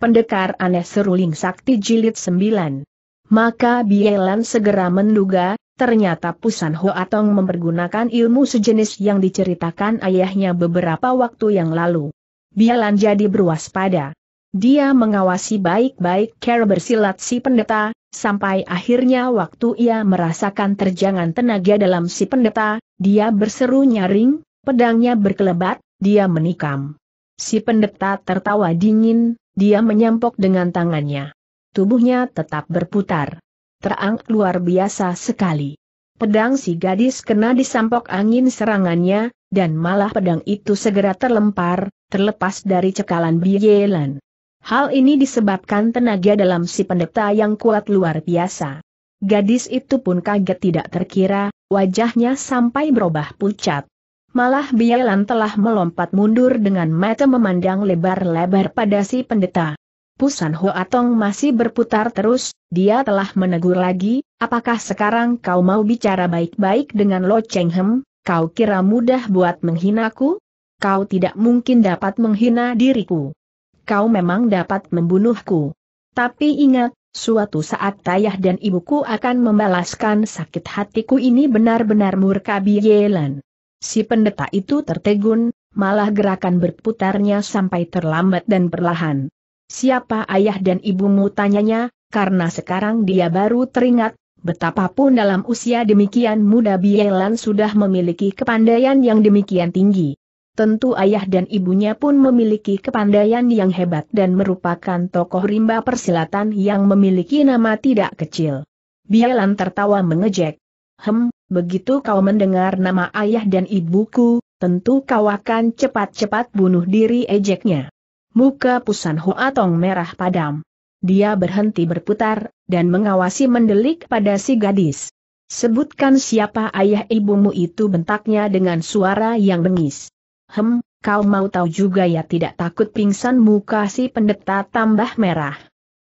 Pendekar aneh seruling sakti jilid 9. Maka Bielan segera menduga, ternyata Pusan Hoatong mempergunakan ilmu sejenis yang diceritakan ayahnya beberapa waktu yang lalu. Bielan jadi berwaspada. Dia mengawasi baik-baik cara bersilat si pendeta, sampai akhirnya waktu ia merasakan terjangan tenaga dalam si pendeta, dia berseru nyaring, pedangnya berkelebat, dia menikam. Si pendeta tertawa dingin, dia menyampok dengan tangannya. Tubuhnya tetap berputar. Terang luar biasa sekali. Pedang si gadis kena disampok angin serangannya, dan malah pedang itu segera terlempar, terlepas dari cekalan Bielan. Hal ini disebabkan tenaga dalam si pendeta yang kuat luar biasa. Gadis itu pun kaget tidak terkira, wajahnya sampai berubah pucat. Malah Bielan telah melompat mundur dengan mata memandang lebar-lebar pada si pendeta. Pusan Hoatong masih berputar terus, dia telah menegur lagi, apakah sekarang kau mau bicara baik-baik dengan Lo Cheng Hem, kau kira mudah buat menghinaku? Kau tidak mungkin dapat menghina diriku. Kau memang dapat membunuhku. Tapi ingat, Suatu saat tayah dan ibuku akan membalaskan sakit hatiku ini benar-benar murka Bielan. Si pendeta itu tertegun, malah gerakan berputarnya sampai terlambat dan perlahan. Siapa ayah dan ibumu tanyanya, karena sekarang dia baru teringat, betapapun dalam usia demikian muda Bielan sudah memiliki kepandaian yang demikian tinggi. Tentu ayah dan ibunya pun memiliki kepandaian yang hebat dan merupakan tokoh rimba persilatan yang memiliki nama tidak kecil. Bielan tertawa mengejek, Hem, begitu kau mendengar nama ayah dan ibuku, tentu kau akan cepat-cepat bunuh diri ejeknya. Muka Pusan Hoa Tong merah padam. Dia berhenti berputar, dan mengawasi mendelik pada si gadis. Sebutkan siapa ayah ibumu itu bentaknya dengan suara yang bengis. Hem, kau mau tahu juga ya tidak takut pingsan muka si pendeta tambah merah.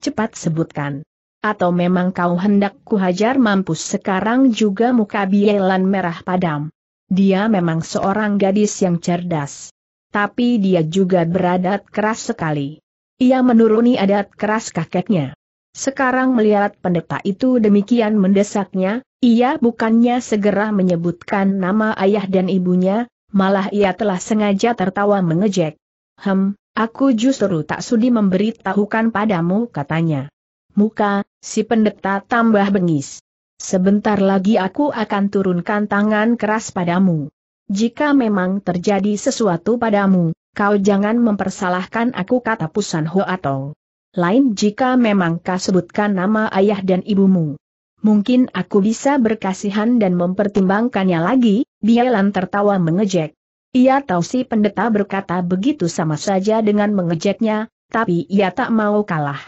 Cepat sebutkan atau memang kau hendak kuhajar mampus sekarang juga muka Bielan merah padam. Dia memang seorang gadis yang cerdas. Tapi dia juga beradat keras sekali. Ia menuruni adat keras kakeknya. Sekarang melihat pendeta itu demikian mendesaknya, ia bukannya segera menyebutkan nama ayah dan ibunya, malah ia telah sengaja tertawa mengejek. Hem, aku justru tak sudi memberitahukan padamu katanya muka, si pendeta tambah bengis. Sebentar lagi aku akan turunkan tangan keras padamu. Jika memang terjadi sesuatu padamu, kau jangan mempersalahkan aku kata Pusan Ho atau. Lain jika memang kau sebutkan nama ayah dan ibumu. Mungkin aku bisa berkasihan dan mempertimbangkannya lagi, Bialan tertawa mengejek. Ia tahu si pendeta berkata begitu sama saja dengan mengejeknya, tapi ia tak mau kalah.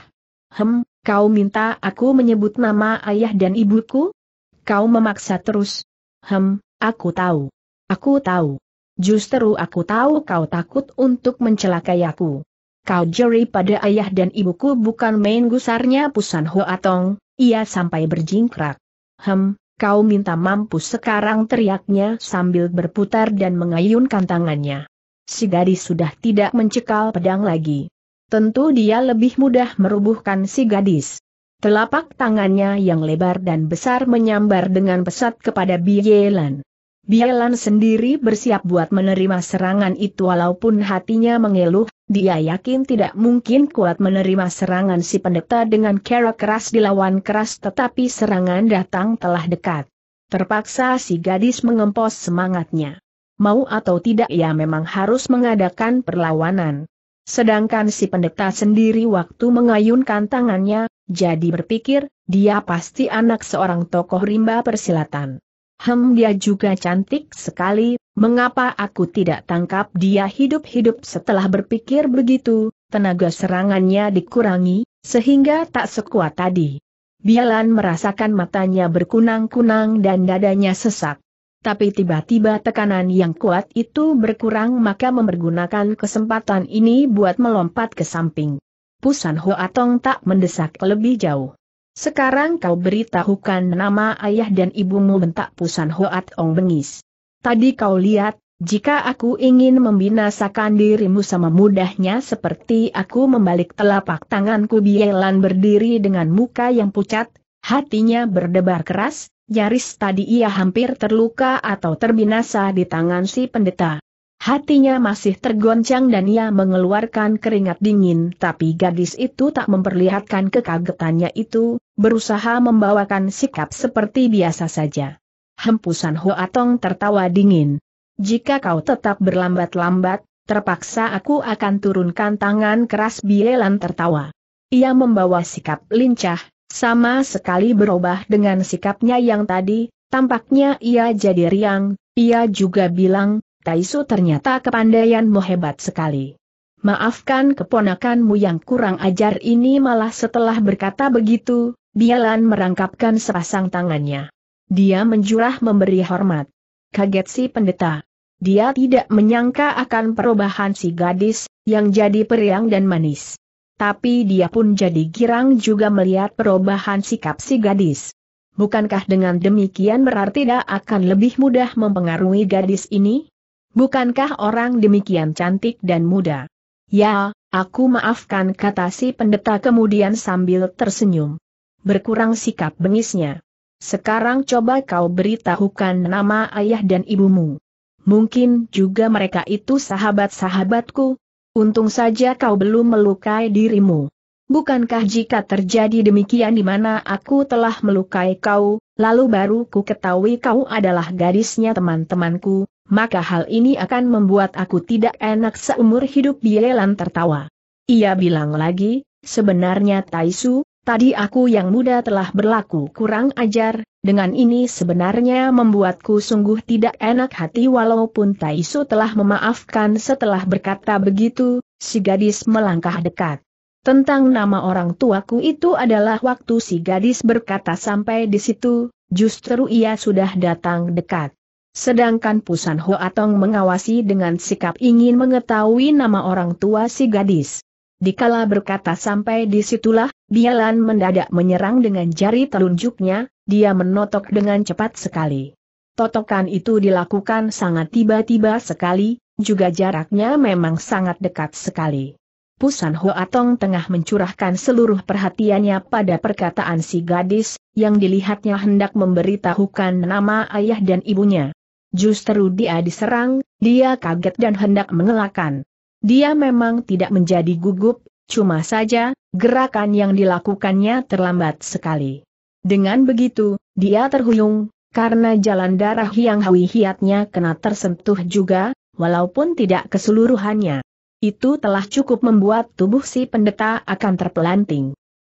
Hem, Kau minta aku menyebut nama ayah dan ibuku? Kau memaksa terus. Hem, aku tahu. Aku tahu. Justru aku tahu kau takut untuk mencelakai aku. Kau jeri pada ayah dan ibuku bukan main gusarnya Pusan Hoatong, ia sampai berjingkrak. Hem, kau minta mampus sekarang teriaknya sambil berputar dan mengayunkan tangannya. Si gadis sudah tidak mencekal pedang lagi. Tentu dia lebih mudah merubuhkan si gadis. Telapak tangannya yang lebar dan besar menyambar dengan pesat kepada Bielan. Bielan sendiri bersiap buat menerima serangan itu walaupun hatinya mengeluh, dia yakin tidak mungkin kuat menerima serangan si pendeta dengan cara keras dilawan keras tetapi serangan datang telah dekat. Terpaksa si gadis mengempos semangatnya. Mau atau tidak ia memang harus mengadakan perlawanan. Sedangkan si pendeta sendiri waktu mengayunkan tangannya, jadi berpikir, dia pasti anak seorang tokoh rimba persilatan. Hem dia juga cantik sekali, mengapa aku tidak tangkap dia hidup-hidup setelah berpikir begitu, tenaga serangannya dikurangi, sehingga tak sekuat tadi. Bialan merasakan matanya berkunang-kunang dan dadanya sesak tapi tiba-tiba tekanan yang kuat itu berkurang maka mempergunakan kesempatan ini buat melompat ke samping. Pusan Hoatong tak mendesak lebih jauh. Sekarang kau beritahukan nama ayah dan ibumu bentak Pusan Hoatong bengis. Tadi kau lihat, jika aku ingin membinasakan dirimu sama mudahnya seperti aku membalik telapak tanganku Bielan berdiri dengan muka yang pucat, hatinya berdebar keras, Nyaris tadi ia hampir terluka atau terbinasa di tangan si pendeta. Hatinya masih tergoncang dan ia mengeluarkan keringat dingin tapi gadis itu tak memperlihatkan kekagetannya itu, berusaha membawakan sikap seperti biasa saja. Hempusan Hoatong tertawa dingin. Jika kau tetap berlambat-lambat, terpaksa aku akan turunkan tangan keras Bielan tertawa. Ia membawa sikap lincah, sama sekali berubah dengan sikapnya yang tadi, tampaknya ia jadi riang, ia juga bilang, Taisu ternyata kepandaianmu hebat sekali. Maafkan keponakanmu yang kurang ajar ini malah setelah berkata begitu, Bialan merangkapkan sepasang tangannya. Dia menjurah memberi hormat. Kaget si pendeta. Dia tidak menyangka akan perubahan si gadis, yang jadi periang dan manis tapi dia pun jadi girang juga melihat perubahan sikap si gadis. Bukankah dengan demikian berarti dia akan lebih mudah mempengaruhi gadis ini? Bukankah orang demikian cantik dan muda? Ya, aku maafkan kata si pendeta kemudian sambil tersenyum. Berkurang sikap bengisnya. Sekarang coba kau beritahukan nama ayah dan ibumu. Mungkin juga mereka itu sahabat-sahabatku, Untung saja kau belum melukai dirimu. Bukankah jika terjadi demikian di mana aku telah melukai kau, lalu baru ku ketahui kau adalah gadisnya teman-temanku, maka hal ini akan membuat aku tidak enak seumur hidup Bielan tertawa. Ia bilang lagi, sebenarnya Taisu, tadi aku yang muda telah berlaku kurang ajar, dengan ini sebenarnya membuatku sungguh tidak enak hati walaupun Taisu telah memaafkan setelah berkata begitu, si gadis melangkah dekat. Tentang nama orang tuaku itu adalah waktu si gadis berkata sampai di situ, justru ia sudah datang dekat. Sedangkan Pusan Hoatong mengawasi dengan sikap ingin mengetahui nama orang tua si gadis. Dikala berkata sampai di situlah, Bialan mendadak menyerang dengan jari telunjuknya, dia menotok dengan cepat sekali. Totokan itu dilakukan sangat tiba-tiba sekali, juga jaraknya memang sangat dekat sekali. Pusan Hoatong tengah mencurahkan seluruh perhatiannya pada perkataan si gadis, yang dilihatnya hendak memberitahukan nama ayah dan ibunya. Justru dia diserang, dia kaget dan hendak mengelakkan. Dia memang tidak menjadi gugup, cuma saja, gerakan yang dilakukannya terlambat sekali. Dengan begitu, dia terhuyung, karena jalan darah yang hawi hiatnya kena tersentuh juga, walaupun tidak keseluruhannya. Itu telah cukup membuat tubuh si pendeta akan terpelanting.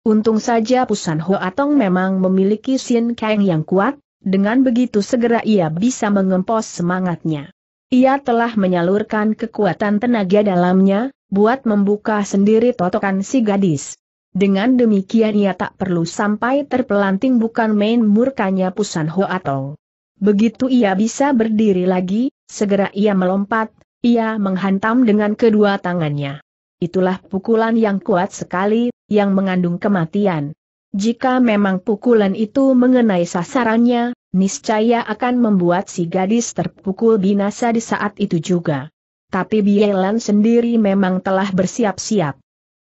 Untung saja Pusan Hoatong memang memiliki Sin Kang yang kuat, dengan begitu segera ia bisa mengempos semangatnya. Ia telah menyalurkan kekuatan tenaga dalamnya, buat membuka sendiri totokan si gadis. Dengan demikian ia tak perlu sampai terpelanting bukan main murkanya Pusan Ho atau. Begitu ia bisa berdiri lagi, segera ia melompat, ia menghantam dengan kedua tangannya. Itulah pukulan yang kuat sekali, yang mengandung kematian. Jika memang pukulan itu mengenai sasarannya, niscaya akan membuat si gadis terpukul binasa di saat itu juga. Tapi Bielan sendiri memang telah bersiap-siap.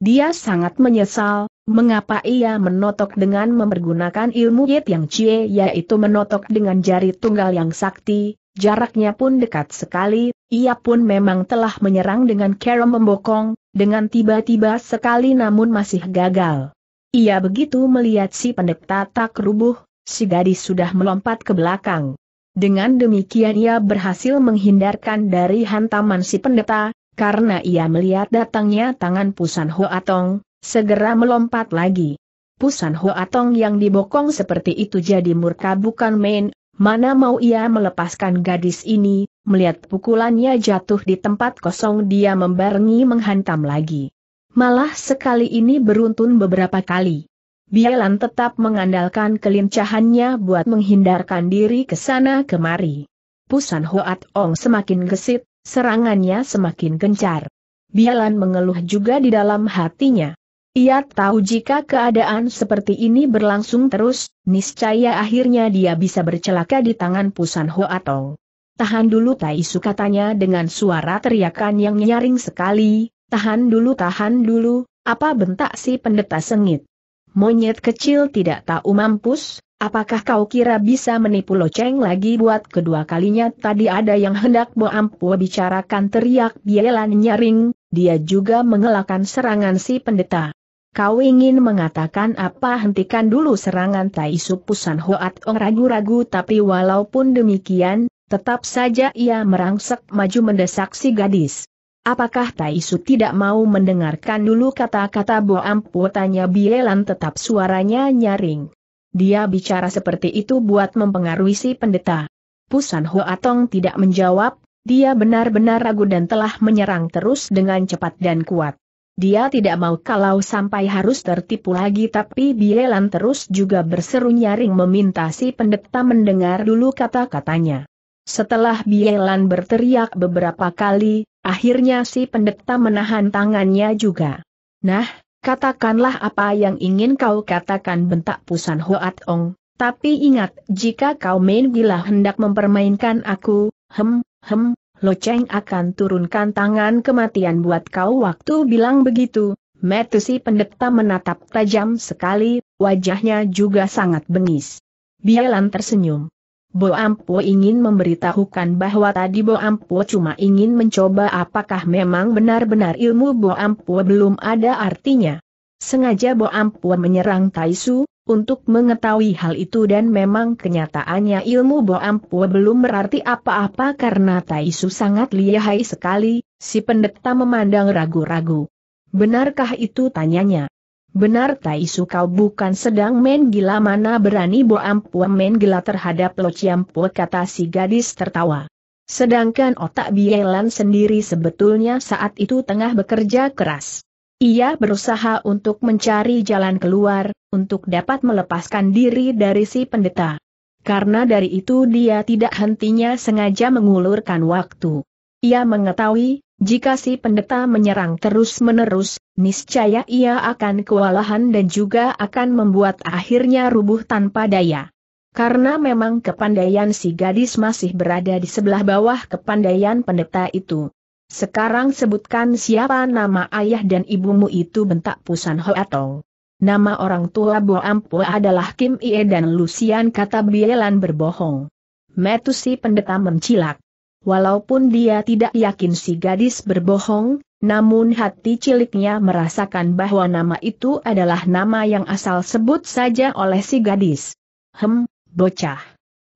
Dia sangat menyesal, Mengapa ia menotok dengan mempergunakan ilmu Yit Yang Cie yaitu menotok dengan jari tunggal yang sakti, jaraknya pun dekat sekali, ia pun memang telah menyerang dengan kerem membokong, dengan tiba-tiba sekali namun masih gagal. Ia begitu melihat si pendeta tak rubuh, si gadis sudah melompat ke belakang. Dengan demikian ia berhasil menghindarkan dari hantaman si pendeta, karena ia melihat datangnya tangan Pusan Hoatong, Segera melompat lagi. Pusan Hoatong yang dibokong seperti itu jadi murka bukan main, mana mau ia melepaskan gadis ini, melihat pukulannya jatuh di tempat kosong dia membarengi menghantam lagi. Malah sekali ini beruntun beberapa kali. Bialan tetap mengandalkan kelincahannya buat menghindarkan diri ke sana kemari. Pusan Hoat Ong semakin gesit, serangannya semakin gencar. Bialan mengeluh juga di dalam hatinya. Ia tahu jika keadaan seperti ini berlangsung terus, niscaya akhirnya dia bisa bercelaka di tangan Pusan Ho Atong. Tahan dulu Su katanya dengan suara teriakan yang nyaring sekali, tahan dulu tahan dulu, apa bentak si pendeta sengit? Monyet kecil tidak tahu mampus, apakah kau kira bisa menipu loceng lagi buat kedua kalinya tadi ada yang hendak Boampu bicarakan teriak bielan nyaring, dia juga mengelakkan serangan si pendeta. Kau ingin mengatakan apa hentikan dulu serangan Tai Pusan Hoat Ong ragu-ragu tapi walaupun demikian, tetap saja ia merangsek maju mendesak si gadis. Apakah Taisu tidak mau mendengarkan dulu kata-kata Bo Ampu tanya Bielan tetap suaranya nyaring. Dia bicara seperti itu buat mempengaruhi si pendeta. Pusan Hoatong tidak menjawab, dia benar-benar ragu dan telah menyerang terus dengan cepat dan kuat. Dia tidak mau kalau sampai harus tertipu lagi tapi Bielan terus juga berseru nyaring meminta si pendeta mendengar dulu kata-katanya. Setelah Bielan berteriak beberapa kali, akhirnya si pendeta menahan tangannya juga. Nah, katakanlah apa yang ingin kau katakan bentak Pusan Hoat Ong, tapi ingat jika kau main gila hendak mempermainkan aku, hem, hem, Loceng akan turunkan tangan kematian buat kau waktu bilang begitu. Metusi pendeta menatap tajam sekali, wajahnya juga sangat bengis. Bielan tersenyum. Bo Ampo ingin memberitahukan bahwa tadi Bo Ampo cuma ingin mencoba apakah memang benar-benar ilmu Bo Ampo belum ada artinya. Sengaja Bo Ampo menyerang Taisu, untuk mengetahui hal itu dan memang kenyataannya ilmu Bo belum berarti apa-apa karena Taisu sangat lihai sekali, si pendeta memandang ragu-ragu. Benarkah itu tanyanya? Benar Taisu kau bukan sedang main gila mana berani Bo main gila terhadap Lo Ciampua kata si gadis tertawa. Sedangkan otak Bielan sendiri sebetulnya saat itu tengah bekerja keras. Ia berusaha untuk mencari jalan keluar, untuk dapat melepaskan diri dari si pendeta. Karena dari itu dia tidak hentinya sengaja mengulurkan waktu. Ia mengetahui, jika si pendeta menyerang terus-menerus, niscaya ia akan kewalahan dan juga akan membuat akhirnya rubuh tanpa daya. Karena memang kepandaian si gadis masih berada di sebelah bawah kepandaian pendeta itu. Sekarang sebutkan siapa nama ayah dan ibumu itu bentak Pusan Hoatong. Nama orang tua Bo Ampo adalah Kim Ie dan Lucian kata Bielan berbohong. Metusi pendeta mencilak. Walaupun dia tidak yakin si gadis berbohong, namun hati ciliknya merasakan bahwa nama itu adalah nama yang asal sebut saja oleh si gadis. Hem, bocah.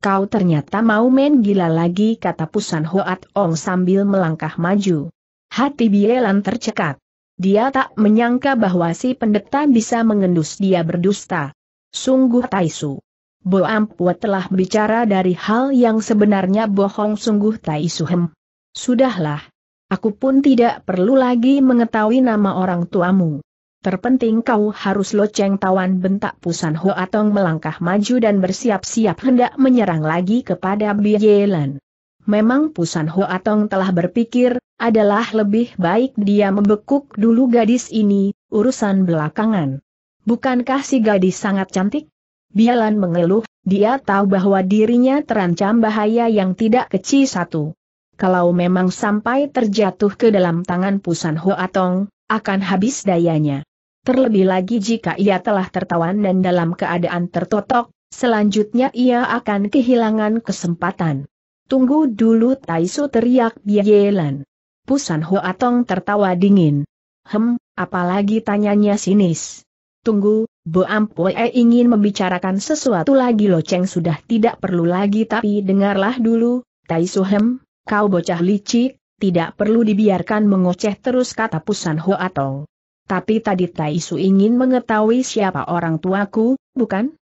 Kau ternyata mau main gila lagi kata Pusan Hoat Ong sambil melangkah maju. Hati Bielan tercekat. Dia tak menyangka bahwa si pendeta bisa mengendus dia berdusta. Sungguh Taisu. Bo Ampuat telah bicara dari hal yang sebenarnya bohong sungguh Taisu Hem. Sudahlah. Aku pun tidak perlu lagi mengetahui nama orang tuamu. Terpenting kau harus loceng tawan bentak Pusan Ho Atong melangkah maju dan bersiap-siap hendak menyerang lagi kepada Bi Yelan memang Pusan Hoatong telah berpikir, adalah lebih baik dia membekuk dulu gadis ini, urusan belakangan. Bukankah si gadis sangat cantik? Bialan mengeluh, dia tahu bahwa dirinya terancam bahaya yang tidak kecil satu. Kalau memang sampai terjatuh ke dalam tangan Pusan Hoatong, akan habis dayanya. Terlebih lagi jika ia telah tertawan dan dalam keadaan tertotok, selanjutnya ia akan kehilangan kesempatan. Tunggu dulu Taisu teriak Biyelan. Pusan Atong tertawa dingin. Hem, apalagi tanyanya sinis. Tunggu, Bo Ampue ingin membicarakan sesuatu lagi Cheng sudah tidak perlu lagi tapi dengarlah dulu, Taisu Hem, kau bocah licik, tidak perlu dibiarkan mengoceh terus kata Pusan Atong. Tapi tadi Taisu ingin mengetahui siapa orang tuaku, bukan?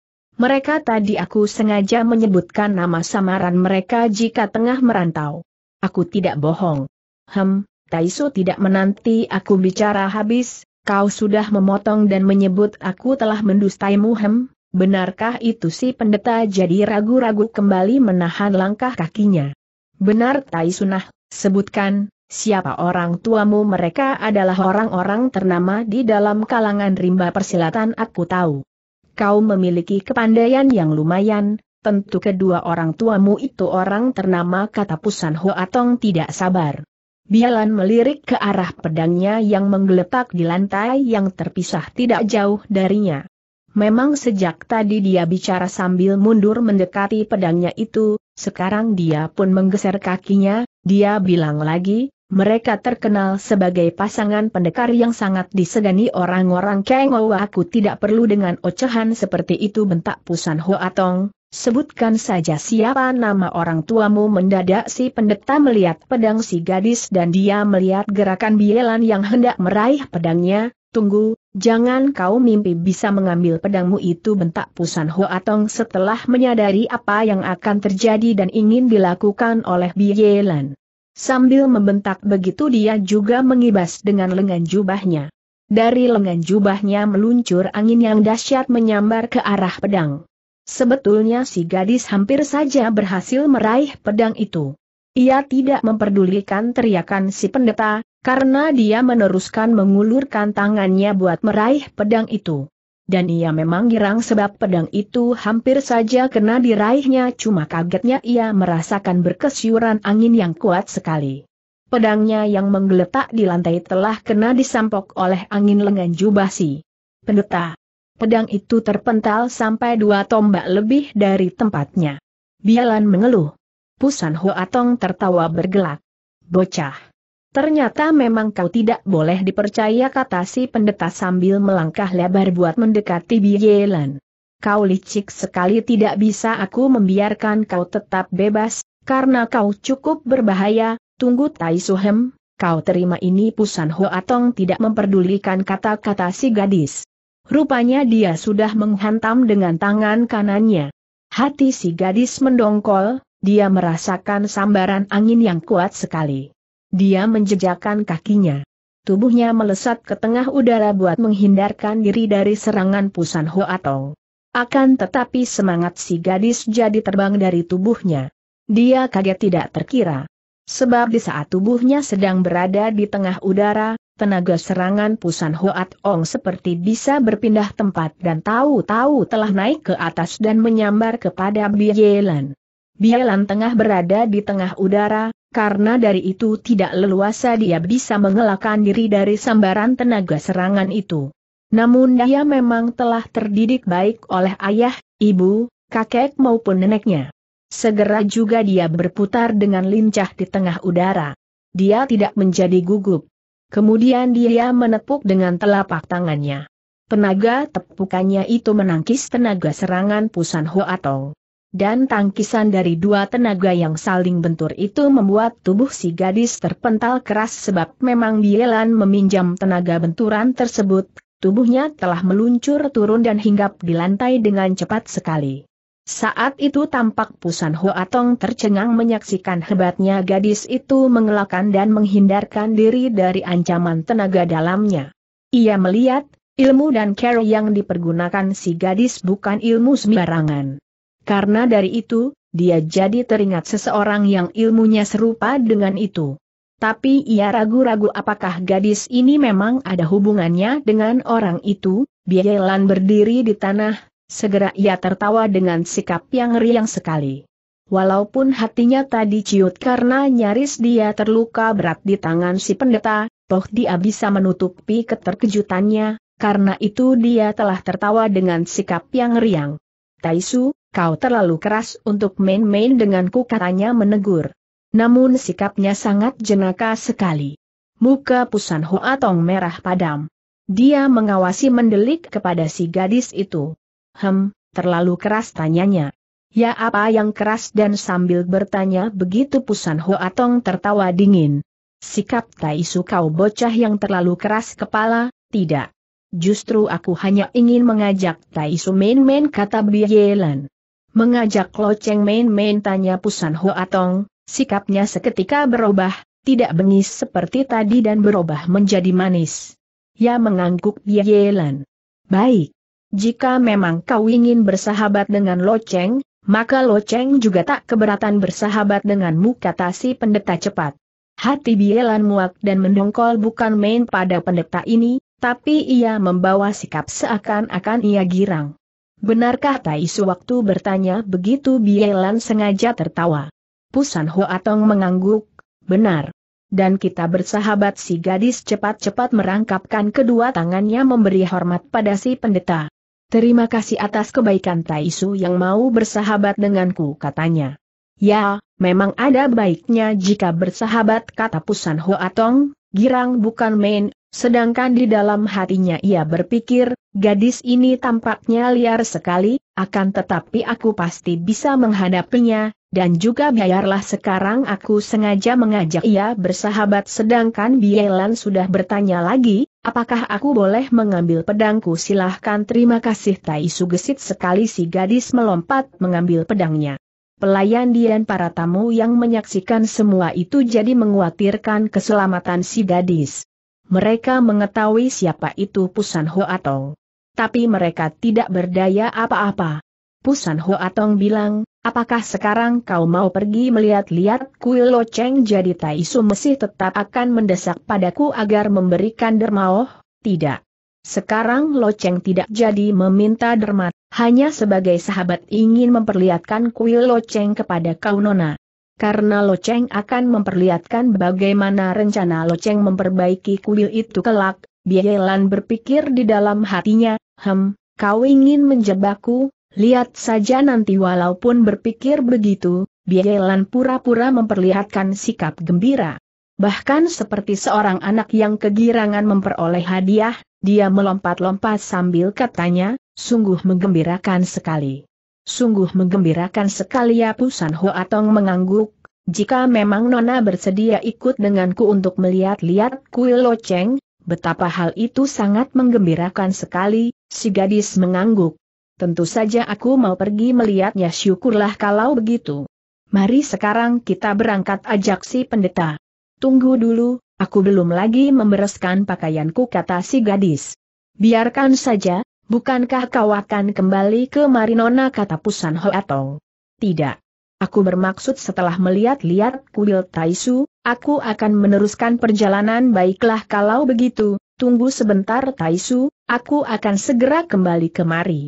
Mereka tadi aku sengaja menyebutkan nama samaran mereka jika tengah merantau. Aku tidak bohong. Hem, Taiso tidak menanti aku bicara habis, kau sudah memotong dan menyebut aku telah mendustaimu hem, benarkah itu si pendeta jadi ragu-ragu kembali menahan langkah kakinya. Benar nah, sebutkan, siapa orang tuamu mereka adalah orang-orang ternama di dalam kalangan rimba persilatan aku tahu kau memiliki kepandaian yang lumayan, tentu kedua orang tuamu itu orang ternama kata Pusan Ho Atong tidak sabar. Bialan melirik ke arah pedangnya yang menggeletak di lantai yang terpisah tidak jauh darinya. Memang sejak tadi dia bicara sambil mundur mendekati pedangnya itu, sekarang dia pun menggeser kakinya, dia bilang lagi, mereka terkenal sebagai pasangan pendekar yang sangat disegani orang-orang Kang aku tidak perlu dengan ocehan seperti itu bentak Pusan Hoatong. Sebutkan saja siapa nama orang tuamu mendadak si pendeta melihat pedang si gadis dan dia melihat gerakan bielan yang hendak meraih pedangnya, tunggu, jangan kau mimpi bisa mengambil pedangmu itu bentak Pusan Hoatong setelah menyadari apa yang akan terjadi dan ingin dilakukan oleh bielan. Sambil membentak begitu dia juga mengibas dengan lengan jubahnya. Dari lengan jubahnya meluncur angin yang dahsyat menyambar ke arah pedang. Sebetulnya si gadis hampir saja berhasil meraih pedang itu. Ia tidak memperdulikan teriakan si pendeta, karena dia meneruskan mengulurkan tangannya buat meraih pedang itu dan ia memang girang sebab pedang itu hampir saja kena diraihnya cuma kagetnya ia merasakan berkesyuran angin yang kuat sekali. Pedangnya yang menggeletak di lantai telah kena disampok oleh angin lengan jubah si pendeta. Pedang itu terpental sampai dua tombak lebih dari tempatnya. Bialan mengeluh. Pusan Hoatong tertawa bergelak. Bocah. Ternyata memang kau tidak boleh dipercaya kata si pendeta sambil melangkah lebar buat mendekati Bielan. Kau licik sekali tidak bisa aku membiarkan kau tetap bebas, karena kau cukup berbahaya, tunggu Tai Suhem, kau terima ini Pusan Ho Atong tidak memperdulikan kata-kata si gadis. Rupanya dia sudah menghantam dengan tangan kanannya. Hati si gadis mendongkol, dia merasakan sambaran angin yang kuat sekali. Dia menjejakkan kakinya. Tubuhnya melesat ke tengah udara buat menghindarkan diri dari serangan Pusan Hoatong. Akan tetapi semangat si gadis jadi terbang dari tubuhnya. Dia kaget tidak terkira. Sebab di saat tubuhnya sedang berada di tengah udara, tenaga serangan Pusan Hoat Ong seperti bisa berpindah tempat dan tahu-tahu telah naik ke atas dan menyambar kepada Bielan. Bielan tengah berada di tengah udara, karena dari itu tidak leluasa dia bisa mengelakkan diri dari sambaran tenaga serangan itu. Namun dia memang telah terdidik baik oleh ayah, ibu, kakek maupun neneknya. Segera juga dia berputar dengan lincah di tengah udara. Dia tidak menjadi gugup. Kemudian dia menepuk dengan telapak tangannya. Tenaga tepukannya itu menangkis tenaga serangan Pusan Hoatong dan tangkisan dari dua tenaga yang saling bentur itu membuat tubuh si gadis terpental keras sebab memang Bielan meminjam tenaga benturan tersebut, tubuhnya telah meluncur turun dan hinggap di lantai dengan cepat sekali. Saat itu tampak Pusan Hoatong tercengang menyaksikan hebatnya gadis itu mengelakkan dan menghindarkan diri dari ancaman tenaga dalamnya. Ia melihat, ilmu dan care yang dipergunakan si gadis bukan ilmu sembarangan. Karena dari itu, dia jadi teringat seseorang yang ilmunya serupa dengan itu. Tapi ia ragu-ragu apakah gadis ini memang ada hubungannya dengan orang itu, Bielan berdiri di tanah, segera ia tertawa dengan sikap yang riang sekali. Walaupun hatinya tadi ciut karena nyaris dia terluka berat di tangan si pendeta, toh dia bisa menutupi keterkejutannya, karena itu dia telah tertawa dengan sikap yang riang. Taisu, kau terlalu keras untuk main-main denganku katanya menegur. Namun sikapnya sangat jenaka sekali. Muka Pusan Hoa Tong merah padam. Dia mengawasi mendelik kepada si gadis itu. Hem, terlalu keras tanyanya. Ya apa yang keras dan sambil bertanya begitu Pusan Hoa Tong tertawa dingin. Sikap Taisu kau bocah yang terlalu keras kepala, tidak. Justru aku hanya ingin mengajak Tai Su Main Main kata Yelan. Mengajak Lo Cheng Main Main tanya Pusan Ho Atong, sikapnya seketika berubah, tidak bengis seperti tadi dan berubah menjadi manis. Ya mengangguk Yelan. Baik. Jika memang kau ingin bersahabat dengan Lo Cheng, maka Lo Cheng juga tak keberatan bersahabat denganmu kata si pendeta cepat. Hati Bielan muak dan mendongkol bukan main pada pendeta ini, tapi ia membawa sikap seakan-akan ia girang. Benarkah Tai waktu bertanya begitu Bielan sengaja tertawa? Pusan Hoatong mengangguk, benar. Dan kita bersahabat si gadis cepat-cepat merangkapkan kedua tangannya memberi hormat pada si pendeta. Terima kasih atas kebaikan Taisu yang mau bersahabat denganku katanya. Ya, memang ada baiknya jika bersahabat kata Pusan Hoatong, girang bukan main, Sedangkan di dalam hatinya ia berpikir, gadis ini tampaknya liar sekali, akan tetapi aku pasti bisa menghadapinya, dan juga biarlah sekarang aku sengaja mengajak ia bersahabat sedangkan Bielan sudah bertanya lagi, apakah aku boleh mengambil pedangku silahkan terima kasih Tai gesit sekali si gadis melompat mengambil pedangnya. Pelayan dan para tamu yang menyaksikan semua itu jadi menguatirkan keselamatan si gadis. Mereka mengetahui siapa itu Pusan Ho Atong, Tapi mereka tidak berdaya apa-apa. Pusan Ho Atong bilang, apakah sekarang kau mau pergi melihat-lihat kuil Lo jadi Tai Su Mesih tetap akan mendesak padaku agar memberikan dermaoh? Tidak. Sekarang Lo tidak jadi meminta dermat, hanya sebagai sahabat ingin memperlihatkan kuil Lo kepada kau nona karena Loceng akan memperlihatkan bagaimana rencana Loceng memperbaiki kuil itu kelak, Bielan berpikir di dalam hatinya, hem, kau ingin menjebakku, lihat saja nanti walaupun berpikir begitu, Bielan pura-pura memperlihatkan sikap gembira. Bahkan seperti seorang anak yang kegirangan memperoleh hadiah, dia melompat-lompat sambil katanya, sungguh menggembirakan sekali. Sungguh menggembirakan sekali ya Pusan Atong mengangguk, jika memang Nona bersedia ikut denganku untuk melihat-lihat kuil loceng, betapa hal itu sangat menggembirakan sekali, si gadis mengangguk. Tentu saja aku mau pergi melihatnya syukurlah kalau begitu. Mari sekarang kita berangkat ajak si pendeta. Tunggu dulu, aku belum lagi membereskan pakaianku kata si gadis. Biarkan saja, Bukankah kau akan kembali ke Marinona kata Pusan Hoatong? Tidak. Aku bermaksud setelah melihat-lihat kuil Taisu, aku akan meneruskan perjalanan baiklah kalau begitu, tunggu sebentar Taisu, aku akan segera kembali kemari.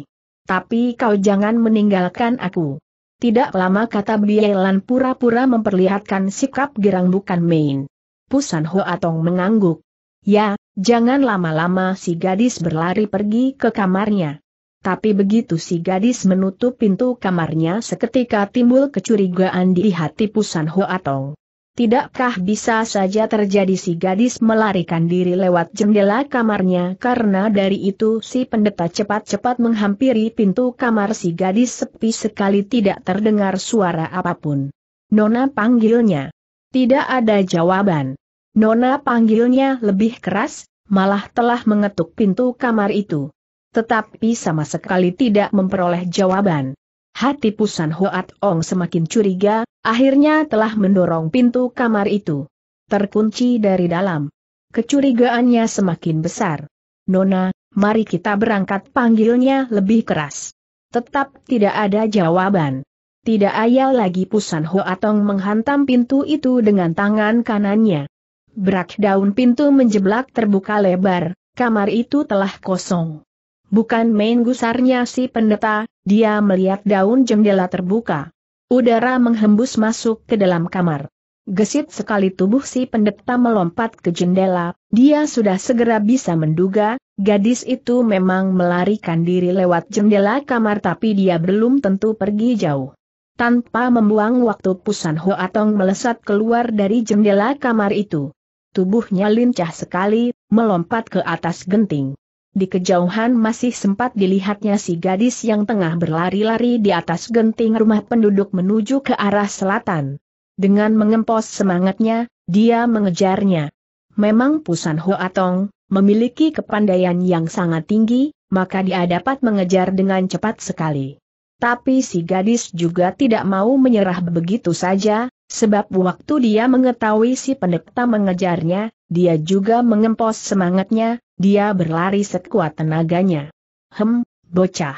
Tapi kau jangan meninggalkan aku. Tidak lama kata Bielan pura-pura memperlihatkan sikap gerang bukan main. Pusan Hoatong mengangguk. Ya, Jangan lama-lama si gadis berlari pergi ke kamarnya. Tapi begitu si gadis menutup pintu kamarnya seketika timbul kecurigaan di hati Pusan Ho Atong. Tidakkah bisa saja terjadi si gadis melarikan diri lewat jendela kamarnya karena dari itu si pendeta cepat-cepat menghampiri pintu kamar si gadis sepi sekali tidak terdengar suara apapun. Nona panggilnya. Tidak ada jawaban. Nona panggilnya lebih keras, malah telah mengetuk pintu kamar itu. Tetapi sama sekali tidak memperoleh jawaban. Hati Pusan Hoat Ong semakin curiga, akhirnya telah mendorong pintu kamar itu. Terkunci dari dalam. Kecurigaannya semakin besar. Nona, mari kita berangkat panggilnya lebih keras. Tetap tidak ada jawaban. Tidak ayal lagi Pusan Hoat Ong menghantam pintu itu dengan tangan kanannya. Berak daun pintu menjeblak terbuka lebar, kamar itu telah kosong. Bukan main gusarnya si pendeta, dia melihat daun jendela terbuka. Udara menghembus masuk ke dalam kamar. Gesit sekali tubuh si pendeta melompat ke jendela, dia sudah segera bisa menduga, gadis itu memang melarikan diri lewat jendela kamar tapi dia belum tentu pergi jauh. Tanpa membuang waktu Pusan Hoatong melesat keluar dari jendela kamar itu. Tubuhnya lincah sekali, melompat ke atas genting. Di kejauhan masih sempat dilihatnya si gadis yang tengah berlari-lari di atas genting rumah penduduk menuju ke arah selatan. Dengan mengempos semangatnya, dia mengejarnya. Memang Pusan Hoatong, memiliki kepandaian yang sangat tinggi, maka dia dapat mengejar dengan cepat sekali. Tapi si gadis juga tidak mau menyerah begitu saja, Sebab waktu dia mengetahui si pendekta mengejarnya, dia juga mengempos semangatnya, dia berlari sekuat tenaganya. Hem, bocah.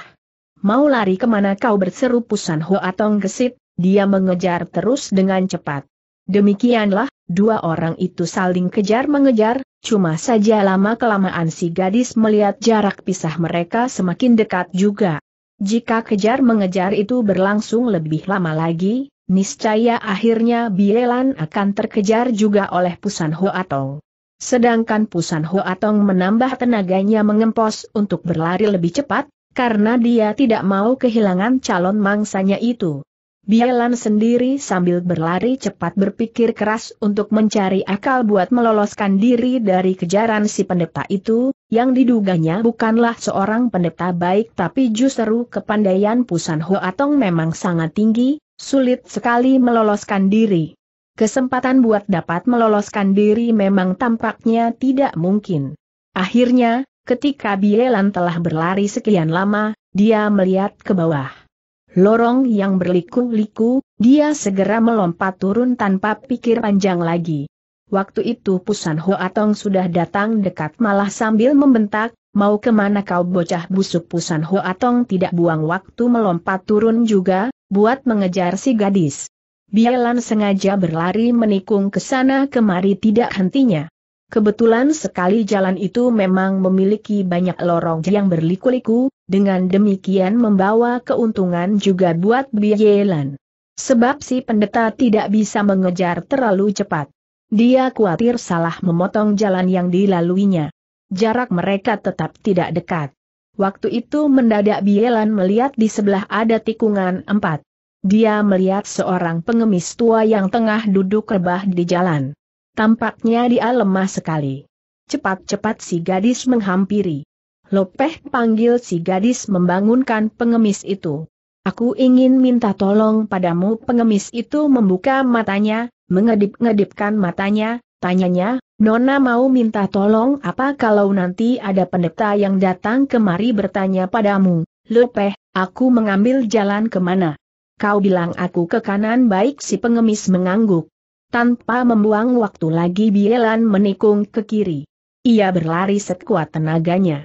Mau lari kemana kau berseru Pusan ho atau gesit, dia mengejar terus dengan cepat. Demikianlah, dua orang itu saling kejar-mengejar, cuma saja lama-kelamaan si gadis melihat jarak pisah mereka semakin dekat juga. Jika kejar-mengejar itu berlangsung lebih lama lagi, Niscaya akhirnya Bielan akan terkejar juga oleh Pusan Hoatong. Sedangkan Pusan Hoatong menambah tenaganya mengempos untuk berlari lebih cepat, karena dia tidak mau kehilangan calon mangsanya itu. Bielan sendiri sambil berlari cepat berpikir keras untuk mencari akal buat meloloskan diri dari kejaran si pendeta itu, yang diduganya bukanlah seorang pendeta baik tapi justru kepandaian Pusan Hoatong memang sangat tinggi, Sulit sekali meloloskan diri. Kesempatan buat dapat meloloskan diri memang tampaknya tidak mungkin. Akhirnya, ketika Bielan telah berlari sekian lama, dia melihat ke bawah. Lorong yang berliku-liku, dia segera melompat turun tanpa pikir panjang lagi. Waktu itu Pusan Hoatong sudah datang dekat malah sambil membentak, mau kemana kau bocah busuk Pusan Hoatong tidak buang waktu melompat turun juga, buat mengejar si gadis. Bielan sengaja berlari menikung ke sana kemari tidak hentinya. Kebetulan sekali jalan itu memang memiliki banyak lorong yang berliku-liku, dengan demikian membawa keuntungan juga buat Bielan. Sebab si pendeta tidak bisa mengejar terlalu cepat. Dia khawatir salah memotong jalan yang dilaluinya. Jarak mereka tetap tidak dekat. Waktu itu mendadak Bielan melihat di sebelah ada tikungan empat. Dia melihat seorang pengemis tua yang tengah duduk rebah di jalan. Tampaknya dia lemah sekali. Cepat-cepat si gadis menghampiri. Lopeh panggil si gadis membangunkan pengemis itu. Aku ingin minta tolong padamu pengemis itu membuka matanya, mengedip-ngedipkan matanya, Tanyanya, Nona mau minta tolong apa kalau nanti ada pendeta yang datang kemari bertanya padamu, Lepeh, aku mengambil jalan kemana? Kau bilang aku ke kanan baik si pengemis mengangguk. Tanpa membuang waktu lagi Bielan menikung ke kiri. Ia berlari sekuat tenaganya.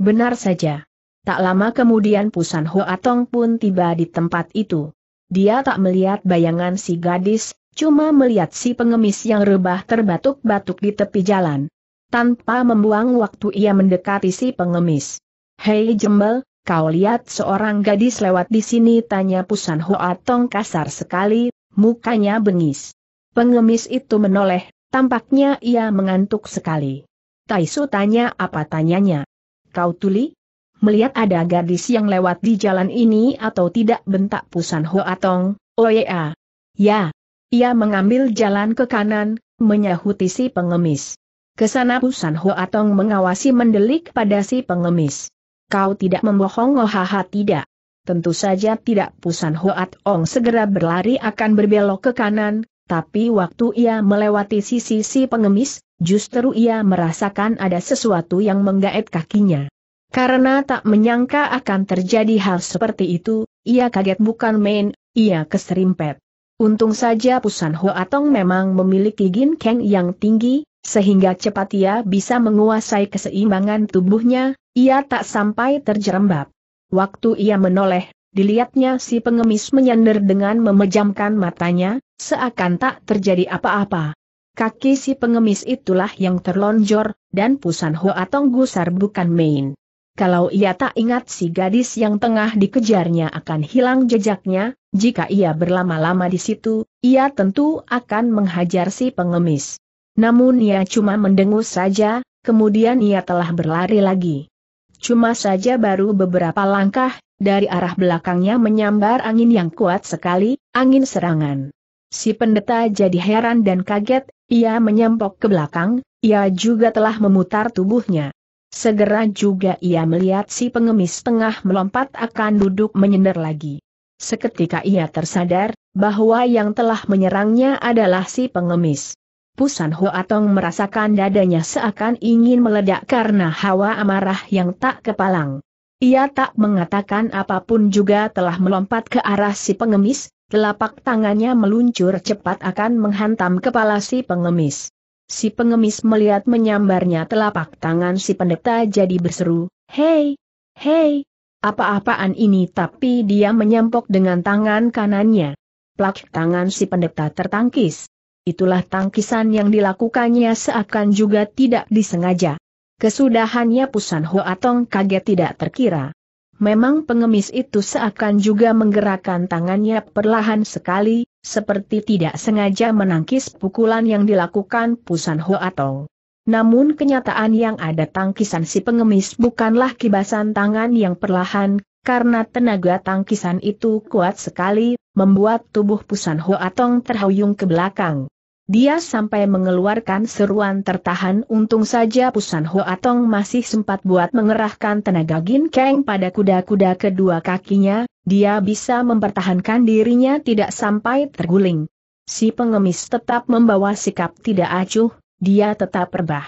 Benar saja. Tak lama kemudian Pusan Hoatong pun tiba di tempat itu. Dia tak melihat bayangan si gadis, Cuma melihat si pengemis yang rebah terbatuk-batuk di tepi jalan. Tanpa membuang waktu ia mendekati si pengemis. Hei jembel, kau lihat seorang gadis lewat di sini tanya Pusan Hoatong kasar sekali, mukanya bengis. Pengemis itu menoleh, tampaknya ia mengantuk sekali. Taisu tanya apa tanyanya. Kau tuli? Melihat ada gadis yang lewat di jalan ini atau tidak bentak Pusan Hoatong, oh ya. Ya, ia mengambil jalan ke kanan, menyahuti si pengemis. Kesana Pusan Hoatong mengawasi mendelik pada si pengemis. Kau tidak membohong oh haha tidak. Tentu saja tidak Pusan Hoatong segera berlari akan berbelok ke kanan, tapi waktu ia melewati sisi si pengemis, justru ia merasakan ada sesuatu yang menggaet kakinya. Karena tak menyangka akan terjadi hal seperti itu, ia kaget bukan main, ia keserimpet. Untung saja Pusan Ho Atong memang memiliki gin keng yang tinggi, sehingga cepat ia bisa menguasai keseimbangan tubuhnya, ia tak sampai terjerembab. Waktu ia menoleh, dilihatnya si pengemis menyender dengan memejamkan matanya, seakan tak terjadi apa-apa. Kaki si pengemis itulah yang terlonjor, dan Pusan Ho Atong gusar bukan main. Kalau ia tak ingat si gadis yang tengah dikejarnya akan hilang jejaknya, jika ia berlama-lama di situ, ia tentu akan menghajar si pengemis. Namun ia cuma mendengus saja, kemudian ia telah berlari lagi. Cuma saja baru beberapa langkah, dari arah belakangnya menyambar angin yang kuat sekali, angin serangan. Si pendeta jadi heran dan kaget, ia menyempok ke belakang, ia juga telah memutar tubuhnya. Segera juga ia melihat si pengemis tengah melompat akan duduk menyender lagi. Seketika ia tersadar, bahwa yang telah menyerangnya adalah si pengemis. Pusan Hoatong merasakan dadanya seakan ingin meledak karena hawa amarah yang tak kepalang. Ia tak mengatakan apapun juga telah melompat ke arah si pengemis, telapak tangannya meluncur cepat akan menghantam kepala si pengemis. Si pengemis melihat menyambarnya telapak tangan si pendeta jadi berseru, Hei! Hei! apa-apaan ini tapi dia menyempok dengan tangan kanannya. Plak tangan si pendeta tertangkis. Itulah tangkisan yang dilakukannya seakan juga tidak disengaja. Kesudahannya Pusan Hoatong kaget tidak terkira. Memang pengemis itu seakan juga menggerakkan tangannya perlahan sekali, seperti tidak sengaja menangkis pukulan yang dilakukan Pusan Hoatong. Namun kenyataan yang ada tangkisan si pengemis bukanlah kibasan tangan yang perlahan, karena tenaga tangkisan itu kuat sekali, membuat tubuh Pusan Hoatong terhuyung ke belakang. Dia sampai mengeluarkan seruan tertahan untung saja Pusan Hoatong masih sempat buat mengerahkan tenaga ginkeng pada kuda-kuda kedua kakinya, dia bisa mempertahankan dirinya tidak sampai terguling. Si pengemis tetap membawa sikap tidak acuh, dia tetap rebah.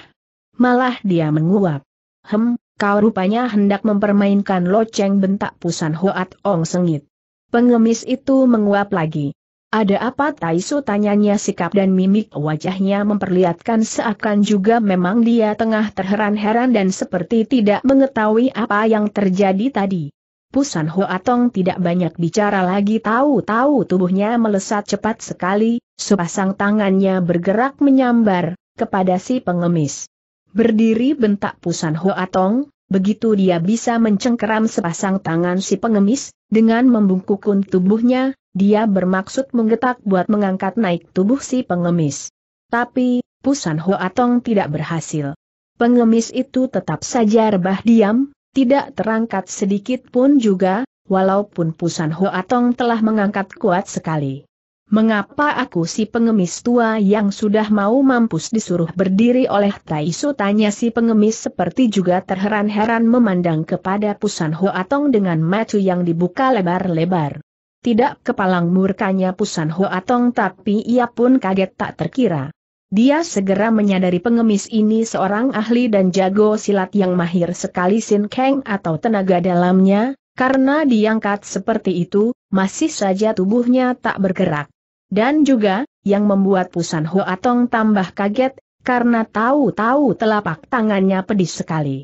Malah dia menguap. Hem, kau rupanya hendak mempermainkan loceng bentak pusan Hoat Ong sengit. Pengemis itu menguap lagi. Ada apa Taisu tanyanya sikap dan mimik wajahnya memperlihatkan seakan juga memang dia tengah terheran-heran dan seperti tidak mengetahui apa yang terjadi tadi. Pusan Hoatong tidak banyak bicara lagi tahu-tahu tubuhnya melesat cepat sekali, sepasang tangannya bergerak menyambar, kepada si pengemis. Berdiri bentak Pusan Ho Atong, begitu dia bisa mencengkeram sepasang tangan si pengemis, dengan membungkukun tubuhnya, dia bermaksud menggetak buat mengangkat naik tubuh si pengemis. Tapi, Pusan Ho Atong tidak berhasil. Pengemis itu tetap saja rebah diam, tidak terangkat sedikit pun juga, walaupun Pusan Ho Atong telah mengangkat kuat sekali. Mengapa aku si pengemis tua yang sudah mau mampus disuruh berdiri oleh Taisu tanya si pengemis seperti juga terheran-heran memandang kepada Pusan Atong dengan mata yang dibuka lebar-lebar. Tidak kepalang murkanya Pusan Atong, tapi ia pun kaget tak terkira. Dia segera menyadari pengemis ini seorang ahli dan jago silat yang mahir sekali sin keng atau tenaga dalamnya, karena diangkat seperti itu, masih saja tubuhnya tak bergerak. Dan juga, yang membuat Pusan Ho Atong tambah kaget, karena tahu-tahu telapak tangannya pedih sekali.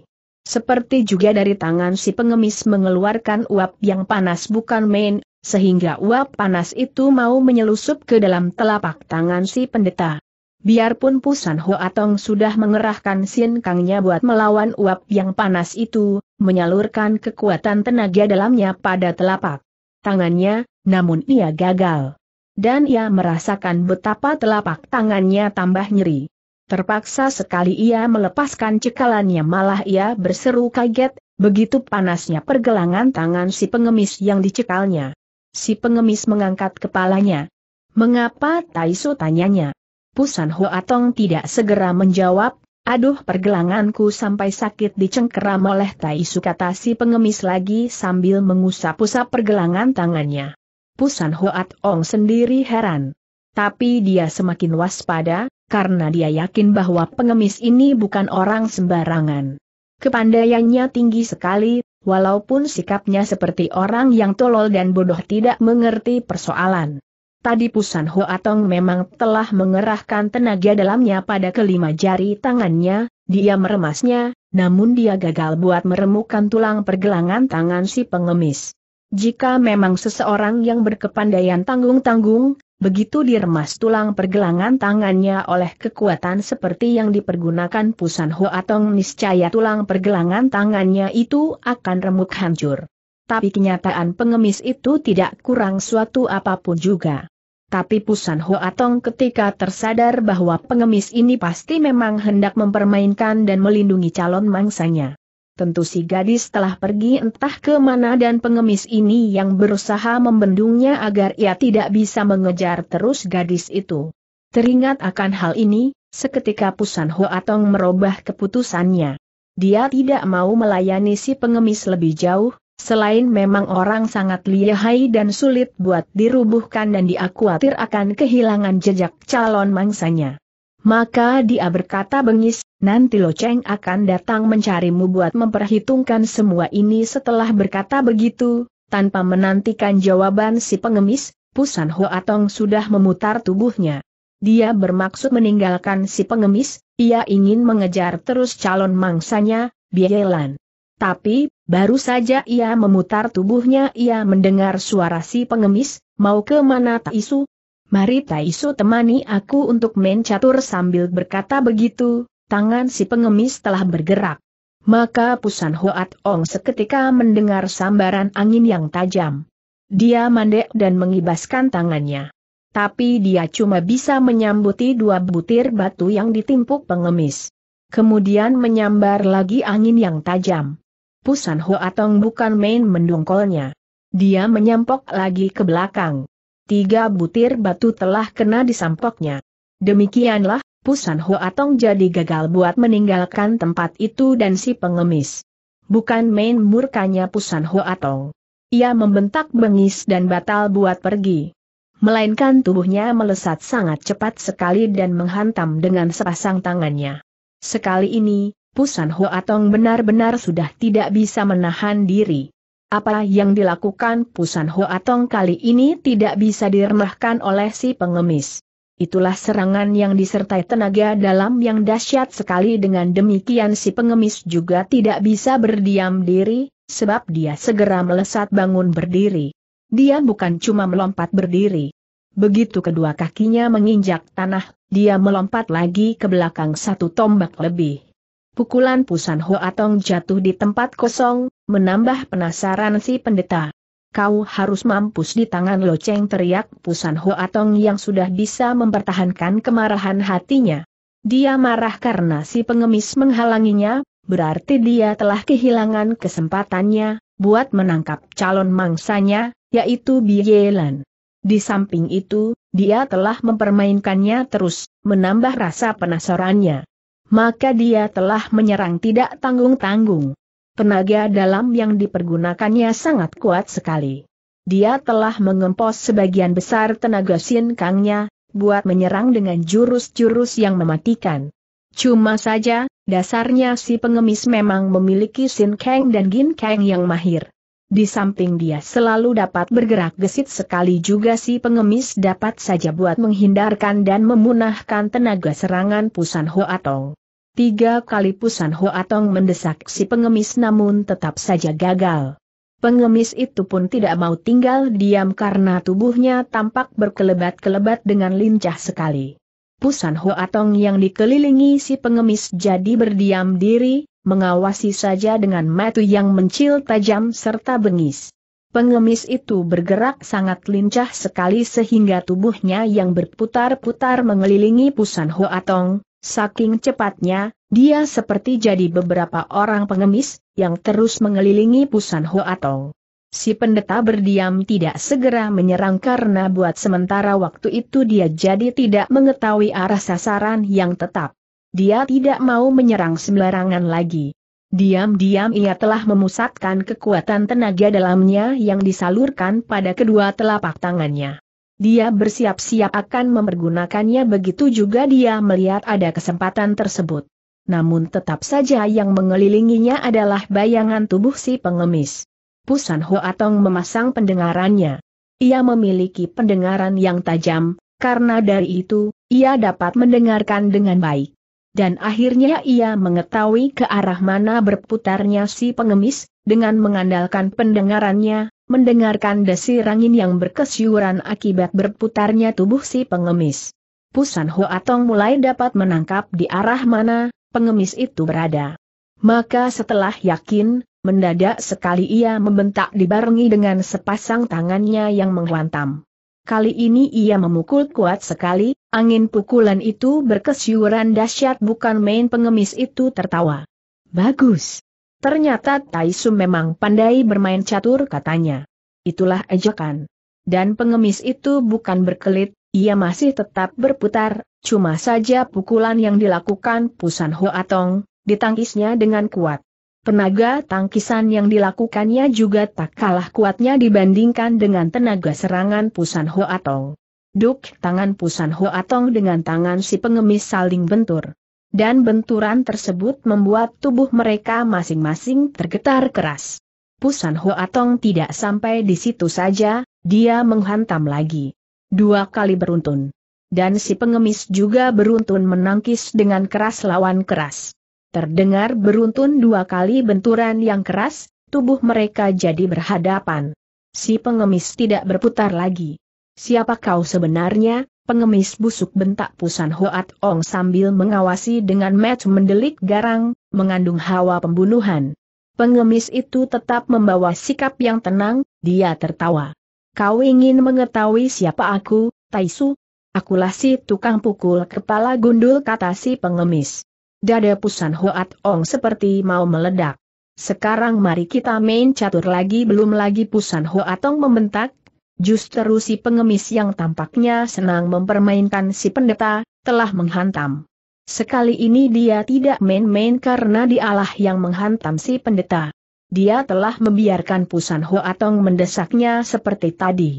Seperti juga dari tangan si pengemis mengeluarkan uap yang panas bukan main, sehingga uap panas itu mau menyelusup ke dalam telapak tangan si pendeta. Biarpun Pusan Ho Atong sudah mengerahkan sin kangnya buat melawan uap yang panas itu, menyalurkan kekuatan tenaga dalamnya pada telapak tangannya, namun ia gagal dan ia merasakan betapa telapak tangannya tambah nyeri. Terpaksa sekali ia melepaskan cekalannya malah ia berseru kaget, begitu panasnya pergelangan tangan si pengemis yang dicekalnya. Si pengemis mengangkat kepalanya. Mengapa Taiso tanyanya? Pusan Hoatong tidak segera menjawab, aduh pergelanganku sampai sakit dicengkeram oleh Taisu kata si pengemis lagi sambil mengusap-usap pergelangan tangannya. Pusan Hoat Ong sendiri heran. Tapi dia semakin waspada, karena dia yakin bahwa pengemis ini bukan orang sembarangan. Kepandaiannya tinggi sekali, walaupun sikapnya seperti orang yang tolol dan bodoh tidak mengerti persoalan. Tadi Pusan Hoatong memang telah mengerahkan tenaga dalamnya pada kelima jari tangannya, dia meremasnya, namun dia gagal buat meremukkan tulang pergelangan tangan si pengemis. Jika memang seseorang yang berkepandaian tanggung-tanggung, begitu diremas tulang pergelangan tangannya oleh kekuatan seperti yang dipergunakan Pusan Atong niscaya tulang pergelangan tangannya itu akan remuk hancur. Tapi kenyataan pengemis itu tidak kurang suatu apapun juga. Tapi Pusan Atong ketika tersadar bahwa pengemis ini pasti memang hendak mempermainkan dan melindungi calon mangsanya. Tentu si gadis telah pergi entah ke mana dan pengemis ini yang berusaha membendungnya agar ia tidak bisa mengejar terus gadis itu. Teringat akan hal ini, seketika Pusan Hoatong merubah keputusannya. Dia tidak mau melayani si pengemis lebih jauh, selain memang orang sangat lihai dan sulit buat dirubuhkan dan diakui akan kehilangan jejak calon mangsanya. Maka dia berkata bengis, nanti Loceng akan datang mencarimu buat memperhitungkan semua ini setelah berkata begitu, tanpa menantikan jawaban si pengemis, Pusan Ho Atong sudah memutar tubuhnya. Dia bermaksud meninggalkan si pengemis, ia ingin mengejar terus calon mangsanya, Bielan. Tapi, baru saja ia memutar tubuhnya ia mendengar suara si pengemis, mau ke mana Taisu, Mari Taisu temani aku untuk main catur sambil berkata begitu, tangan si pengemis telah bergerak. Maka Pusan Hoat Ong seketika mendengar sambaran angin yang tajam. Dia mandek dan mengibaskan tangannya. Tapi dia cuma bisa menyambuti dua butir batu yang ditimpuk pengemis. Kemudian menyambar lagi angin yang tajam. Pusan Hoat Ong bukan main mendongkolnya. Dia menyampok lagi ke belakang tiga butir batu telah kena disampoknya. Demikianlah, Pusan Hoatong jadi gagal buat meninggalkan tempat itu dan si pengemis. Bukan main murkanya Pusan Hoatong. Ia membentak bengis dan batal buat pergi. Melainkan tubuhnya melesat sangat cepat sekali dan menghantam dengan sepasang tangannya. Sekali ini, Pusan Hoatong benar-benar sudah tidak bisa menahan diri. Apa yang dilakukan Pusan Hoatong kali ini tidak bisa diremahkan oleh si pengemis. Itulah serangan yang disertai tenaga dalam yang dahsyat sekali dengan demikian si pengemis juga tidak bisa berdiam diri, sebab dia segera melesat bangun berdiri. Dia bukan cuma melompat berdiri. Begitu kedua kakinya menginjak tanah, dia melompat lagi ke belakang satu tombak lebih pukulan Pusan Hoatong jatuh di tempat kosong, menambah penasaran si pendeta. Kau harus mampus di tangan loceng teriak Pusan Hoatong yang sudah bisa mempertahankan kemarahan hatinya. Dia marah karena si pengemis menghalanginya, berarti dia telah kehilangan kesempatannya, buat menangkap calon mangsanya, yaitu Bielan. Di samping itu, dia telah mempermainkannya terus, menambah rasa penasarannya maka dia telah menyerang tidak tanggung-tanggung. Tenaga dalam yang dipergunakannya sangat kuat sekali. Dia telah mengempos sebagian besar tenaga Sin Kangnya, buat menyerang dengan jurus-jurus yang mematikan. Cuma saja, dasarnya si pengemis memang memiliki Sin Kang dan Gin Kang yang mahir. Di samping dia selalu dapat bergerak gesit sekali juga si pengemis dapat saja buat menghindarkan dan memunahkan tenaga serangan Pusan Hoatong. Tiga kali Pusan Hoatong mendesak si pengemis namun tetap saja gagal. Pengemis itu pun tidak mau tinggal diam karena tubuhnya tampak berkelebat-kelebat dengan lincah sekali. Pusan Hoatong yang dikelilingi si pengemis jadi berdiam diri, mengawasi saja dengan mata yang mencil tajam serta bengis. Pengemis itu bergerak sangat lincah sekali sehingga tubuhnya yang berputar-putar mengelilingi Pusan Hoatong, Saking cepatnya, dia seperti jadi beberapa orang pengemis, yang terus mengelilingi Pusan Hoatong. Si pendeta berdiam tidak segera menyerang karena buat sementara waktu itu dia jadi tidak mengetahui arah sasaran yang tetap. Dia tidak mau menyerang sembarangan lagi. Diam-diam ia telah memusatkan kekuatan tenaga dalamnya yang disalurkan pada kedua telapak tangannya. Dia bersiap-siap akan mempergunakannya begitu juga dia melihat ada kesempatan tersebut. Namun tetap saja yang mengelilinginya adalah bayangan tubuh si pengemis. Pusan Hoatong memasang pendengarannya. Ia memiliki pendengaran yang tajam, karena dari itu, ia dapat mendengarkan dengan baik. Dan akhirnya ia mengetahui ke arah mana berputarnya si pengemis, dengan mengandalkan pendengarannya, mendengarkan desirangin yang berkesyuran akibat berputarnya tubuh si pengemis. Pusan Hoatong mulai dapat menangkap di arah mana pengemis itu berada. Maka setelah yakin, mendadak sekali ia membentak dibarengi dengan sepasang tangannya yang menghantam. Kali ini ia memukul kuat sekali, angin pukulan itu berkesyuran dahsyat bukan main pengemis itu tertawa. Bagus, Ternyata Taisu memang pandai bermain catur katanya. Itulah ejekan. Dan pengemis itu bukan berkelit, ia masih tetap berputar, cuma saja pukulan yang dilakukan Pusan Ho Atong, ditangkisnya dengan kuat. Tenaga tangkisan yang dilakukannya juga tak kalah kuatnya dibandingkan dengan tenaga serangan Pusan Ho Atong. Duk tangan Pusan Ho Atong dengan tangan si pengemis saling bentur dan benturan tersebut membuat tubuh mereka masing-masing tergetar keras. Pusan Hoatong tidak sampai di situ saja, dia menghantam lagi. Dua kali beruntun. Dan si pengemis juga beruntun menangkis dengan keras lawan keras. Terdengar beruntun dua kali benturan yang keras, tubuh mereka jadi berhadapan. Si pengemis tidak berputar lagi. Siapa kau sebenarnya, pengemis busuk bentak Pusan Hoat Ong sambil mengawasi dengan match mendelik garang, mengandung hawa pembunuhan. Pengemis itu tetap membawa sikap yang tenang, dia tertawa. Kau ingin mengetahui siapa aku, Taisu? Akulah si tukang pukul kepala gundul kata si pengemis. Dada Pusan Hoat Ong seperti mau meledak. Sekarang mari kita main catur lagi belum lagi Pusan Hoat Ong membentak, Justru si pengemis yang tampaknya senang mempermainkan si pendeta, telah menghantam. Sekali ini dia tidak main-main karena dialah yang menghantam si pendeta. Dia telah membiarkan Pusan Hoatong mendesaknya seperti tadi.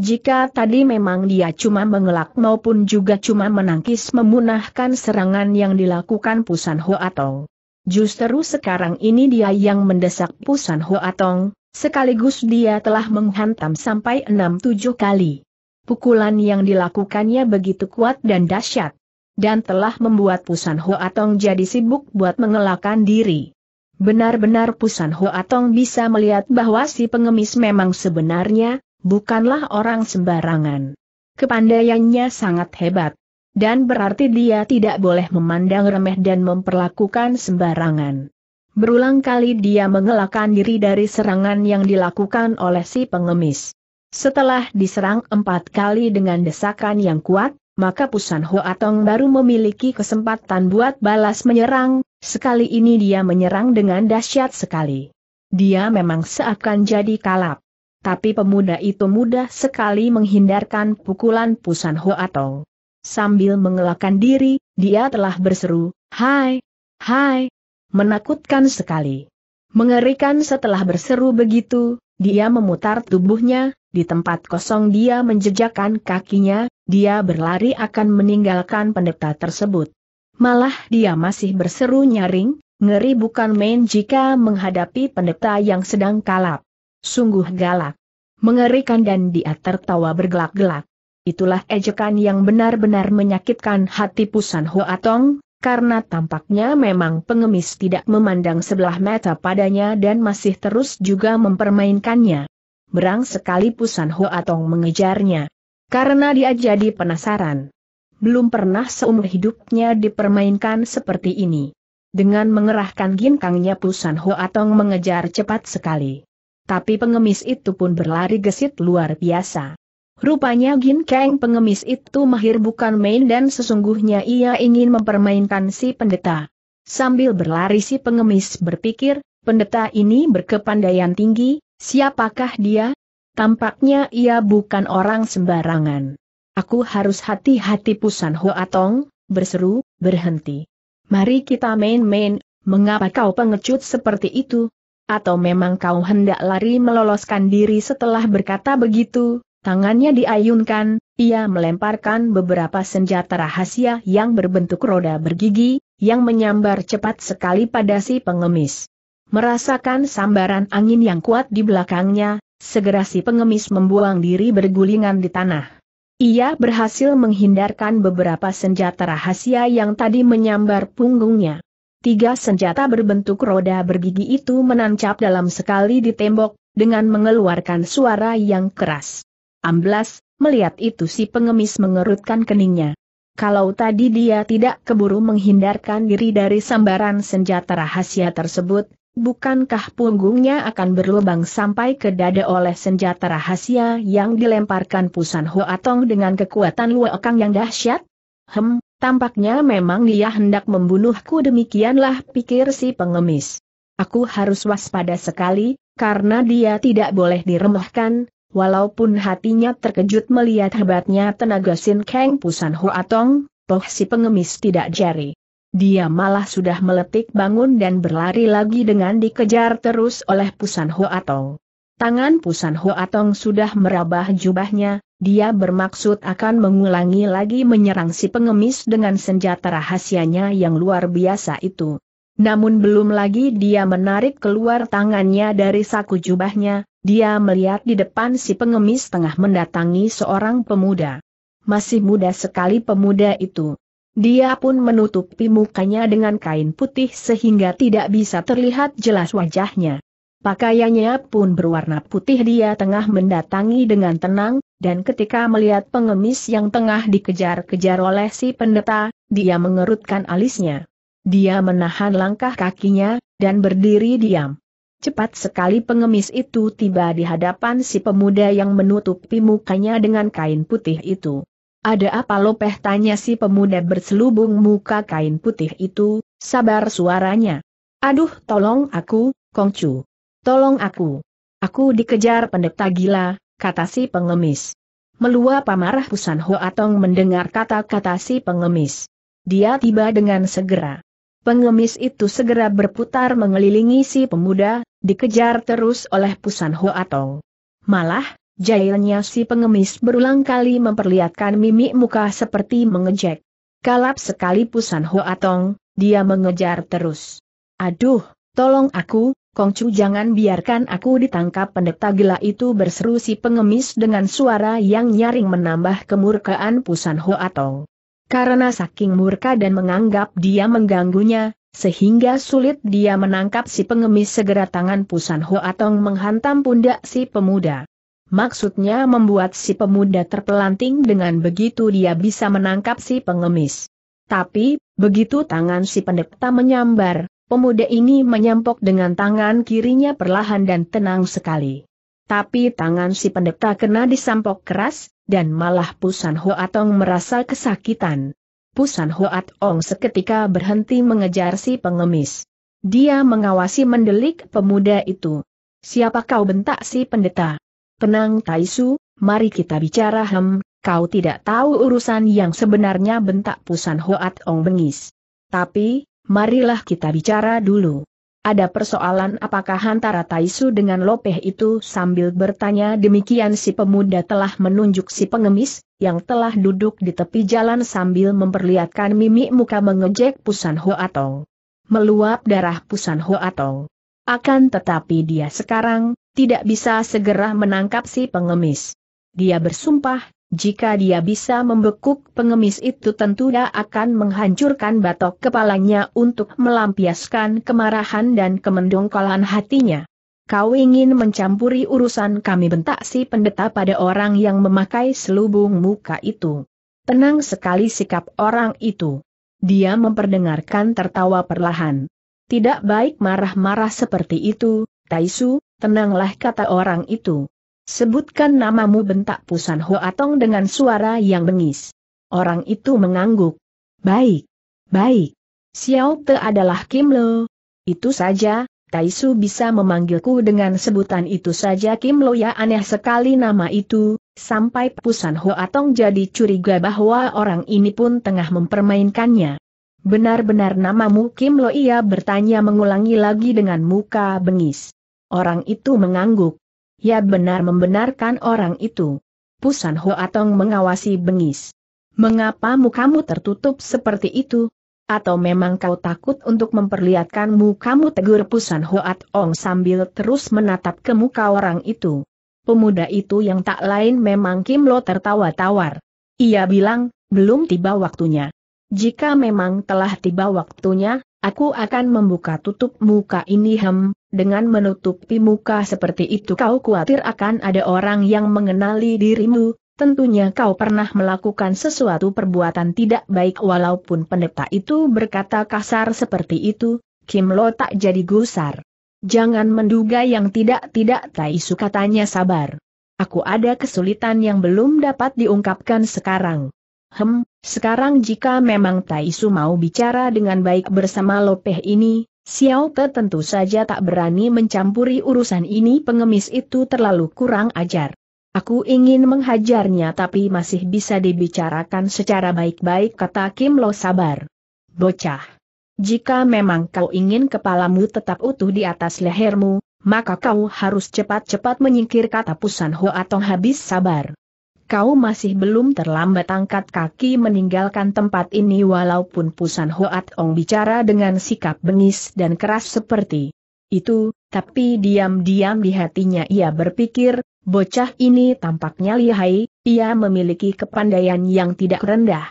Jika tadi memang dia cuma mengelak maupun juga cuma menangkis memunahkan serangan yang dilakukan Pusan Hoatong. Justru sekarang ini dia yang mendesak Pusan Hoatong, Sekaligus dia telah menghantam sampai enam tujuh kali. Pukulan yang dilakukannya begitu kuat dan dahsyat. Dan telah membuat Pusan Hoatong jadi sibuk buat mengelakkan diri. Benar-benar Pusan Hoatong bisa melihat bahwa si pengemis memang sebenarnya, bukanlah orang sembarangan. Kepandaiannya sangat hebat. Dan berarti dia tidak boleh memandang remeh dan memperlakukan sembarangan. Berulang kali dia mengelakkan diri dari serangan yang dilakukan oleh si pengemis. Setelah diserang empat kali dengan desakan yang kuat, maka Pusan Hoatong baru memiliki kesempatan buat balas menyerang, sekali ini dia menyerang dengan dahsyat sekali. Dia memang seakan jadi kalap. Tapi pemuda itu mudah sekali menghindarkan pukulan Pusan Hoatong. Sambil mengelakkan diri, dia telah berseru, Hai, hai, Menakutkan sekali. Mengerikan setelah berseru begitu, dia memutar tubuhnya, di tempat kosong dia menjejakkan kakinya, dia berlari akan meninggalkan pendeta tersebut. Malah dia masih berseru nyaring, ngeri bukan main jika menghadapi pendeta yang sedang kalap. Sungguh galak. Mengerikan dan dia tertawa bergelak-gelak. Itulah ejekan yang benar-benar menyakitkan hati Pusan Hoatong, karena tampaknya memang pengemis tidak memandang sebelah mata padanya dan masih terus juga mempermainkannya. Berang sekali Pusan Hoatong mengejarnya. Karena dia jadi penasaran. Belum pernah seumur hidupnya dipermainkan seperti ini. Dengan mengerahkan ginkangnya Pusan Hoatong mengejar cepat sekali. Tapi pengemis itu pun berlari gesit luar biasa. Rupanya Gin Kang pengemis itu mahir bukan main dan sesungguhnya ia ingin mempermainkan si pendeta. Sambil berlari si pengemis berpikir, pendeta ini berkepandaian tinggi, siapakah dia? Tampaknya ia bukan orang sembarangan. Aku harus hati-hati Pusan Hoatong, berseru, berhenti. Mari kita main-main, mengapa kau pengecut seperti itu? Atau memang kau hendak lari meloloskan diri setelah berkata begitu, Tangannya diayunkan, ia melemparkan beberapa senjata rahasia yang berbentuk roda bergigi, yang menyambar cepat sekali pada si pengemis. Merasakan sambaran angin yang kuat di belakangnya, segera si pengemis membuang diri bergulingan di tanah. Ia berhasil menghindarkan beberapa senjata rahasia yang tadi menyambar punggungnya. Tiga senjata berbentuk roda bergigi itu menancap dalam sekali di tembok, dengan mengeluarkan suara yang keras. Amblas, melihat itu si pengemis mengerutkan keningnya. Kalau tadi dia tidak keburu menghindarkan diri dari sambaran senjata rahasia tersebut, bukankah punggungnya akan berlubang sampai ke dada oleh senjata rahasia yang dilemparkan Pusan Hoatong dengan kekuatan Luokang yang dahsyat? Hem, tampaknya memang dia hendak membunuhku demikianlah pikir si pengemis. Aku harus waspada sekali, karena dia tidak boleh diremahkan, Walaupun hatinya terkejut melihat hebatnya tenaga Sin Kang Pusan Tong, toh si pengemis tidak jari. Dia malah sudah meletik bangun dan berlari lagi dengan dikejar terus oleh Pusan Tong. Tangan Pusan Tong sudah merabah jubahnya, dia bermaksud akan mengulangi lagi menyerang si pengemis dengan senjata rahasianya yang luar biasa itu. Namun belum lagi dia menarik keluar tangannya dari saku jubahnya, dia melihat di depan si pengemis tengah mendatangi seorang pemuda. Masih muda sekali pemuda itu. Dia pun menutupi mukanya dengan kain putih sehingga tidak bisa terlihat jelas wajahnya. Pakaiannya pun berwarna putih dia tengah mendatangi dengan tenang, dan ketika melihat pengemis yang tengah dikejar-kejar oleh si pendeta, dia mengerutkan alisnya. Dia menahan langkah kakinya, dan berdiri diam. Cepat sekali pengemis itu tiba di hadapan si pemuda yang menutupi mukanya dengan kain putih itu. Ada apa lopeh tanya si pemuda berselubung muka kain putih itu, sabar suaranya. Aduh tolong aku, Kongcu. Tolong aku. Aku dikejar pendeta gila, kata si pengemis. Meluap amarah Pusan Hoatong mendengar kata-kata si pengemis. Dia tiba dengan segera. Pengemis itu segera berputar mengelilingi si pemuda, dikejar terus oleh Pusan Ho Atong. Malah, jailnya si pengemis berulang kali memperlihatkan mimik muka seperti mengejek. Kalap sekali Pusan Ho Atong, dia mengejar terus. Aduh, tolong aku, Kongcu jangan biarkan aku ditangkap pendeta gila itu berseru si pengemis dengan suara yang nyaring menambah kemurkaan Pusan Ho Atong. Karena saking murka dan menganggap dia mengganggunya, sehingga sulit dia menangkap si pengemis segera tangan Pusan Ho Atong menghantam pundak si pemuda. Maksudnya membuat si pemuda terpelanting dengan begitu dia bisa menangkap si pengemis. Tapi, begitu tangan si pendekta menyambar, pemuda ini menyampok dengan tangan kirinya perlahan dan tenang sekali. Tapi tangan si pendekta kena disampok keras, dan malah Pusan Hoatong merasa kesakitan. Pusan Hoatong seketika berhenti mengejar si pengemis. Dia mengawasi mendelik pemuda itu. Siapa kau bentak si pendeta? Penang Taisu, mari kita bicara hem, kau tidak tahu urusan yang sebenarnya bentak Pusan Hoatong bengis. Tapi, marilah kita bicara dulu. Ada persoalan apakah antara Taisu dengan Lopeh itu sambil bertanya demikian si pemuda telah menunjuk si pengemis, yang telah duduk di tepi jalan sambil memperlihatkan mimik muka mengejek Pusan Ho Hoatong. Meluap darah Pusan Ho Hoatong. Akan tetapi dia sekarang, tidak bisa segera menangkap si pengemis. Dia bersumpah, jika dia bisa membekuk pengemis itu tentu dia akan menghancurkan batok kepalanya untuk melampiaskan kemarahan dan kemendongkolan hatinya. Kau ingin mencampuri urusan kami bentak si pendeta pada orang yang memakai selubung muka itu. Tenang sekali sikap orang itu. Dia memperdengarkan tertawa perlahan. Tidak baik marah-marah seperti itu, Taisu, tenanglah kata orang itu. Sebutkan namamu bentak Pusan Hoatong dengan suara yang bengis. Orang itu mengangguk. Baik. Baik. Xiao Te adalah Kim Lo. Itu saja, Taisu bisa memanggilku dengan sebutan itu saja Kim Lo ya aneh sekali nama itu, sampai Pusan Hoatong jadi curiga bahwa orang ini pun tengah mempermainkannya. Benar-benar namamu Kim Lo ia bertanya mengulangi lagi dengan muka bengis. Orang itu mengangguk. Ya benar membenarkan orang itu. Pusan Hoatong mengawasi bengis. Mengapa mukamu tertutup seperti itu? Atau memang kau takut untuk memperlihatkan mukamu tegur Pusan Hoatong sambil terus menatap ke muka orang itu. Pemuda itu yang tak lain memang Kim Lo tertawa tawar. Ia bilang, belum tiba waktunya. Jika memang telah tiba waktunya, Aku akan membuka tutup muka ini hem, dengan menutupi muka seperti itu kau khawatir akan ada orang yang mengenali dirimu, tentunya kau pernah melakukan sesuatu perbuatan tidak baik walaupun pendeta itu berkata kasar seperti itu, Kim Lo tak jadi gusar. Jangan menduga yang tidak-tidak Taisu katanya sabar. Aku ada kesulitan yang belum dapat diungkapkan sekarang. Hem, sekarang jika memang Taisu mau bicara dengan baik bersama Lopeh ini, Xiao Te tentu saja tak berani mencampuri urusan ini pengemis itu terlalu kurang ajar. Aku ingin menghajarnya tapi masih bisa dibicarakan secara baik-baik kata Kim Lo sabar. Bocah. Jika memang kau ingin kepalamu tetap utuh di atas lehermu, maka kau harus cepat-cepat menyingkir kata Pusan Ho atau habis sabar kau masih belum terlambat angkat kaki meninggalkan tempat ini walaupun Pusan Hoat Ong bicara dengan sikap bengis dan keras seperti itu, tapi diam-diam di hatinya ia berpikir, bocah ini tampaknya lihai, ia memiliki kepandaian yang tidak rendah.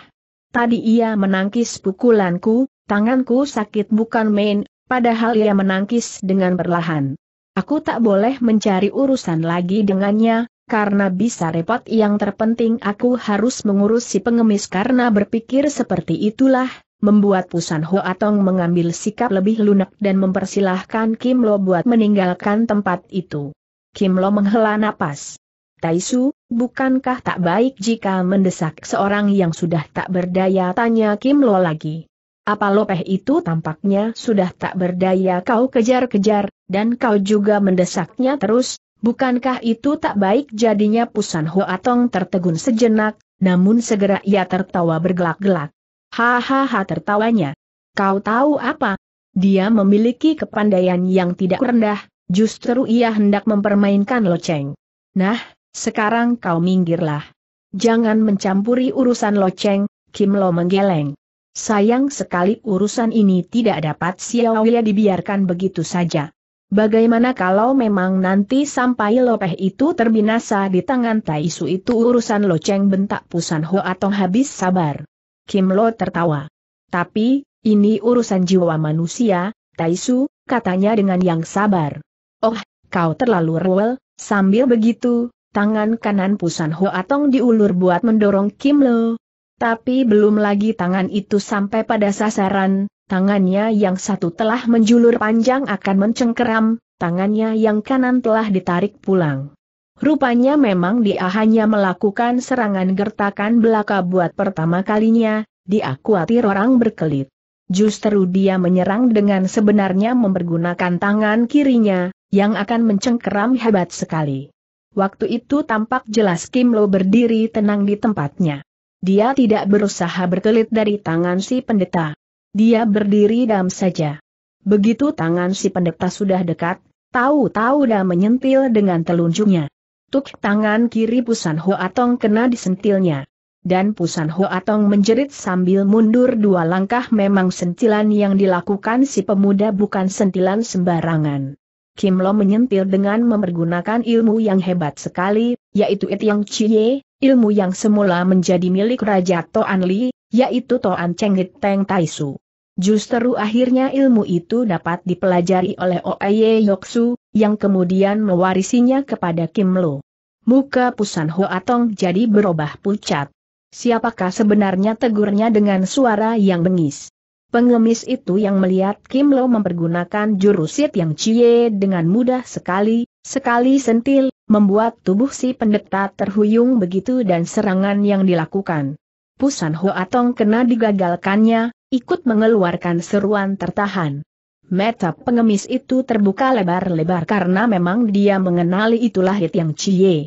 Tadi ia menangkis pukulanku, tanganku sakit bukan main, padahal ia menangkis dengan perlahan. Aku tak boleh mencari urusan lagi dengannya, karena bisa repot yang terpenting aku harus mengurus si pengemis karena berpikir seperti itulah, membuat Pusan Ho Atong mengambil sikap lebih lunak dan mempersilahkan Kim Lo buat meninggalkan tempat itu. Kim Lo menghela napas. Taisu, bukankah tak baik jika mendesak seorang yang sudah tak berdaya tanya Kim Lo lagi. Apa lopeh itu tampaknya sudah tak berdaya kau kejar-kejar, dan kau juga mendesaknya terus, Bukankah itu tak baik jadinya Pusan Hoatong tertegun sejenak, namun segera ia tertawa bergelak-gelak. Hahaha tertawanya. Kau tahu apa? Dia memiliki kepandaian yang tidak rendah, justru ia hendak mempermainkan loceng. Nah, sekarang kau minggirlah. Jangan mencampuri urusan loceng, Kim Lo menggeleng. Sayang sekali urusan ini tidak dapat Xiao Xiaoya dibiarkan begitu saja. Bagaimana kalau memang nanti sampai lopeh itu terbinasa di tangan Taisu itu urusan loceng bentak Pusan Ho atau habis sabar. Kim Lo tertawa. Tapi, ini urusan jiwa manusia, Taisu, katanya dengan yang sabar. Oh, kau terlalu rewel, sambil begitu, tangan kanan Pusan Ho atau diulur buat mendorong Kim Lo. Tapi belum lagi tangan itu sampai pada sasaran, Tangannya yang satu telah menjulur panjang akan mencengkeram, tangannya yang kanan telah ditarik pulang. Rupanya memang dia hanya melakukan serangan gertakan belaka buat pertama kalinya, dia khawatir orang berkelit. Justru dia menyerang dengan sebenarnya mempergunakan tangan kirinya, yang akan mencengkeram hebat sekali. Waktu itu tampak jelas Kim Lo berdiri tenang di tempatnya. Dia tidak berusaha berkelit dari tangan si pendeta. Dia berdiri dam saja. Begitu tangan si pendeta sudah dekat, tahu-tahu dah menyentil dengan telunjuknya. Tuk tangan kiri Pusan Hoatong kena disentilnya. Dan Pusan Hoatong menjerit sambil mundur dua langkah memang sentilan yang dilakukan si pemuda bukan sentilan sembarangan. Kim Lo menyentil dengan mempergunakan ilmu yang hebat sekali, yaitu It Yang Chie, ilmu yang semula menjadi milik Raja Toan Li, yaitu Toan Chengit Teng Taisu. Justru akhirnya ilmu itu dapat dipelajari oleh Oye Yoksu, yang kemudian mewarisinya kepada Kim Lo. Muka Pusan Hoatong jadi berubah pucat. Siapakah sebenarnya tegurnya dengan suara yang bengis? Pengemis itu yang melihat Kim Lo mempergunakan jurusit yang cie dengan mudah sekali, sekali sentil, membuat tubuh si pendeta terhuyung begitu dan serangan yang dilakukan. Pusan Hoatong kena digagalkannya, ikut mengeluarkan seruan tertahan. Mata pengemis itu terbuka lebar-lebar karena memang dia mengenali itulah Hit Yang Cie.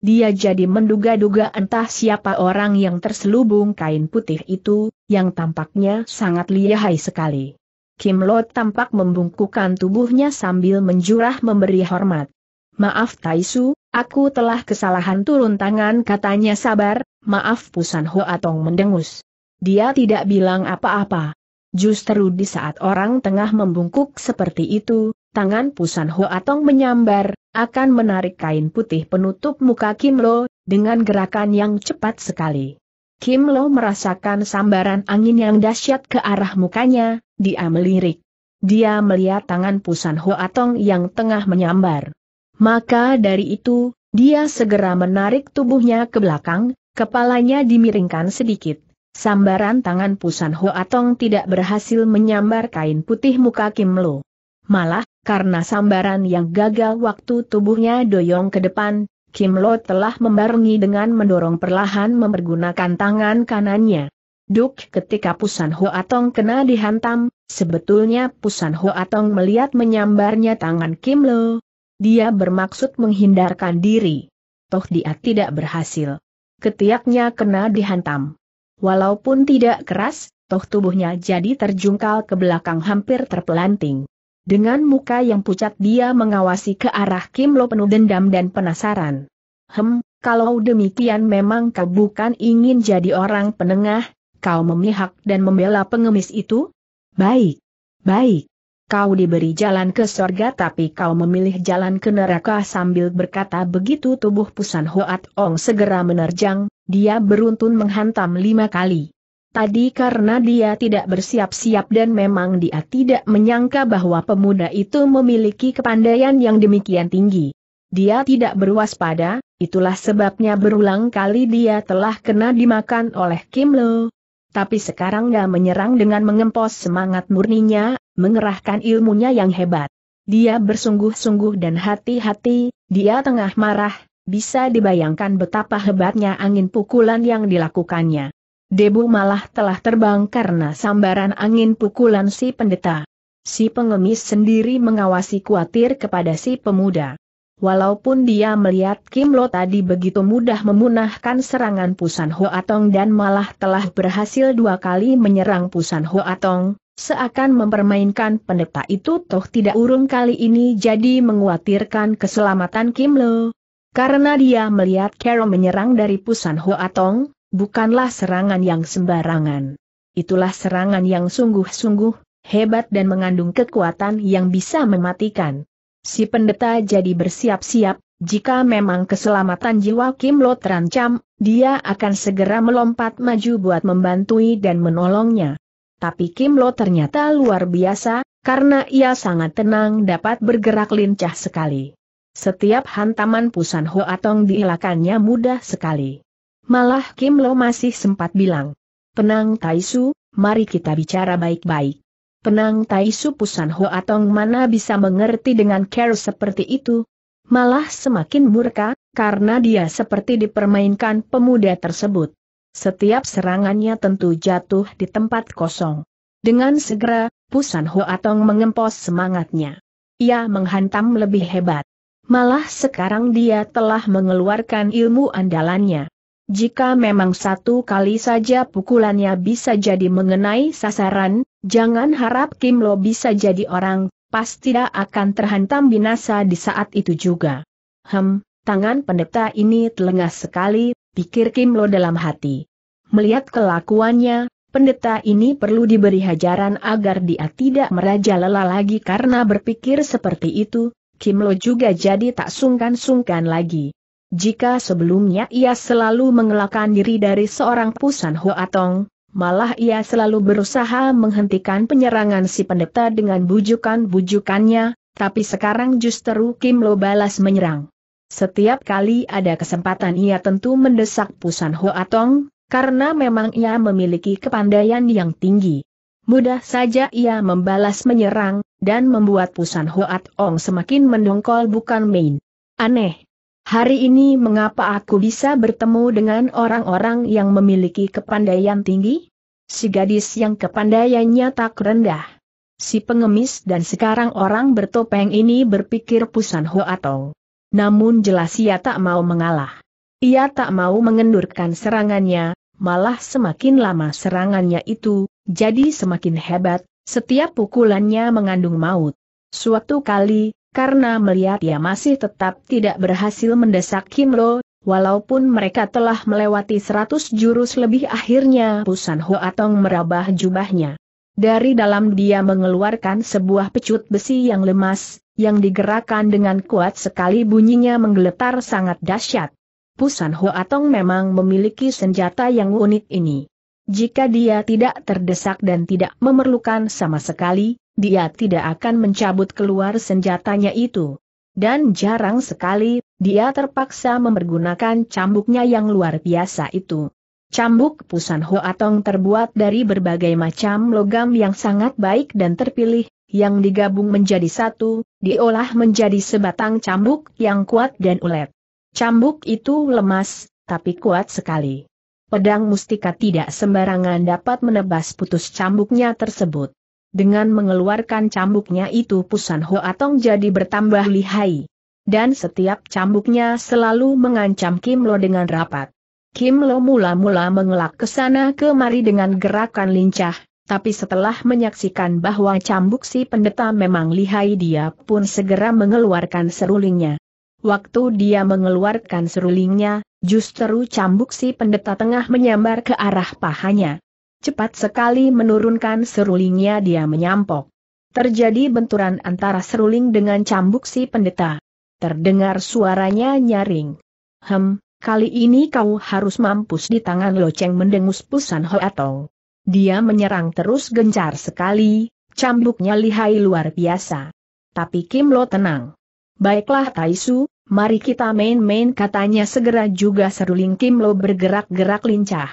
Dia jadi menduga-duga entah siapa orang yang terselubung kain putih itu, yang tampaknya sangat lihai sekali. Kim Lo tampak membungkukkan tubuhnya sambil menjurah memberi hormat. Maaf Taisu, aku telah kesalahan turun tangan katanya sabar, maaf Pusan atau mendengus. Dia tidak bilang apa-apa. Justru di saat orang tengah membungkuk seperti itu, tangan Pusan Ho Atong menyambar, akan menarik kain putih penutup muka Kim Lo, dengan gerakan yang cepat sekali. Kim Lo merasakan sambaran angin yang dahsyat ke arah mukanya, dia melirik. Dia melihat tangan Pusan Ho Atong yang tengah menyambar. Maka dari itu, dia segera menarik tubuhnya ke belakang, kepalanya dimiringkan sedikit Sambaran tangan Pusan Ho Atong tidak berhasil menyambar kain putih muka Kim Lo. Malah, karena sambaran yang gagal waktu tubuhnya doyong ke depan, Kim Lo telah membarengi dengan mendorong perlahan mempergunakan tangan kanannya. Duk ketika Pusan Ho Atong kena dihantam, sebetulnya Pusan Ho Atong melihat menyambarnya tangan Kim Lo. Dia bermaksud menghindarkan diri. Toh dia tidak berhasil. Ketiaknya kena dihantam. Walaupun tidak keras, toh tubuhnya jadi terjungkal ke belakang hampir terpelanting. Dengan muka yang pucat dia mengawasi ke arah Kim Lo penuh dendam dan penasaran. Hem, kalau demikian memang kau bukan ingin jadi orang penengah, kau memihak dan membela pengemis itu? Baik, baik. Kau diberi jalan ke sorga tapi kau memilih jalan ke neraka sambil berkata begitu tubuh Pusan Hoat Ong segera menerjang, dia beruntun menghantam lima kali. Tadi karena dia tidak bersiap-siap dan memang dia tidak menyangka bahwa pemuda itu memiliki kepandaian yang demikian tinggi. Dia tidak berwaspada, itulah sebabnya berulang kali dia telah kena dimakan oleh Kim Lo. Tapi sekarang dia menyerang dengan mengempos semangat murninya, mengerahkan ilmunya yang hebat. Dia bersungguh-sungguh dan hati-hati, dia tengah marah, bisa dibayangkan betapa hebatnya angin pukulan yang dilakukannya. Debu malah telah terbang karena sambaran angin pukulan si pendeta. Si pengemis sendiri mengawasi kuatir kepada si pemuda. Walaupun dia melihat Kim Lo tadi begitu mudah memunahkan serangan Pusan Ho Atong dan malah telah berhasil dua kali menyerang Pusan Ho Atong, seakan mempermainkan pendeta itu toh tidak urung kali ini jadi menguatirkan keselamatan Kim Lo, karena dia melihat Carol menyerang dari Pusan Hoatong, bukanlah serangan yang sembarangan. Itulah serangan yang sungguh-sungguh, hebat dan mengandung kekuatan yang bisa mematikan. Si pendeta jadi bersiap-siap, jika memang keselamatan jiwa Kim Lo terancam, dia akan segera melompat maju buat membantui dan menolongnya. Tapi Kim Lo ternyata luar biasa, karena ia sangat tenang dapat bergerak lincah sekali. Setiap hantaman Pusan Ho Atong diilakannya mudah sekali. Malah Kim Lo masih sempat bilang, Penang Taisu, mari kita bicara baik-baik. Penang Taisu Pusan Ho Atong mana bisa mengerti dengan care seperti itu? Malah semakin murka, karena dia seperti dipermainkan pemuda tersebut. Setiap serangannya tentu jatuh di tempat kosong. Dengan segera, Pusan Ho Atong mengempos semangatnya. Ia menghantam lebih hebat. Malah sekarang dia telah mengeluarkan ilmu andalannya. Jika memang satu kali saja pukulannya bisa jadi mengenai sasaran, jangan harap Kim Lo bisa jadi orang, pasti tidak akan terhantam binasa di saat itu juga. Hem, tangan pendeta ini telengah sekali, pikir Kim Lo dalam hati. Melihat kelakuannya, pendeta ini perlu diberi hajaran agar dia tidak merajalela lagi karena berpikir seperti itu, Kim Lo juga jadi tak sungkan-sungkan lagi. Jika sebelumnya ia selalu mengelakkan diri dari seorang Pusan Ho Atong, malah ia selalu berusaha menghentikan penyerangan si pendeta dengan bujukan-bujukannya, tapi sekarang justru Kim Lo balas menyerang. Setiap kali ada kesempatan ia tentu mendesak Pusan Ho Atong, karena memang ia memiliki kepandaian yang tinggi. Mudah saja ia membalas menyerang, dan membuat Pusan Hoat Ong semakin mendongkol bukan main. Aneh. Hari ini mengapa aku bisa bertemu dengan orang-orang yang memiliki kepandaian tinggi? Si gadis yang kepandaiannya tak rendah. Si pengemis dan sekarang orang bertopeng ini berpikir Pusan Hoat Ong. Namun jelas ia tak mau mengalah. Ia tak mau mengendurkan serangannya, malah semakin lama serangannya itu, jadi semakin hebat, setiap pukulannya mengandung maut. Suatu kali, karena melihat ia masih tetap tidak berhasil mendesak Kim Lo, walaupun mereka telah melewati seratus jurus lebih akhirnya Pusan Ho Atong merabah jubahnya. Dari dalam dia mengeluarkan sebuah pecut besi yang lemas, yang digerakkan dengan kuat sekali bunyinya menggeletar sangat dahsyat. Pusan Ho Atong memang memiliki senjata yang unik ini. Jika dia tidak terdesak dan tidak memerlukan sama sekali, dia tidak akan mencabut keluar senjatanya itu. Dan jarang sekali, dia terpaksa mempergunakan cambuknya yang luar biasa itu. Cambuk Pusan Hoatong terbuat dari berbagai macam logam yang sangat baik dan terpilih, yang digabung menjadi satu, diolah menjadi sebatang cambuk yang kuat dan ulet. Cambuk itu lemas, tapi kuat sekali pedang mustika tidak sembarangan dapat menebas putus cambuknya tersebut. Dengan mengeluarkan cambuknya itu Pusan Hoatong jadi bertambah lihai. Dan setiap cambuknya selalu mengancam Kim Lo dengan rapat. Kim Lo mula-mula mengelak ke sana kemari dengan gerakan lincah, tapi setelah menyaksikan bahwa cambuk si pendeta memang lihai dia pun segera mengeluarkan serulingnya. Waktu dia mengeluarkan serulingnya, justru cambuk si pendeta tengah menyambar ke arah pahanya. Cepat sekali menurunkan serulingnya dia menyampok. Terjadi benturan antara seruling dengan cambuk si pendeta. Terdengar suaranya nyaring. Hem, kali ini kau harus mampus di tangan loceng mendengus pusan atau. Dia menyerang terus gencar sekali, cambuknya lihai luar biasa. Tapi Kim Lo tenang. Baiklah Taisu, Mari kita main-main katanya segera juga seruling Kim Lo bergerak-gerak lincah.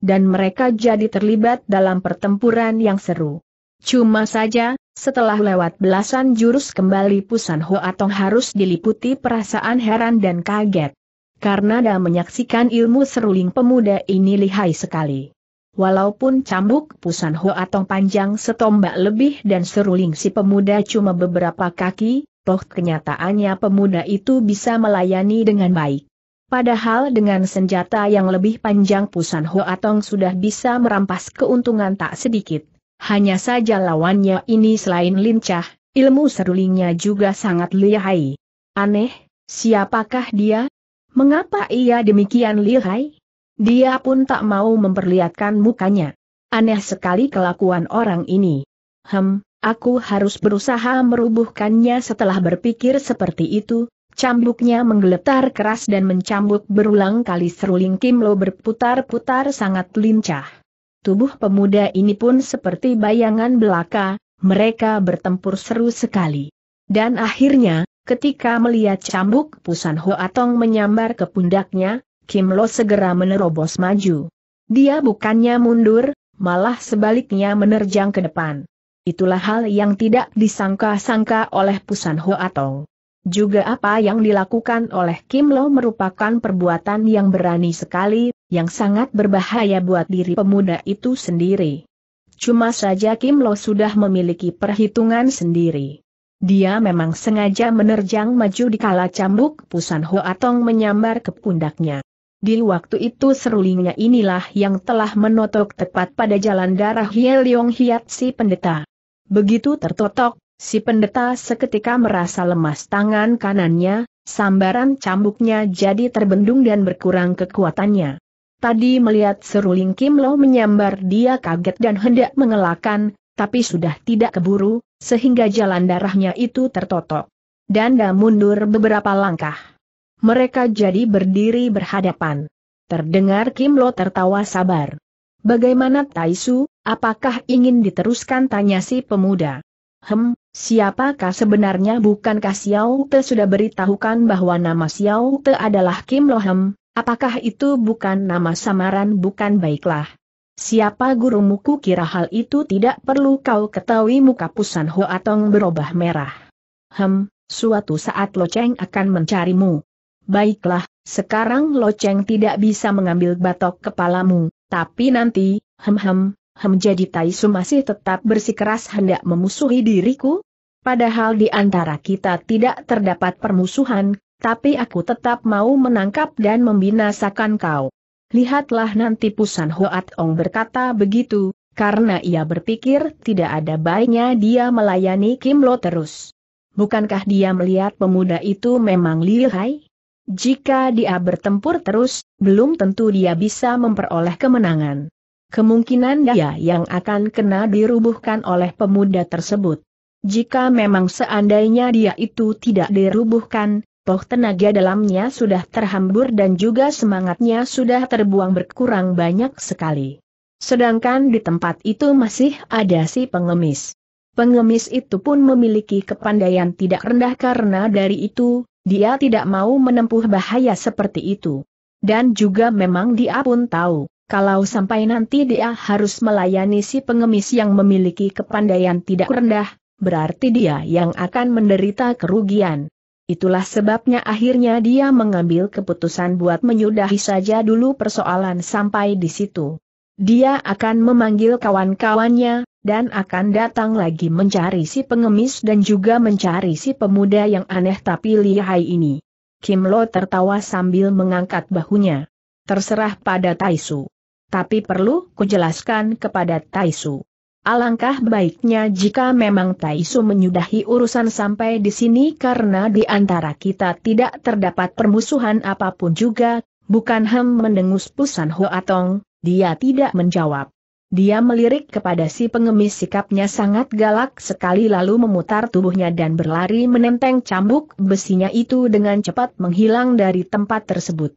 Dan mereka jadi terlibat dalam pertempuran yang seru. Cuma saja, setelah lewat belasan jurus kembali Pusan Ho atong harus diliputi perasaan heran dan kaget. Karena dah menyaksikan ilmu seruling pemuda ini lihai sekali. Walaupun cambuk Pusan Ho atong panjang setombak lebih dan seruling si pemuda cuma beberapa kaki, toh kenyataannya pemuda itu bisa melayani dengan baik. Padahal dengan senjata yang lebih panjang Pusan Hoatong sudah bisa merampas keuntungan tak sedikit. Hanya saja lawannya ini selain lincah, ilmu serulingnya juga sangat lihai. Aneh, siapakah dia? Mengapa ia demikian lihai? Dia pun tak mau memperlihatkan mukanya. Aneh sekali kelakuan orang ini. Hem, Aku harus berusaha merubuhkannya setelah berpikir seperti itu, cambuknya menggeletar keras dan mencambuk berulang kali seruling Kim Lo berputar-putar sangat lincah. Tubuh pemuda ini pun seperti bayangan belaka, mereka bertempur seru sekali. Dan akhirnya, ketika melihat cambuk Pusan Ho Atong menyambar ke pundaknya, Kim Lo segera menerobos maju. Dia bukannya mundur, malah sebaliknya menerjang ke depan. Itulah hal yang tidak disangka-sangka oleh Pusan Ho Atong. Juga apa yang dilakukan oleh Kim Lo merupakan perbuatan yang berani sekali, yang sangat berbahaya buat diri pemuda itu sendiri. Cuma saja Kim Lo sudah memiliki perhitungan sendiri. Dia memang sengaja menerjang maju di kala cambuk Pusan Ho Atong menyambar ke pundaknya. Di waktu itu serulingnya inilah yang telah menotok tepat pada jalan darah Hye Leong Hiat si pendeta. Begitu tertotok, si pendeta seketika merasa lemas tangan kanannya, sambaran cambuknya jadi terbendung dan berkurang kekuatannya. Tadi melihat seruling Kim Lo menyambar dia kaget dan hendak mengelakkan, tapi sudah tidak keburu, sehingga jalan darahnya itu tertotok. dan Danda mundur beberapa langkah. Mereka jadi berdiri berhadapan. Terdengar Kim Lo tertawa sabar. Bagaimana Taisu, Apakah ingin diteruskan tanya si pemuda? Hem, siapakah sebenarnya bukankah Xiao Te sudah beritahukan bahwa nama Xiao Te adalah Kim Lohem, apakah itu bukan nama samaran bukan baiklah. Siapa gurumu ku kira hal itu tidak perlu kau ketahui muka pusan atau berubah merah. Hem, suatu saat Loceng akan mencarimu. Baiklah, sekarang Loceng tidak bisa mengambil batok kepalamu, tapi nanti, hem-hem, Hem jadi Taisu masih tetap bersikeras hendak memusuhi diriku? Padahal di antara kita tidak terdapat permusuhan, tapi aku tetap mau menangkap dan membinasakan kau. Lihatlah nanti Pusan Hoat Ong berkata begitu, karena ia berpikir tidak ada baiknya dia melayani Kim Lo terus. Bukankah dia melihat pemuda itu memang lihai? Jika dia bertempur terus, belum tentu dia bisa memperoleh kemenangan kemungkinan ya. dia yang akan kena dirubuhkan oleh pemuda tersebut. Jika memang seandainya dia itu tidak dirubuhkan, poh tenaga dalamnya sudah terhambur dan juga semangatnya sudah terbuang berkurang banyak sekali. Sedangkan di tempat itu masih ada si pengemis. Pengemis itu pun memiliki kepandaian tidak rendah karena dari itu, dia tidak mau menempuh bahaya seperti itu. Dan juga memang dia pun tahu, kalau sampai nanti dia harus melayani si pengemis yang memiliki kepandaian tidak rendah, berarti dia yang akan menderita kerugian. Itulah sebabnya akhirnya dia mengambil keputusan buat menyudahi saja dulu persoalan sampai di situ. Dia akan memanggil kawan-kawannya, dan akan datang lagi mencari si pengemis dan juga mencari si pemuda yang aneh tapi lihai ini. Kim Lo tertawa sambil mengangkat bahunya. Terserah pada Taisu. Tapi perlu kujelaskan kepada Taisu. Alangkah baiknya jika memang Taisu menyudahi urusan sampai di sini karena di antara kita tidak terdapat permusuhan apapun juga, bukan Hem mendengus Pusan Hoatong, dia tidak menjawab. Dia melirik kepada si pengemis sikapnya sangat galak sekali lalu memutar tubuhnya dan berlari menenteng cambuk besinya itu dengan cepat menghilang dari tempat tersebut.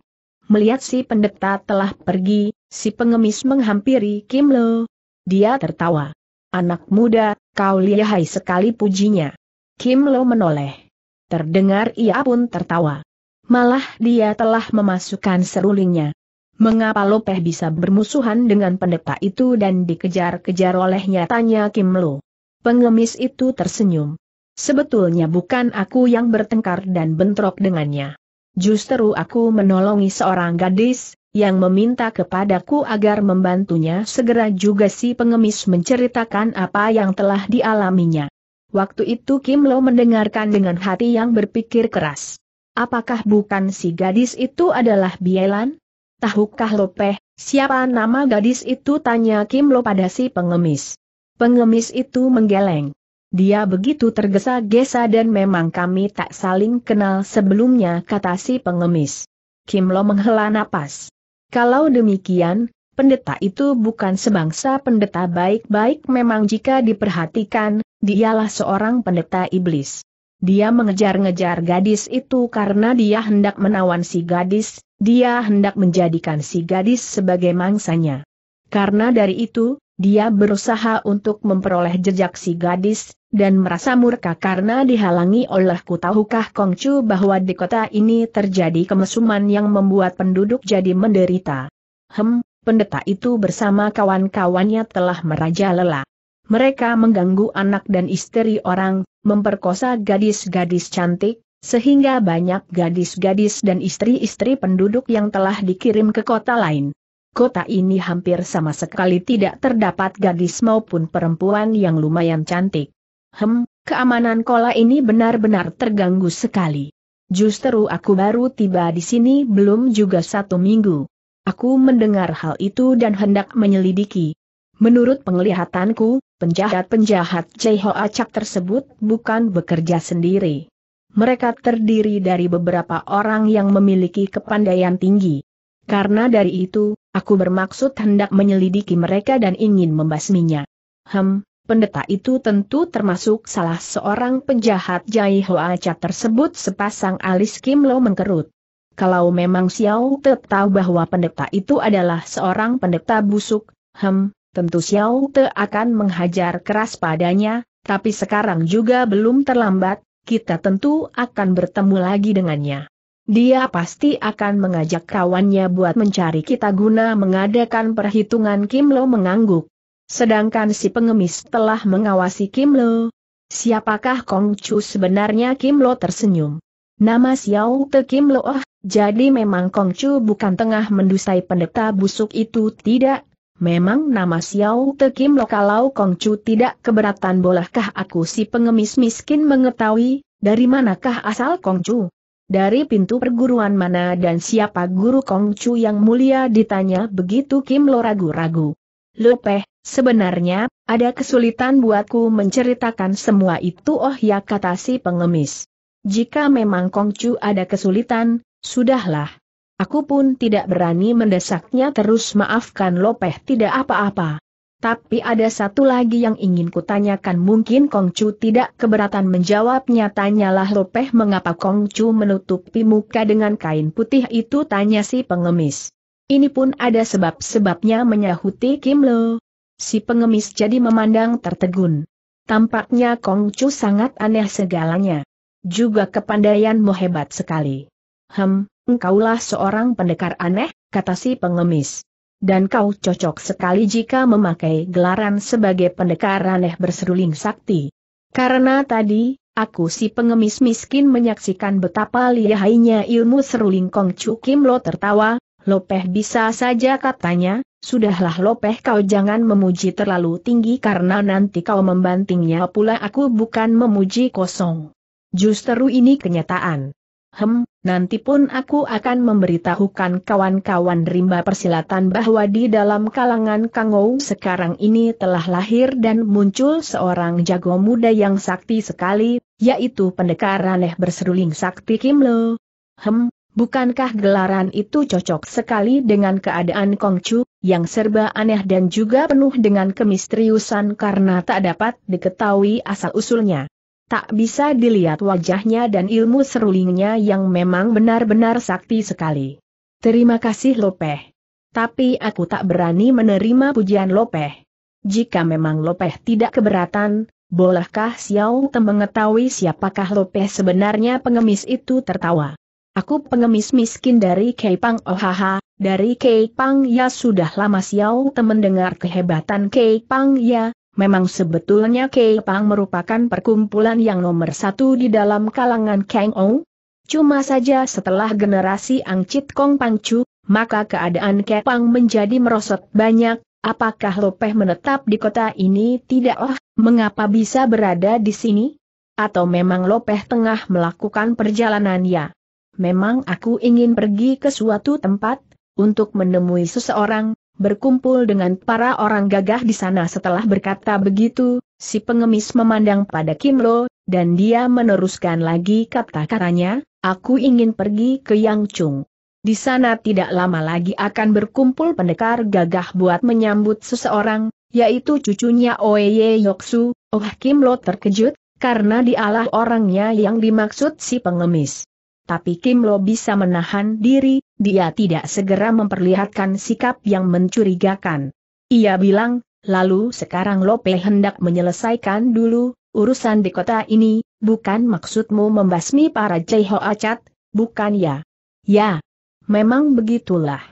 Melihat si pendeta telah pergi, si pengemis menghampiri Kim Lo. Dia tertawa. Anak muda, kau lihai sekali pujinya. Kim Lo menoleh. Terdengar ia pun tertawa. Malah dia telah memasukkan serulingnya. Mengapa Lopeh bisa bermusuhan dengan pendeta itu dan dikejar-kejar olehnya tanya Kim Lo. Pengemis itu tersenyum. Sebetulnya bukan aku yang bertengkar dan bentrok dengannya. Justru aku menolongi seorang gadis, yang meminta kepadaku agar membantunya segera juga si pengemis menceritakan apa yang telah dialaminya. Waktu itu Kim Lo mendengarkan dengan hati yang berpikir keras. Apakah bukan si gadis itu adalah Bielan? Tahukah Peh, siapa nama gadis itu tanya Kim Lo pada si pengemis. Pengemis itu menggeleng. Dia begitu tergesa-gesa dan memang kami tak saling kenal sebelumnya kata si pengemis. Kim Lo menghela napas. Kalau demikian, pendeta itu bukan sebangsa pendeta baik-baik memang jika diperhatikan, dialah seorang pendeta iblis. Dia mengejar-ngejar gadis itu karena dia hendak menawan si gadis, dia hendak menjadikan si gadis sebagai mangsanya. Karena dari itu, dia berusaha untuk memperoleh jejak si gadis, dan merasa murka karena dihalangi oleh kutahukah Kongcu bahwa di kota ini terjadi kemesuman yang membuat penduduk jadi menderita. Hem, pendeta itu bersama kawan-kawannya telah meraja lelah. Mereka mengganggu anak dan istri orang, memperkosa gadis-gadis cantik, sehingga banyak gadis-gadis dan istri-istri penduduk yang telah dikirim ke kota lain kota ini hampir sama sekali tidak terdapat gadis maupun perempuan yang lumayan cantik. Hem, keamanan kola ini benar-benar terganggu sekali. Justru aku baru tiba di sini belum juga satu minggu. Aku mendengar hal itu dan hendak menyelidiki. Menurut penglihatanku, penjahat-penjahat Jeho acak tersebut bukan bekerja sendiri. Mereka terdiri dari beberapa orang yang memiliki kepandaian tinggi. Karena dari itu, Aku bermaksud hendak menyelidiki mereka dan ingin membasminya. Hem, pendeta itu tentu termasuk salah seorang penjahat Jai Hoa Cat tersebut sepasang alis Kim Lo mengkerut. Kalau memang Xiao Te tahu bahwa pendeta itu adalah seorang pendeta busuk, hem, tentu Xiao Te akan menghajar keras padanya, tapi sekarang juga belum terlambat, kita tentu akan bertemu lagi dengannya. Dia pasti akan mengajak kawannya buat mencari kita guna mengadakan perhitungan Kim Lo mengangguk. Sedangkan si pengemis telah mengawasi Kim Lo. Siapakah Kong Chu sebenarnya Kim Lo tersenyum. Nama Xiao Te Kim Lo oh, jadi memang Kong Chu bukan tengah mendusai pendeta busuk itu tidak. Memang nama Xiao Te Kim Lo kalau Kong Chu tidak keberatan bolehkah aku si pengemis miskin mengetahui, dari manakah asal Kong Chu? dari pintu perguruan mana dan siapa guru Kongcu yang mulia ditanya begitu Kim Lo ragu-ragu. Lopeh, sebenarnya, ada kesulitan buatku menceritakan semua itu oh ya kata si pengemis. Jika memang Kongcu ada kesulitan, sudahlah. Aku pun tidak berani mendesaknya terus maafkan Lopeh tidak apa-apa. Tapi ada satu lagi yang ingin kutanyakan mungkin Kong tidak keberatan menjawabnya tanyalah Lopeh mengapa Kong menutupi muka dengan kain putih itu tanya si pengemis. Ini pun ada sebab-sebabnya menyahuti Kim Lo. Si pengemis jadi memandang tertegun. Tampaknya Kong sangat aneh segalanya. Juga kepandaianmu hebat sekali. Hem, engkaulah seorang pendekar aneh, kata si pengemis dan kau cocok sekali jika memakai gelaran sebagai pendekar aneh berseruling sakti. Karena tadi, aku si pengemis miskin menyaksikan betapa lihainya ilmu seruling Kong Chu Kim Lo tertawa, Lopeh bisa saja katanya, sudahlah Lopeh kau jangan memuji terlalu tinggi karena nanti kau membantingnya pula aku bukan memuji kosong. Justru ini kenyataan. Hem, nanti pun aku akan memberitahukan kawan-kawan rimba persilatan bahwa di dalam kalangan Kangou sekarang ini telah lahir dan muncul seorang jago muda yang sakti sekali, yaitu pendekar aneh berseruling sakti Kim Lo. Hem, bukankah gelaran itu cocok sekali dengan keadaan Kongcu, yang serba aneh dan juga penuh dengan kemisteriusan karena tak dapat diketahui asal-usulnya? tak bisa dilihat wajahnya dan ilmu serulingnya yang memang benar-benar sakti sekali. Terima kasih Lopeh. Tapi aku tak berani menerima pujian Lopeh. Jika memang Lopeh tidak keberatan, bolehkah Xiao Te mengetahui siapakah Lopeh sebenarnya pengemis itu tertawa. Aku pengemis miskin dari Keipang Ohaha, dari Keipang Ya sudah lama Xiao Te mendengar kehebatan Keipang Ya, Memang sebetulnya Kei Pang merupakan perkumpulan yang nomor satu di dalam kalangan Kang Ong. Cuma saja setelah generasi Angcit Kong Pangcu, maka keadaan Kei Pang menjadi merosot banyak, apakah Lopeh menetap di kota ini tidak oh, mengapa bisa berada di sini? Atau memang Lopeh tengah melakukan perjalanannya? Memang aku ingin pergi ke suatu tempat, untuk menemui seseorang, berkumpul dengan para orang gagah di sana setelah berkata begitu, si pengemis memandang pada Kim Lo, dan dia meneruskan lagi kata-katanya, aku ingin pergi ke Yang Chung. Di sana tidak lama lagi akan berkumpul pendekar gagah buat menyambut seseorang, yaitu cucunya Oeye Yoksu, Oh Kim Lo terkejut, karena dialah orangnya yang dimaksud si pengemis. Tapi Kim Lo bisa menahan diri, dia tidak segera memperlihatkan sikap yang mencurigakan. Ia bilang, lalu sekarang Lope hendak menyelesaikan dulu, urusan di kota ini, bukan maksudmu membasmi para Jeho Acat, bukan ya? Ya, memang begitulah.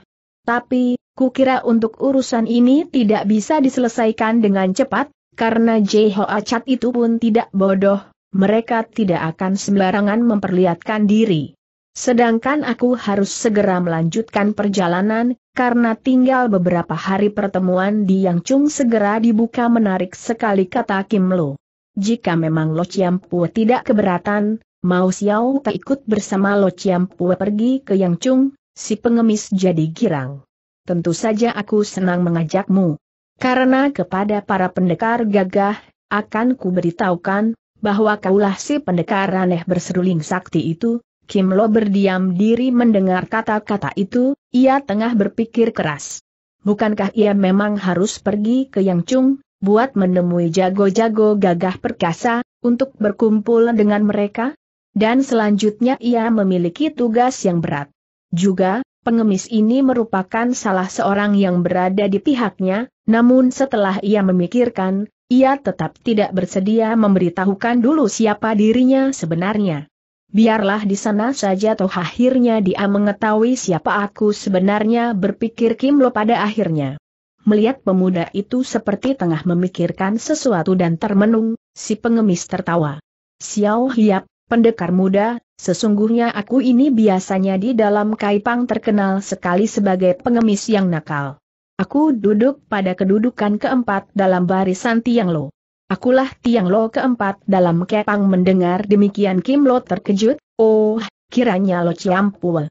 Tapi, kukira untuk urusan ini tidak bisa diselesaikan dengan cepat, karena Jeho Acat itu pun tidak bodoh, mereka tidak akan sembarangan memperlihatkan diri. Sedangkan aku harus segera melanjutkan perjalanan, karena tinggal beberapa hari pertemuan di Yang Chung segera dibuka menarik sekali kata Kim Lo. Jika memang Lo Chiam Pue tidak keberatan, mau Xiao tak ikut bersama Lo Chiam Pue pergi ke Yang Chung, si pengemis jadi girang. Tentu saja aku senang mengajakmu. Karena kepada para pendekar gagah, akan ku beritahukan, bahwa kaulah si pendekar aneh berseruling sakti itu, Kim Lo berdiam diri mendengar kata-kata itu, ia tengah berpikir keras. Bukankah ia memang harus pergi ke Yang Chung, buat menemui jago-jago gagah perkasa, untuk berkumpul dengan mereka? Dan selanjutnya ia memiliki tugas yang berat. Juga, pengemis ini merupakan salah seorang yang berada di pihaknya, namun setelah ia memikirkan, ia tetap tidak bersedia memberitahukan dulu siapa dirinya sebenarnya biarlah di sana saja toh akhirnya dia mengetahui siapa aku sebenarnya berpikir Kim Lo pada akhirnya. Melihat pemuda itu seperti tengah memikirkan sesuatu dan termenung, si pengemis tertawa. Xiao Hiap, pendekar muda, sesungguhnya aku ini biasanya di dalam Kaipang terkenal sekali sebagai pengemis yang nakal. Aku duduk pada kedudukan keempat dalam barisan Tiang Lo. Akulah Tiang Lo keempat dalam kepang mendengar demikian Kim Lo terkejut, oh, kiranya Lo Ciampul.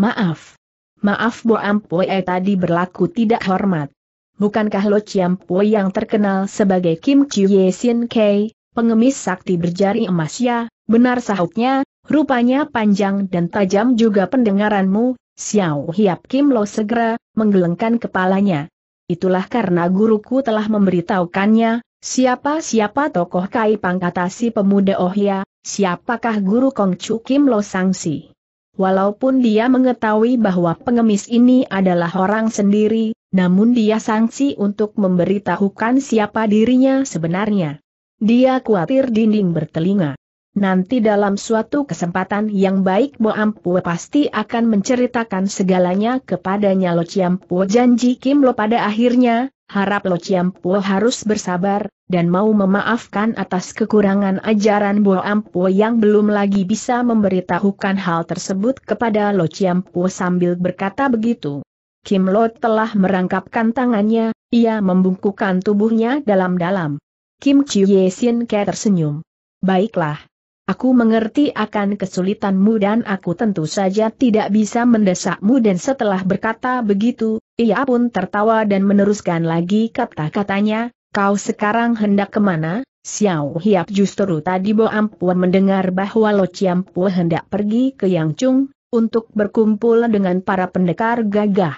Maaf. Maaf Bo Ampue eh, tadi berlaku tidak hormat. Bukankah Lo Ciampue yang terkenal sebagai Kim Ye Sin Kei, pengemis sakti berjari emas ya, benar sahutnya, rupanya panjang dan tajam juga pendengaranmu, Xiao Hiap Kim Lo segera, menggelengkan kepalanya. Itulah karena guruku telah memberitahukannya, Siapa-siapa tokoh Kai pangkatasi si pemuda Ohya, siapakah guru Kong Chu Kim Lo Sangsi? Walaupun dia mengetahui bahwa pengemis ini adalah orang sendiri, namun dia sangsi untuk memberitahukan siapa dirinya sebenarnya. Dia khawatir dinding bertelinga. Nanti dalam suatu kesempatan yang baik Bo pasti akan menceritakan segalanya kepadanya Lo Po janji Kim Lo pada akhirnya, harap Lo Po harus bersabar, dan mau memaafkan atas kekurangan ajaran Bo Ampu yang belum lagi bisa memberitahukan hal tersebut kepada Lo Po sambil berkata begitu. Kim Lo telah merangkapkan tangannya, ia membungkukkan tubuhnya dalam-dalam. Kim Chiu Ye Sin Ke tersenyum. Baiklah. Aku mengerti akan kesulitanmu dan aku tentu saja tidak bisa mendesakmu dan setelah berkata begitu, ia pun tertawa dan meneruskan lagi kata-katanya, kau sekarang hendak kemana? Xiao Hiap justru tadi Bo Ampua mendengar bahwa Lo Chiampua hendak pergi ke Yang Chung, untuk berkumpul dengan para pendekar gagah.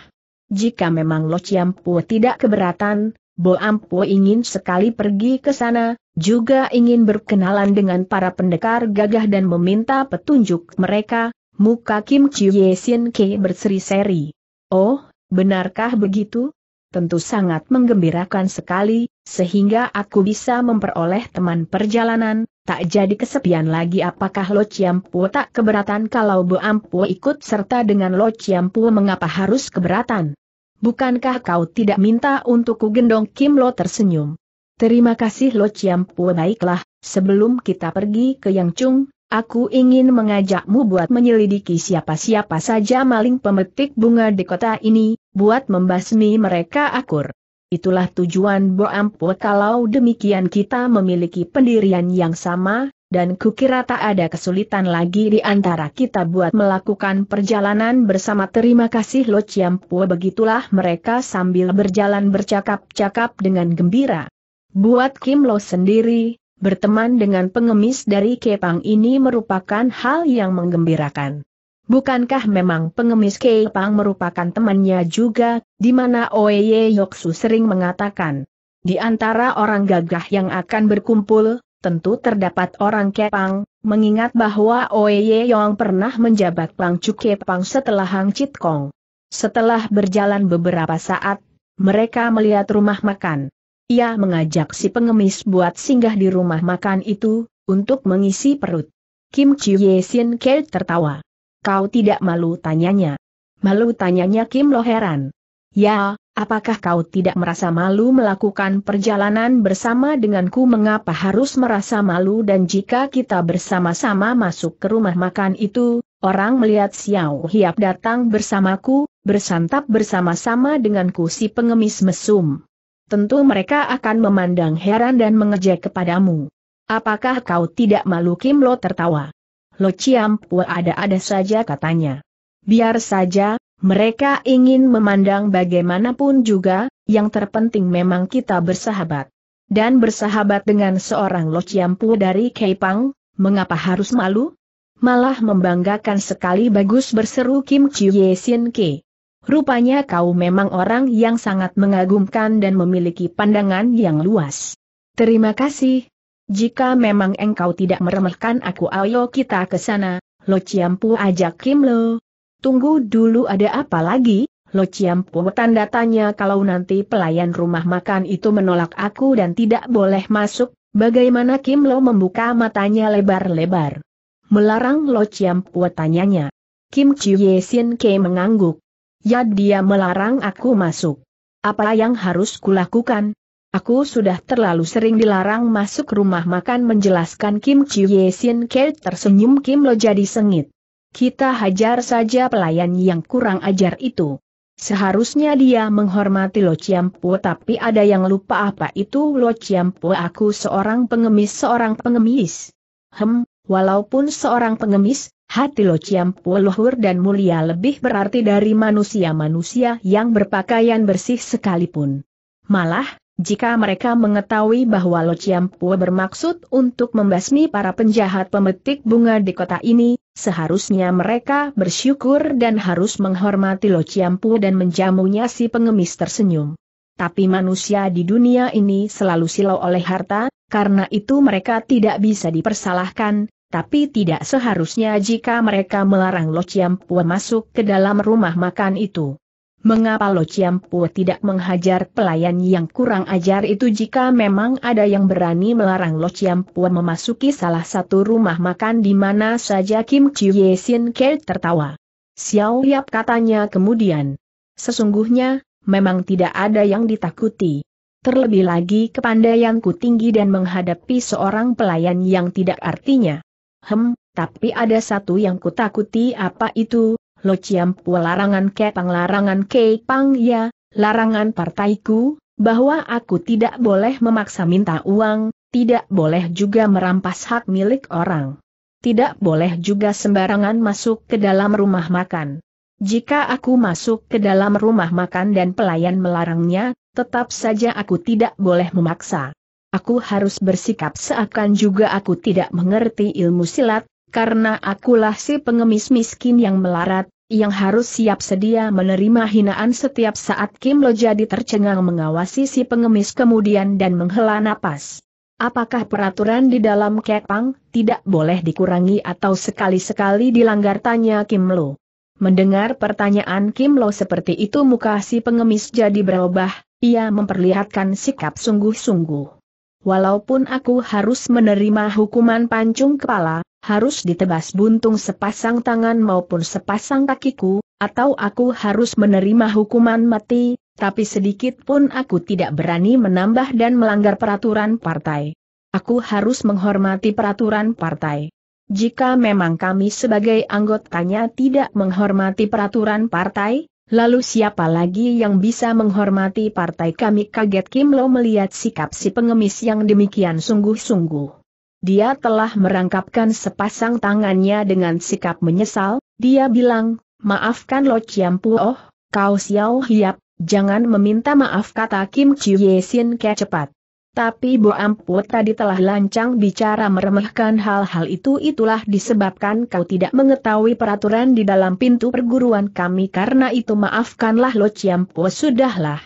Jika memang Lo Chiampua tidak keberatan, Bo Ampo ingin sekali pergi ke sana, juga ingin berkenalan dengan para pendekar gagah dan meminta petunjuk mereka, muka Kim Chie Sin Ke berseri-seri. Oh, benarkah begitu? Tentu sangat menggembirakan sekali, sehingga aku bisa memperoleh teman perjalanan, tak jadi kesepian lagi apakah Lo Pu tak keberatan kalau Bo Ampu ikut serta dengan Lo Pu mengapa harus keberatan? Bukankah kau tidak minta untuk ku gendong Kim Lo tersenyum? Terima kasih Lo Chiam Pue baiklah, sebelum kita pergi ke Yang Chung, aku ingin mengajakmu buat menyelidiki siapa-siapa saja maling pemetik bunga di kota ini, buat membasmi mereka akur. Itulah tujuan Bo Ampue kalau demikian kita memiliki pendirian yang sama, dan kukira tak ada kesulitan lagi di antara kita buat melakukan perjalanan bersama terima kasih Lo Po. begitulah mereka sambil berjalan bercakap-cakap dengan gembira. Buat Kim Lo sendiri, berteman dengan pengemis dari Kepang ini merupakan hal yang menggembirakan. Bukankah memang pengemis Kepang merupakan temannya juga, di mana Oeye Yoksu sering mengatakan, di antara orang gagah yang akan berkumpul, tentu terdapat orang Kepang, mengingat bahwa Oye Yong pernah menjabat Pangcu Kepang setelah Hang Chit Kong. Setelah berjalan beberapa saat, mereka melihat rumah makan. Ia mengajak si pengemis buat singgah di rumah makan itu, untuk mengisi perut. Kim Chiu Sin Kel tertawa. Kau tidak malu tanyanya. Malu tanyanya Kim Loheran. Ya, Apakah kau tidak merasa malu melakukan perjalanan bersama denganku mengapa harus merasa malu dan jika kita bersama-sama masuk ke rumah makan itu, orang melihat Xiao Hiap datang bersamaku, bersantap bersama-sama denganku si pengemis mesum. Tentu mereka akan memandang heran dan mengejek kepadamu. Apakah kau tidak malu Kim Lo tertawa? Lo Chiam ada-ada saja katanya. Biar saja, mereka ingin memandang bagaimanapun juga, yang terpenting memang kita bersahabat. Dan bersahabat dengan seorang Lo Chiampu dari Keipang, mengapa harus malu? Malah membanggakan sekali bagus berseru Kim Chiye Sin Ke. Rupanya kau memang orang yang sangat mengagumkan dan memiliki pandangan yang luas. Terima kasih. Jika memang engkau tidak meremehkan aku ayo kita ke sana, Lo Chiampu ajak Kim Lo, Tunggu dulu ada apa lagi? Lo Ciampo tanda tanya kalau nanti pelayan rumah makan itu menolak aku dan tidak boleh masuk, bagaimana Kim Lo membuka matanya lebar-lebar? Melarang Lo Ciampo tanyanya. Kim Chiu Sin Ke mengangguk. Ya dia melarang aku masuk. Apa yang harus kulakukan? Aku sudah terlalu sering dilarang masuk rumah makan menjelaskan Kim Chiu Sin Ke tersenyum Kim Lo jadi sengit. Kita hajar saja pelayan yang kurang ajar itu. Seharusnya dia menghormati Lo Chiampo tapi ada yang lupa apa itu Lo Chiampo aku seorang pengemis seorang pengemis. Hem, walaupun seorang pengemis, hati Lo Chiampo luhur dan mulia lebih berarti dari manusia-manusia yang berpakaian bersih sekalipun. Malah, jika mereka mengetahui bahwa Lo Chiampo bermaksud untuk membasmi para penjahat pemetik bunga di kota ini, Seharusnya mereka bersyukur dan harus menghormati Lo Ciampu dan menjamunya si pengemis tersenyum. Tapi manusia di dunia ini selalu silau oleh harta, karena itu mereka tidak bisa dipersalahkan, tapi tidak seharusnya jika mereka melarang Lo Ciampu masuk ke dalam rumah makan itu. Mengapa Lo Chiampu tidak menghajar pelayan yang kurang ajar itu jika memang ada yang berani melarang Lo Chiampu memasuki salah satu rumah makan di mana saja Kim Chiu Sin Ke tertawa. Xiao Yap katanya kemudian. Sesungguhnya, memang tidak ada yang ditakuti. Terlebih lagi kepandaianku tinggi dan menghadapi seorang pelayan yang tidak artinya. Hem, tapi ada satu yang kutakuti apa itu, Lo Chiam Pua larangan Kepang larangan Kepang ya, larangan partaiku, bahwa aku tidak boleh memaksa minta uang, tidak boleh juga merampas hak milik orang. Tidak boleh juga sembarangan masuk ke dalam rumah makan. Jika aku masuk ke dalam rumah makan dan pelayan melarangnya, tetap saja aku tidak boleh memaksa. Aku harus bersikap seakan juga aku tidak mengerti ilmu silat, karena akulah si pengemis miskin yang melarat, yang harus siap sedia menerima hinaan setiap saat Kim Lo jadi tercengang mengawasi si pengemis kemudian dan menghela napas. Apakah peraturan di dalam kepang, tidak boleh dikurangi atau sekali-sekali dilanggar tanya Kim Lo. Mendengar pertanyaan Kim Lo seperti itu muka si pengemis jadi berubah, ia memperlihatkan sikap sungguh-sungguh walaupun aku harus menerima hukuman pancung kepala, harus ditebas buntung sepasang tangan maupun sepasang kakiku, atau aku harus menerima hukuman mati, tapi sedikit pun aku tidak berani menambah dan melanggar peraturan partai. Aku harus menghormati peraturan partai. Jika memang kami sebagai anggotanya tidak menghormati peraturan partai, Lalu siapa lagi yang bisa menghormati partai kami kaget Kim Lo melihat sikap si pengemis yang demikian sungguh-sungguh. Dia telah merangkapkan sepasang tangannya dengan sikap menyesal, dia bilang, maafkan Lo Chiam Oh, kau Xiao Hiap, jangan meminta maaf kata Kim Chiu Ye Sin Ke cepat. Tapi Bo Amput tadi telah lancang bicara meremehkan hal-hal itu itulah disebabkan kau tidak mengetahui peraturan di dalam pintu perguruan kami karena itu maafkanlah Lo Ciampo sudahlah.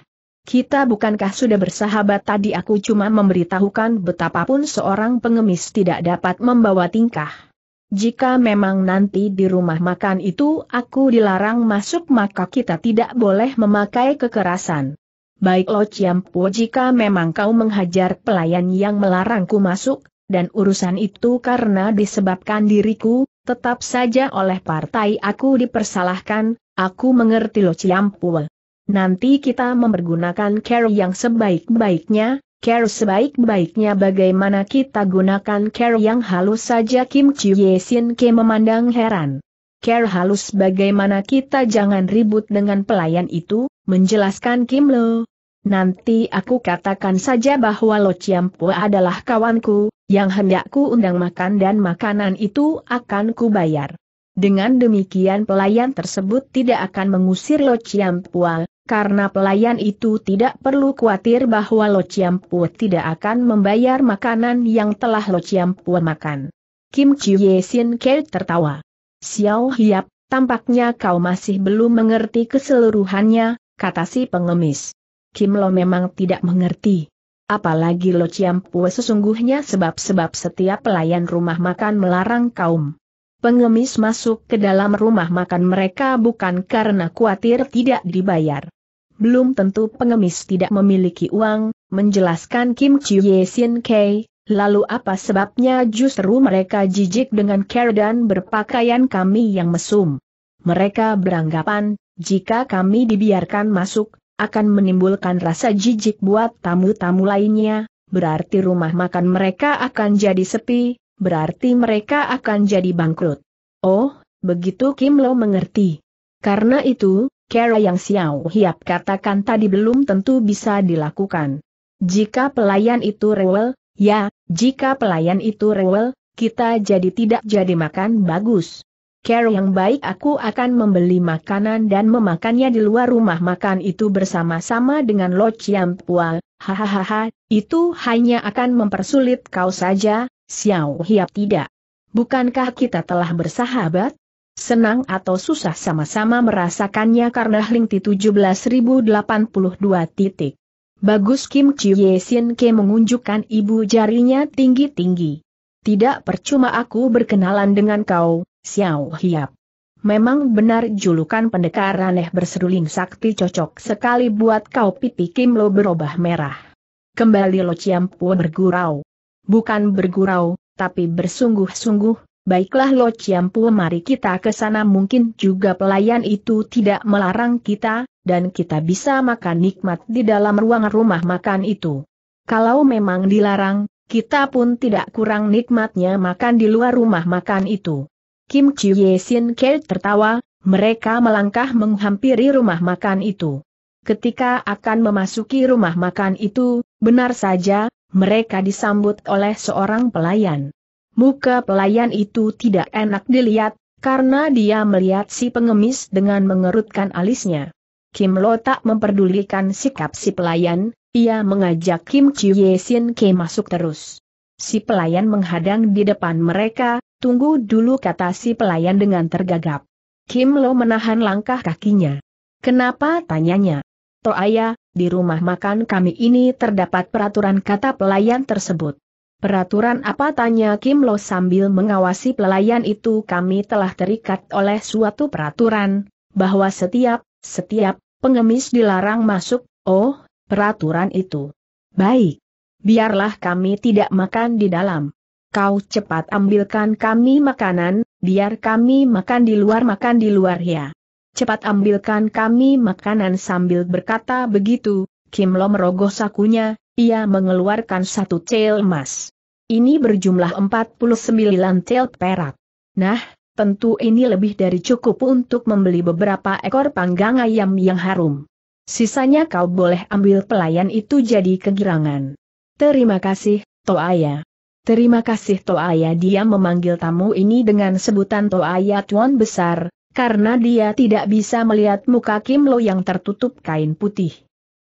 Kita bukankah sudah bersahabat tadi aku cuma memberitahukan betapapun seorang pengemis tidak dapat membawa tingkah. Jika memang nanti di rumah makan itu aku dilarang masuk maka kita tidak boleh memakai kekerasan baik Lo Chiampo jika memang kau menghajar pelayan yang melarangku masuk, dan urusan itu karena disebabkan diriku, tetap saja oleh partai aku dipersalahkan, aku mengerti Lo Chiampo. Nanti kita mempergunakan care yang sebaik-baiknya, care sebaik-baiknya bagaimana kita gunakan care yang halus saja Kim Ye Sin Ke memandang heran. Care halus bagaimana kita jangan ribut dengan pelayan itu, menjelaskan Kim Lo. Nanti aku katakan saja bahwa Lo Po adalah kawanku, yang hendakku undang makan dan makanan itu akan kubayar. Dengan demikian pelayan tersebut tidak akan mengusir Lo Po, karena pelayan itu tidak perlu khawatir bahwa Lo Po tidak akan membayar makanan yang telah Lo Po makan. Kim Chiye Sin Ke tertawa. Xiao Hiap, tampaknya kau masih belum mengerti keseluruhannya, kata si pengemis. Kim Lo memang tidak mengerti. Apalagi Lo Chiam Pue sesungguhnya sebab-sebab setiap pelayan rumah makan melarang kaum. Pengemis masuk ke dalam rumah makan mereka bukan karena khawatir tidak dibayar. Belum tentu pengemis tidak memiliki uang, menjelaskan Kim Chiu Ye Sin Kei, lalu apa sebabnya justru mereka jijik dengan care dan berpakaian kami yang mesum. Mereka beranggapan, jika kami dibiarkan masuk, akan menimbulkan rasa jijik buat tamu-tamu lainnya, berarti rumah makan mereka akan jadi sepi, berarti mereka akan jadi bangkrut. Oh, begitu Kim Lo mengerti. Karena itu, cara yang Xiao Hiap katakan tadi belum tentu bisa dilakukan. Jika pelayan itu rewel, ya, jika pelayan itu rewel, kita jadi tidak jadi makan bagus. Care yang baik aku akan membeli makanan dan memakannya di luar rumah makan itu bersama-sama dengan Lo Chiam Pual, hahaha, itu hanya akan mempersulit kau saja, Xiao Hiap tidak. Bukankah kita telah bersahabat? Senang atau susah sama-sama merasakannya karena Hlinti 17082 titik. Bagus Kim Chiu Ye Sin Ke mengunjukkan ibu jarinya tinggi-tinggi. Tidak percuma aku berkenalan dengan kau, Xiao Hiap. Memang benar julukan pendekar aneh berseruling sakti cocok sekali buat kau pipi Kim Lo berubah merah. Kembali Lo Ciampu bergurau. Bukan bergurau, tapi bersungguh-sungguh, baiklah Lo Ciampu mari kita ke sana mungkin juga pelayan itu tidak melarang kita, dan kita bisa makan nikmat di dalam ruang rumah makan itu. Kalau memang dilarang, kita pun tidak kurang nikmatnya makan di luar rumah makan itu. Kim Ye Sin Kei tertawa, mereka melangkah menghampiri rumah makan itu. Ketika akan memasuki rumah makan itu, benar saja, mereka disambut oleh seorang pelayan. Muka pelayan itu tidak enak dilihat, karena dia melihat si pengemis dengan mengerutkan alisnya. Kim Lo tak memperdulikan sikap si pelayan, ia mengajak Kim Ye Sin Ke masuk terus. Si pelayan menghadang di depan mereka, tunggu dulu kata si pelayan dengan tergagap. Kim Lo menahan langkah kakinya. Kenapa tanyanya? Toaya, di rumah makan kami ini terdapat peraturan kata pelayan tersebut. Peraturan apa tanya Kim Lo sambil mengawasi pelayan itu kami telah terikat oleh suatu peraturan, bahwa setiap, setiap, pengemis dilarang masuk, oh, peraturan itu. Baik biarlah kami tidak makan di dalam. Kau cepat ambilkan kami makanan, biar kami makan di luar makan di luar ya. Cepat ambilkan kami makanan sambil berkata begitu, Kim Lo merogoh sakunya, ia mengeluarkan satu cel emas. Ini berjumlah 49 cel perak. Nah, tentu ini lebih dari cukup untuk membeli beberapa ekor panggang ayam yang harum. Sisanya kau boleh ambil pelayan itu jadi kegirangan. Terima kasih, Toaya. Terima kasih Toaya dia memanggil tamu ini dengan sebutan Toaya Tuan Besar, karena dia tidak bisa melihat muka Kim Lo yang tertutup kain putih.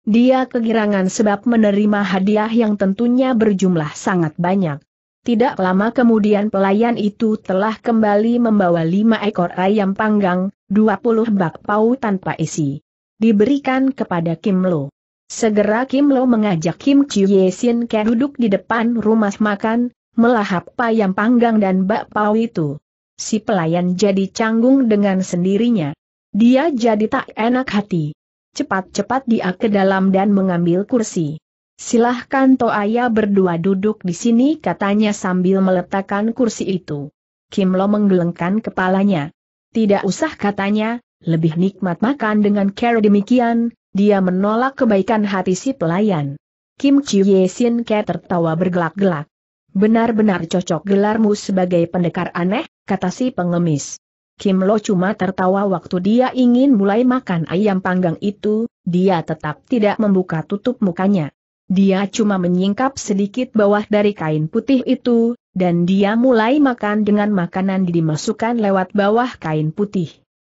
Dia kegirangan sebab menerima hadiah yang tentunya berjumlah sangat banyak. Tidak lama kemudian pelayan itu telah kembali membawa lima ekor ayam panggang, 20 bak pau tanpa isi. Diberikan kepada Kim Lo. Segera Kim Lo mengajak Kim Chiu Sin Ke duduk di depan rumah makan, melahap payam panggang dan bakpao itu. Si pelayan jadi canggung dengan sendirinya. Dia jadi tak enak hati. Cepat-cepat dia ke dalam dan mengambil kursi. Silahkan Toaya berdua duduk di sini katanya sambil meletakkan kursi itu. Kim Lo menggelengkan kepalanya. Tidak usah katanya, lebih nikmat makan dengan care demikian, dia menolak kebaikan hati si pelayan. Kim Ye Sin Ke tertawa bergelak-gelak. Benar-benar cocok gelarmu sebagai pendekar aneh, kata si pengemis. Kim Lo cuma tertawa waktu dia ingin mulai makan ayam panggang itu, dia tetap tidak membuka tutup mukanya. Dia cuma menyingkap sedikit bawah dari kain putih itu, dan dia mulai makan dengan makanan dimasukkan lewat bawah kain putih.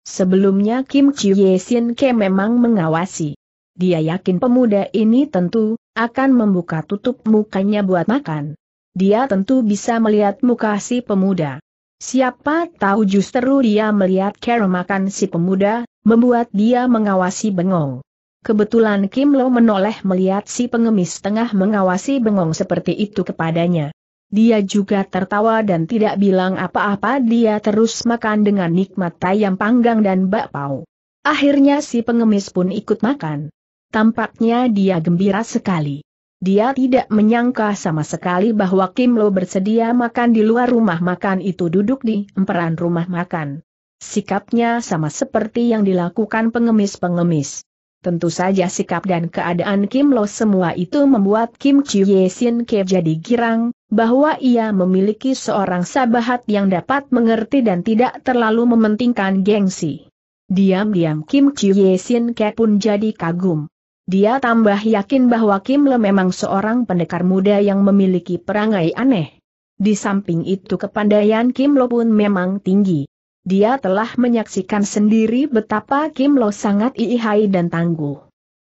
Sebelumnya Kim Ye Sin Ke memang mengawasi. Dia yakin pemuda ini tentu akan membuka tutup mukanya buat makan. Dia tentu bisa melihat muka si pemuda. Siapa tahu justru dia melihat cara makan si pemuda, membuat dia mengawasi bengong. Kebetulan Kim Lo menoleh melihat si pengemis tengah mengawasi bengong seperti itu kepadanya. Dia juga tertawa dan tidak bilang apa-apa dia terus makan dengan nikmat ayam panggang dan bakpao. Akhirnya si pengemis pun ikut makan. Tampaknya dia gembira sekali. Dia tidak menyangka sama sekali bahwa Kim Lo bersedia makan di luar rumah makan itu duduk di emperan rumah makan. Sikapnya sama seperti yang dilakukan pengemis-pengemis. Tentu saja sikap dan keadaan Kim Lo semua itu membuat Kim Chiu Ye Sin Ke jadi girang, bahwa ia memiliki seorang sahabat yang dapat mengerti dan tidak terlalu mementingkan gengsi. Diam-diam Kim Ye Sin Ke pun jadi kagum. Dia tambah yakin bahwa Kim Le memang seorang pendekar muda yang memiliki perangai aneh. Di samping itu kepandaian Kim Lo pun memang tinggi. Dia telah menyaksikan sendiri betapa Kim Lo sangat ihai dan tangguh.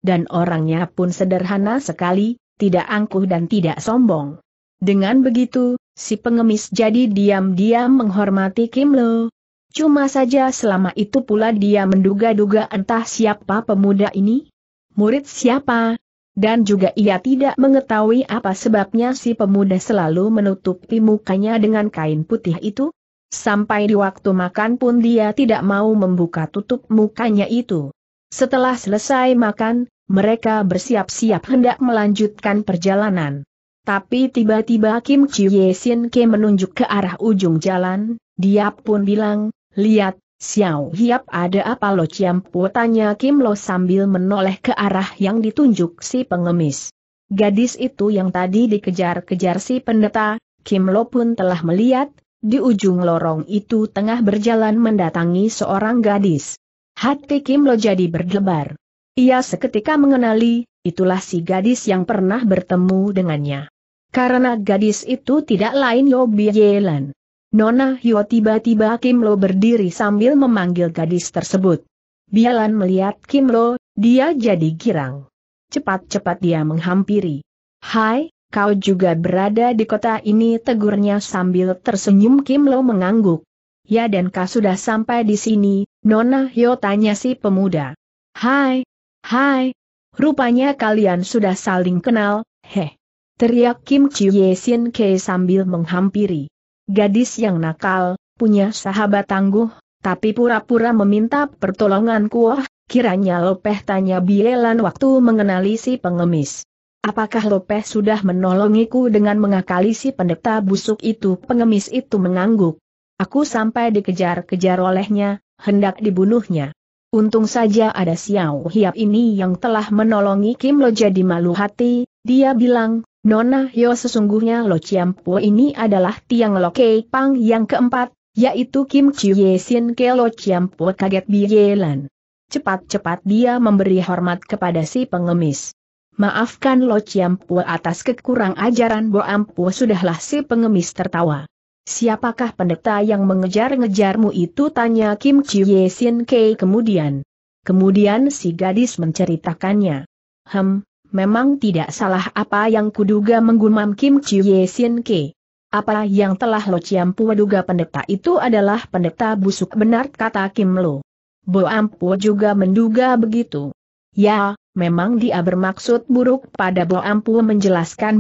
Dan orangnya pun sederhana sekali, tidak angkuh dan tidak sombong. Dengan begitu, si pengemis jadi diam-diam menghormati Kim Lo. Cuma saja selama itu pula dia menduga-duga entah siapa pemuda ini, murid siapa, dan juga ia tidak mengetahui apa sebabnya si pemuda selalu menutupi mukanya dengan kain putih itu. Sampai di waktu makan pun dia tidak mau membuka tutup mukanya itu. Setelah selesai makan, mereka bersiap-siap hendak melanjutkan perjalanan. Tapi tiba-tiba Kim Chiye Sin Ke menunjuk ke arah ujung jalan, dia pun bilang, lihat, Xiao Hiap ada apa lo Ciam Po tanya Kim Lo sambil menoleh ke arah yang ditunjuk si pengemis. Gadis itu yang tadi dikejar-kejar si pendeta, Kim Lo pun telah melihat, di ujung lorong itu tengah berjalan mendatangi seorang gadis. Hati Kim Lo jadi berdebar. Ia seketika mengenali, itulah si gadis yang pernah bertemu dengannya. Karena gadis itu tidak lain Yo Yelan. Nona Hyo tiba-tiba Kim Lo berdiri sambil memanggil gadis tersebut. Bialan melihat Kim Lo, dia jadi girang. Cepat-cepat dia menghampiri. Hai, kau juga berada di kota ini tegurnya sambil tersenyum Kim Lo mengangguk. Ya dan kau sudah sampai di sini, Nona Hyo tanya si pemuda. Hai, hai, Rupanya kalian sudah saling kenal, heh. Teriak Kim Ye Sin Ke sambil menghampiri. Gadis yang nakal, punya sahabat tangguh, tapi pura-pura meminta pertolongan kuah, kiranya Lopeh tanya Bielan waktu mengenali si pengemis. Apakah Lopeh sudah menolongiku dengan mengakali si pendeta busuk itu? Pengemis itu mengangguk. Aku sampai dikejar-kejar olehnya, hendak dibunuhnya. Untung saja ada Xiao Hiap ini yang telah menolongi Kim Lo jadi malu hati, dia bilang, Nona yo sesungguhnya Lo Po ini adalah tiang Lo Kei Pang yang keempat, yaitu Kim Ye Sin Ke Lo Po kaget Bielan. Cepat-cepat dia memberi hormat kepada si pengemis. Maafkan Lo Chiampu atas kekurang ajaran Bo Ampu sudahlah si pengemis tertawa. Siapakah pendeta yang mengejar-ngejarmu itu tanya Kim Chie Sin Kei kemudian. Kemudian si gadis menceritakannya. Hem, memang tidak salah apa yang kuduga menggumam Kim Chie Sin Kei. Apa yang telah Lo Chiam duga pendeta itu adalah pendeta busuk benar kata Kim Lo. Bo Ampua juga menduga begitu. Ya, memang dia bermaksud buruk pada Bo Ampu menjelaskan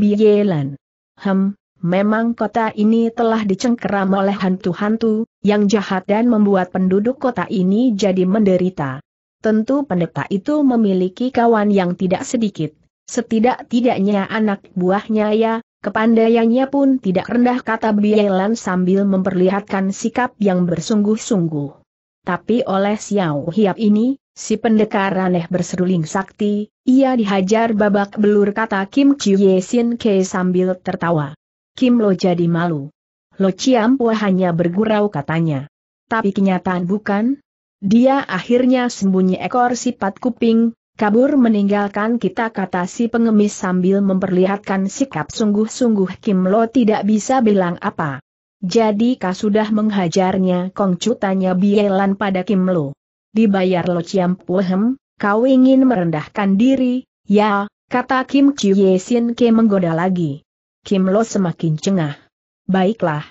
Lan. Hem, Memang kota ini telah dicengkeram oleh hantu-hantu, yang jahat dan membuat penduduk kota ini jadi menderita. Tentu pendeta itu memiliki kawan yang tidak sedikit, setidak-tidaknya anak buahnya ya, kepandaiannya pun tidak rendah kata Bielan sambil memperlihatkan sikap yang bersungguh-sungguh. Tapi oleh Xiao Hiap ini, si pendekar aneh berseruling sakti, ia dihajar babak belur kata Kim Chiu Ye Sin Ke sambil tertawa. Kim Lo jadi malu. Lo Chiam Pua hanya bergurau katanya. Tapi kenyataan bukan? Dia akhirnya sembunyi ekor sifat kuping, kabur meninggalkan kita kata si pengemis sambil memperlihatkan sikap sungguh-sungguh Kim Lo tidak bisa bilang apa. Jadi kau sudah menghajarnya Kongcu tanya Bielan pada Kim Lo. Dibayar Lo Chiam hem, kau ingin merendahkan diri, ya, kata Kim Chiu Ye Sin Ke menggoda lagi. Kim Lo semakin cengah. Baiklah.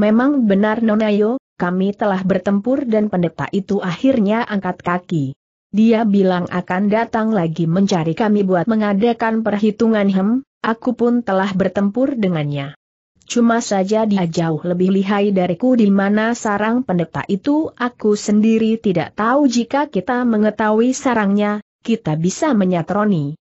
Memang benar Nonayo, kami telah bertempur dan pendeta itu akhirnya angkat kaki. Dia bilang akan datang lagi mencari kami buat mengadakan perhitungan hem, aku pun telah bertempur dengannya. Cuma saja dia jauh lebih lihai dariku di mana sarang pendeta itu aku sendiri tidak tahu jika kita mengetahui sarangnya, kita bisa menyatroni.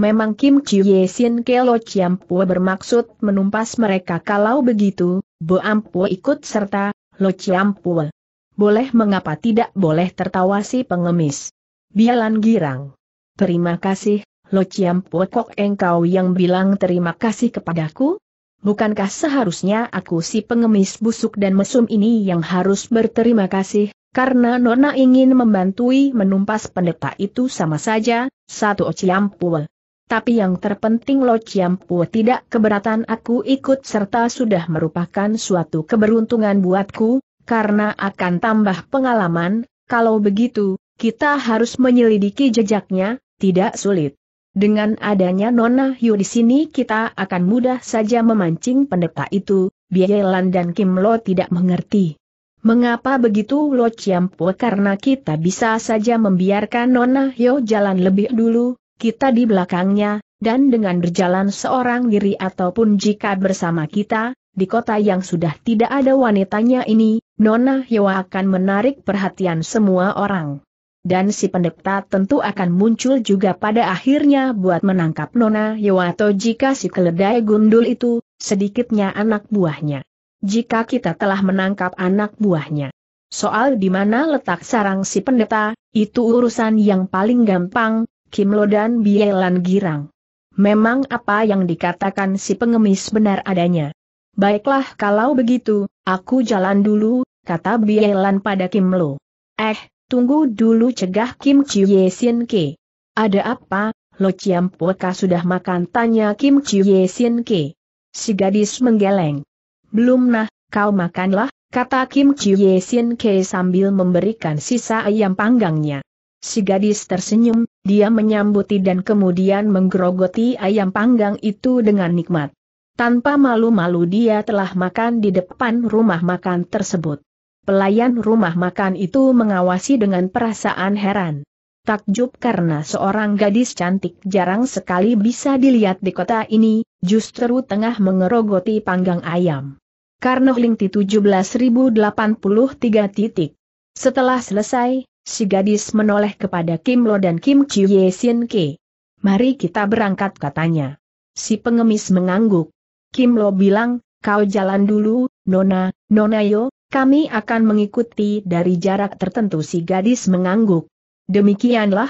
Memang Kim Chiu Ye Sin Chiam Chiampua bermaksud menumpas mereka kalau begitu, Bo Ampua ikut serta, Lo Chiam Chiampua. Boleh mengapa tidak boleh tertawa si pengemis. Bialan girang. Terima kasih, Lo Chiam Chiampua kok engkau yang bilang terima kasih kepadaku? Bukankah seharusnya aku si pengemis busuk dan mesum ini yang harus berterima kasih, karena Nona ingin membantui menumpas pendeta itu sama saja, satu Ociampul tapi yang terpenting Lo Chiampu tidak keberatan aku ikut serta sudah merupakan suatu keberuntungan buatku, karena akan tambah pengalaman, kalau begitu, kita harus menyelidiki jejaknya, tidak sulit. Dengan adanya Nona Yu di sini kita akan mudah saja memancing pendeta itu, Bielan dan Kim Lo tidak mengerti. Mengapa begitu Lo Chiampu? karena kita bisa saja membiarkan Nona Yo jalan lebih dulu, kita di belakangnya, dan dengan berjalan seorang diri ataupun jika bersama kita, di kota yang sudah tidak ada wanitanya ini, Nona Hewa akan menarik perhatian semua orang. Dan si pendeta tentu akan muncul juga pada akhirnya buat menangkap Nona Hewa atau jika si keledai gundul itu, sedikitnya anak buahnya. Jika kita telah menangkap anak buahnya. Soal di mana letak sarang si pendeta, itu urusan yang paling gampang, Kim Lo dan Bielan girang. Memang apa yang dikatakan si pengemis benar adanya. Baiklah kalau begitu, aku jalan dulu, kata Bielan pada Kim Lo. Eh, tunggu dulu cegah Kim Ye Sin Ke. Ada apa, Lo Chiam Poka sudah makan tanya Kim Ye Sin Ke. Si gadis menggeleng. Belum nah, kau makanlah, kata Kim Ye Sin Ke sambil memberikan sisa ayam panggangnya. Si gadis tersenyum, dia menyambuti dan kemudian menggerogoti ayam panggang itu dengan nikmat. Tanpa malu-malu dia telah makan di depan rumah makan tersebut. Pelayan rumah makan itu mengawasi dengan perasaan heran. Takjub karena seorang gadis cantik jarang sekali bisa dilihat di kota ini, justru tengah mengerogoti panggang ayam. Karno Lingti 17083 titik. Setelah selesai, Si gadis menoleh kepada Kim Lo dan Kim Chiu Ye Sin Ke. Mari kita berangkat katanya. Si pengemis mengangguk. Kim Lo bilang, kau jalan dulu, Nona, Nona Yo, kami akan mengikuti dari jarak tertentu si gadis mengangguk. Demikianlah,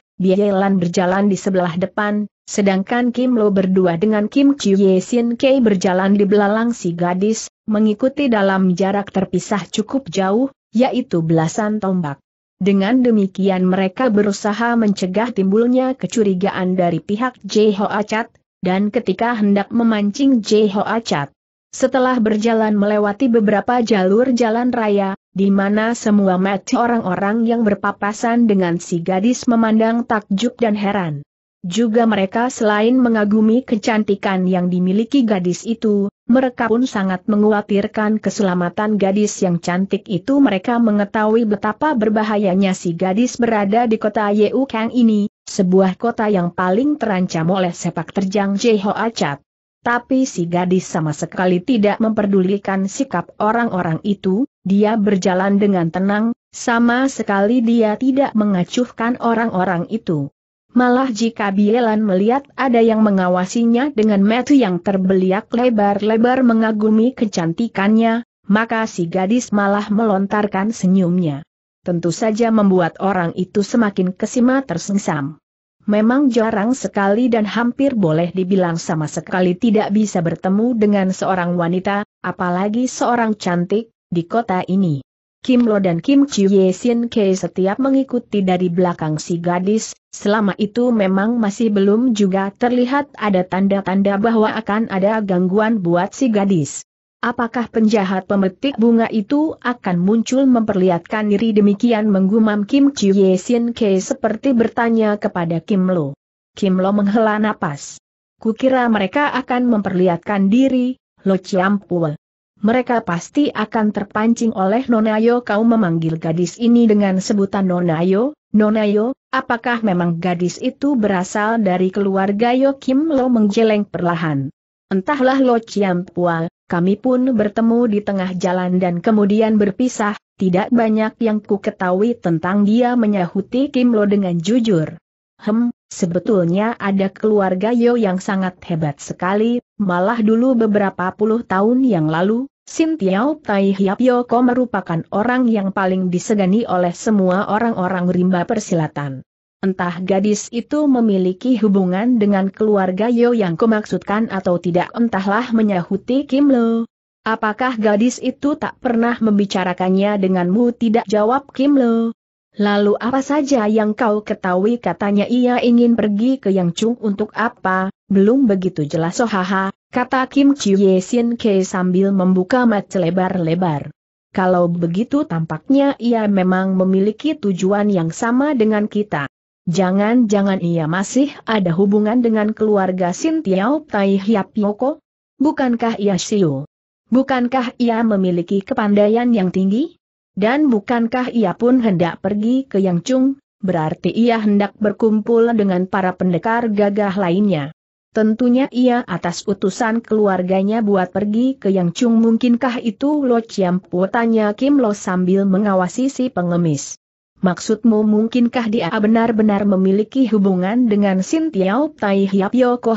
lan berjalan di sebelah depan, sedangkan Kim Lo berdua dengan Kim Chiu Ye Sin Ke berjalan di belalang si gadis, mengikuti dalam jarak terpisah cukup jauh, yaitu belasan tombak. Dengan demikian mereka berusaha mencegah timbulnya kecurigaan dari pihak Jeho Ho Acat, dan ketika hendak memancing Jeho Ho Acat. Setelah berjalan melewati beberapa jalur jalan raya, di mana semua mati orang-orang yang berpapasan dengan si gadis memandang takjub dan heran. Juga mereka selain mengagumi kecantikan yang dimiliki gadis itu, mereka pun sangat mengkhawatirkan keselamatan gadis yang cantik itu mereka mengetahui betapa berbahayanya si gadis berada di kota Yeu Kang ini, sebuah kota yang paling terancam oleh sepak terjang Jeho Acat. Tapi si gadis sama sekali tidak memperdulikan sikap orang-orang itu, dia berjalan dengan tenang, sama sekali dia tidak mengacuhkan orang-orang itu. Malah jika Bielan melihat ada yang mengawasinya dengan metu yang terbeliak lebar-lebar mengagumi kecantikannya, maka si gadis malah melontarkan senyumnya. Tentu saja membuat orang itu semakin kesima tersengsam. Memang jarang sekali dan hampir boleh dibilang sama sekali tidak bisa bertemu dengan seorang wanita, apalagi seorang cantik, di kota ini. Kim Lo dan Kim Chiu Sin Ke setiap mengikuti dari belakang si gadis, selama itu memang masih belum juga terlihat ada tanda-tanda bahwa akan ada gangguan buat si gadis. Apakah penjahat pemetik bunga itu akan muncul memperlihatkan diri demikian menggumam Kim Chiu Sin Ke seperti bertanya kepada Kim Lo. Kim Lo menghela napas. Kukira mereka akan memperlihatkan diri, Lo Pua mereka pasti akan terpancing oleh Nonayo kau memanggil gadis ini dengan sebutan Nonayo, Nonayo, apakah memang gadis itu berasal dari keluarga Yo Kim Lo menggeleng perlahan. Entahlah Lo Chiam Pua, kami pun bertemu di tengah jalan dan kemudian berpisah, tidak banyak yang ku ketahui tentang dia menyahuti Kim Lo dengan jujur. Hem, sebetulnya ada keluarga Yo yang sangat hebat sekali, malah dulu beberapa puluh tahun yang lalu, Sin Tiao Tai Hiap Yoko merupakan orang yang paling disegani oleh semua orang-orang rimba persilatan. Entah gadis itu memiliki hubungan dengan keluarga Yo yang kumaksudkan atau tidak entahlah menyahuti Kim Lo. Apakah gadis itu tak pernah membicarakannya denganmu tidak jawab Kim Lo? Lalu apa saja yang kau ketahui katanya ia ingin pergi ke Yang Chung untuk apa, belum begitu jelas sohaha, kata Kim Chiye Sin Ke sambil membuka mata lebar-lebar. Kalau begitu tampaknya ia memang memiliki tujuan yang sama dengan kita. Jangan-jangan ia masih ada hubungan dengan keluarga Sin Tiao Tai Hiap Yoko? Bukankah ia Siu? Bukankah ia memiliki kepandaian yang tinggi? Dan bukankah ia pun hendak pergi ke Yang Chung, berarti ia hendak berkumpul dengan para pendekar gagah lainnya. Tentunya ia atas utusan keluarganya buat pergi ke Yang Chung mungkinkah itu Lo Chiam Po tanya Kim Lo sambil mengawasi si pengemis. Maksudmu mungkinkah dia benar-benar memiliki hubungan dengan Sintiao Tai Hiap Yoko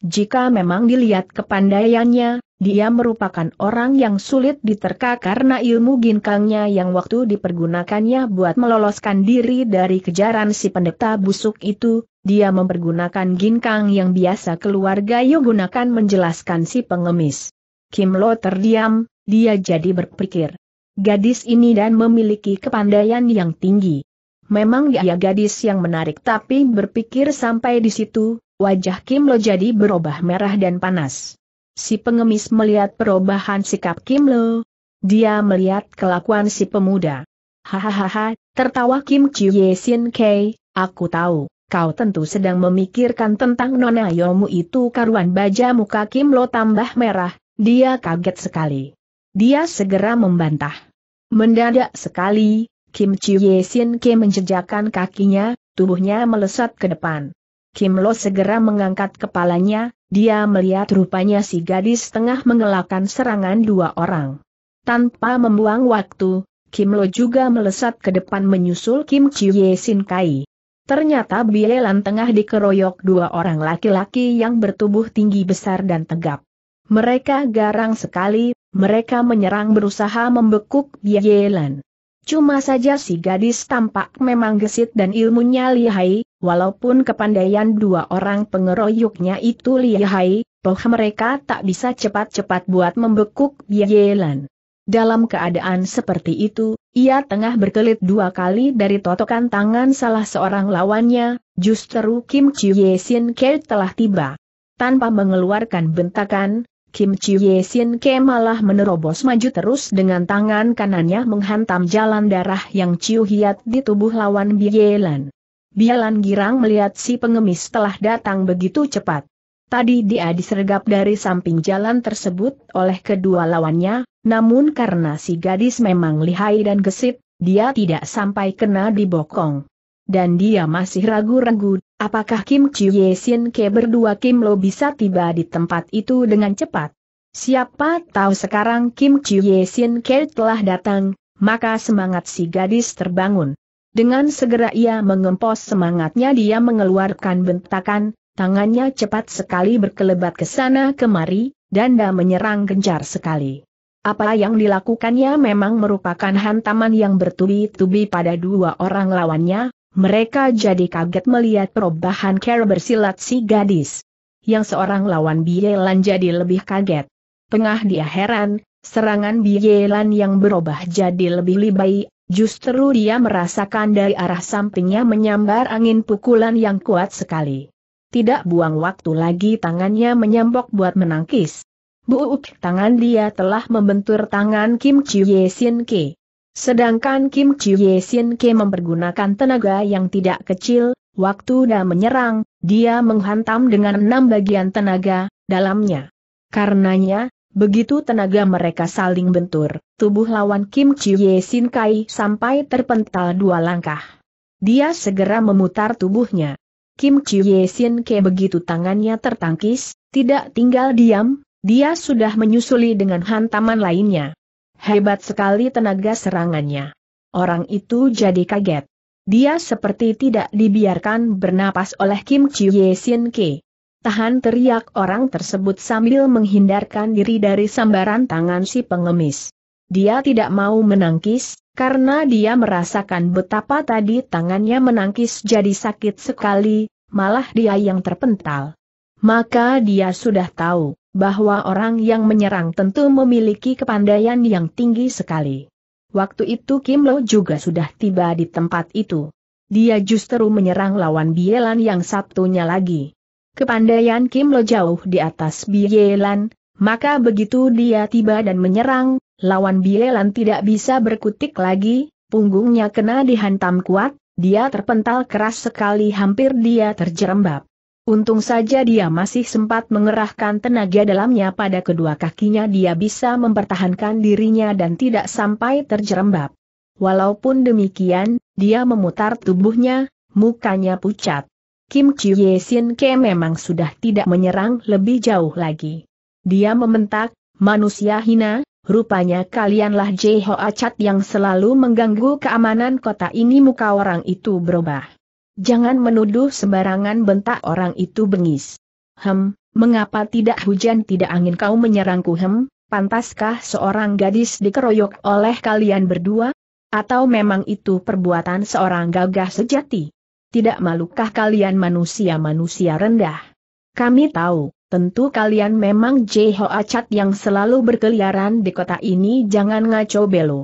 Jika memang dilihat kepandaiannya, dia merupakan orang yang sulit diterka karena ilmu ginkangnya yang waktu dipergunakannya buat meloloskan diri dari kejaran si pendeta busuk itu, dia mempergunakan ginkang yang biasa keluarga Yo gunakan menjelaskan si pengemis. Kim Lo terdiam, dia jadi berpikir gadis ini dan memiliki kepandaian yang tinggi. Memang dia gadis yang menarik tapi berpikir sampai di situ, wajah Kim Lo jadi berubah merah dan panas. Si pengemis melihat perubahan sikap Kim Lo. Dia melihat kelakuan si pemuda. Hahaha, tertawa Kim Chiu Ye Sin Kei, aku tahu, kau tentu sedang memikirkan tentang nona yomu itu karuan baja muka Kim Lo tambah merah, dia kaget sekali. Dia segera membantah. Mendadak sekali, Kim Ye Sin Ke menjejakkan kakinya, tubuhnya melesat ke depan. Kim Lo segera mengangkat kepalanya, dia melihat rupanya si gadis tengah mengelakkan serangan dua orang. Tanpa membuang waktu, Kim Lo juga melesat ke depan menyusul Kim Ye Sin Kai. Ternyata Bielan tengah dikeroyok dua orang laki-laki yang bertubuh tinggi besar dan tegap. Mereka garang sekali, mereka menyerang berusaha membekuk Yelan. Cuma saja si gadis tampak memang gesit dan ilmunya lihai, walaupun kepandaian dua orang pengeroyoknya itu lihai, toh mereka tak bisa cepat-cepat buat membekuk Yelan. Dalam keadaan seperti itu, ia tengah berkelit dua kali dari totokan tangan salah seorang lawannya, justru Kim Chie Sin Ke telah tiba. Tanpa mengeluarkan bentakan, Kim Chie Sin Ke malah menerobos maju terus dengan tangan kanannya menghantam jalan darah yang Chiu Hiat di tubuh lawan Bielan. Bielan girang melihat si pengemis telah datang begitu cepat. Tadi dia disergap dari samping jalan tersebut oleh kedua lawannya, namun karena si gadis memang lihai dan gesit, dia tidak sampai kena dibokong. Dan dia masih ragu-ragu Apakah Kim Ye Sin Ke berdua Kim Lo bisa tiba di tempat itu dengan cepat? Siapa tahu sekarang Kim Ye Sin Ke telah datang, maka semangat si gadis terbangun. Dengan segera ia mengempos semangatnya dia mengeluarkan bentakan, tangannya cepat sekali berkelebat ke sana kemari, dan menyerang gencar sekali. Apa yang dilakukannya memang merupakan hantaman yang bertubi-tubi pada dua orang lawannya, mereka jadi kaget melihat perubahan cara bersilat si gadis. Yang seorang lawan Bielan jadi lebih kaget. Tengah dia heran, serangan Bielan yang berubah jadi lebih libai, justru dia merasakan dari arah sampingnya menyambar angin pukulan yang kuat sekali. Tidak buang waktu lagi tangannya menyambok buat menangkis. Buuk tangan dia telah membentur tangan Kim Chiu Ye Sin Ke. Sedangkan Kim Ye Sin Ke mempergunakan tenaga yang tidak kecil, waktu dia menyerang, dia menghantam dengan enam bagian tenaga, dalamnya. Karenanya, begitu tenaga mereka saling bentur, tubuh lawan Kim Ye Sin Kai sampai terpental dua langkah. Dia segera memutar tubuhnya. Kim Ye Sin Ke begitu tangannya tertangkis, tidak tinggal diam, dia sudah menyusuli dengan hantaman lainnya. Hebat sekali tenaga serangannya. Orang itu jadi kaget. Dia seperti tidak dibiarkan bernapas oleh Kim Chiye Sin Ke. Tahan teriak orang tersebut sambil menghindarkan diri dari sambaran tangan si pengemis. Dia tidak mau menangkis, karena dia merasakan betapa tadi tangannya menangkis jadi sakit sekali, malah dia yang terpental. Maka dia sudah tahu, bahwa orang yang menyerang tentu memiliki kepandaian yang tinggi sekali. Waktu itu Kim Lo juga sudah tiba di tempat itu. Dia justru menyerang lawan Bielan yang satunya lagi. Kepandaian Kim Lo jauh di atas Bielan, maka begitu dia tiba dan menyerang, lawan Bielan tidak bisa berkutik lagi, punggungnya kena dihantam kuat, dia terpental keras sekali hampir dia terjerembab. Untung saja dia masih sempat mengerahkan tenaga dalamnya pada kedua kakinya dia bisa mempertahankan dirinya dan tidak sampai terjerembab. Walaupun demikian, dia memutar tubuhnya, mukanya pucat. Kim Ye Sin Ke memang sudah tidak menyerang lebih jauh lagi. Dia membentak, manusia hina, rupanya kalianlah Jeho Acat yang selalu mengganggu keamanan kota ini muka orang itu berubah. Jangan menuduh sembarangan bentak orang itu bengis. Hem, mengapa tidak hujan tidak angin kau menyerangku hem, pantaskah seorang gadis dikeroyok oleh kalian berdua? Atau memang itu perbuatan seorang gagah sejati? Tidak malukah kalian manusia-manusia rendah? Kami tahu, tentu kalian memang Jeho Acat yang selalu berkeliaran di kota ini jangan ngaco belo.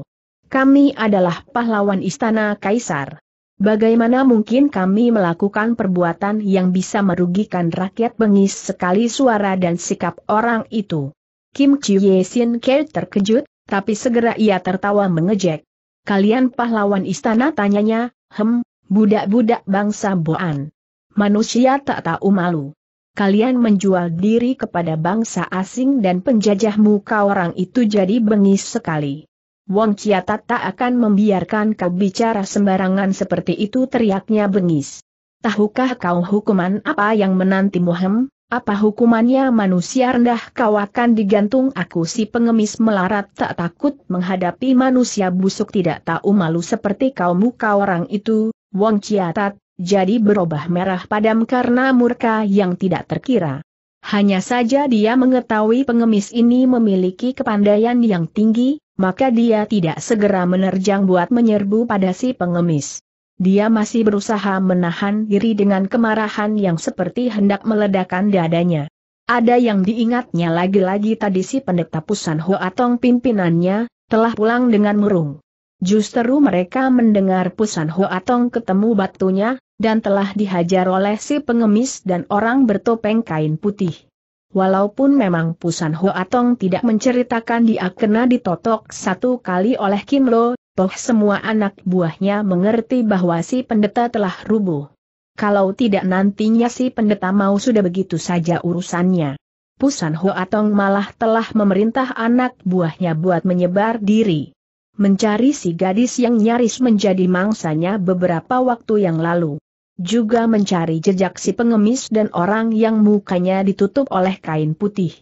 Kami adalah pahlawan istana kaisar. Bagaimana mungkin kami melakukan perbuatan yang bisa merugikan rakyat bengis sekali suara dan sikap orang itu? Kim Chiu Sin Kei terkejut, tapi segera ia tertawa mengejek. Kalian pahlawan istana tanyanya, hem, budak-budak bangsa Boan. Manusia tak tahu malu. Kalian menjual diri kepada bangsa asing dan penjajahmu kau orang itu jadi bengis sekali. Wong Ciatat tak akan membiarkan kau bicara sembarangan seperti itu teriaknya bengis. Tahukah kau hukuman apa yang menanti Muhem? Apa hukumannya manusia rendah kau akan digantung aku si pengemis melarat tak takut menghadapi manusia busuk tidak tahu malu seperti kau muka orang itu, Wong Ciatat, jadi berubah merah padam karena murka yang tidak terkira. Hanya saja dia mengetahui pengemis ini memiliki kepandaian yang tinggi, maka dia tidak segera menerjang buat menyerbu pada si pengemis. Dia masih berusaha menahan diri dengan kemarahan yang seperti hendak meledakkan dadanya. Ada yang diingatnya lagi-lagi tadi si pendeta Pusan Ho Atong pimpinannya, telah pulang dengan murung. Justru mereka mendengar Pusan Ho Atong ketemu batunya, dan telah dihajar oleh si pengemis dan orang bertopeng kain putih. Walaupun memang Pusan Hoatong tidak menceritakan dia kena ditotok satu kali oleh Kim Lo, toh semua anak buahnya mengerti bahwa si pendeta telah rubuh. Kalau tidak nantinya si pendeta mau sudah begitu saja urusannya. Pusan Hoatong malah telah memerintah anak buahnya buat menyebar diri. Mencari si gadis yang nyaris menjadi mangsanya beberapa waktu yang lalu juga mencari jejak si pengemis dan orang yang mukanya ditutup oleh kain putih.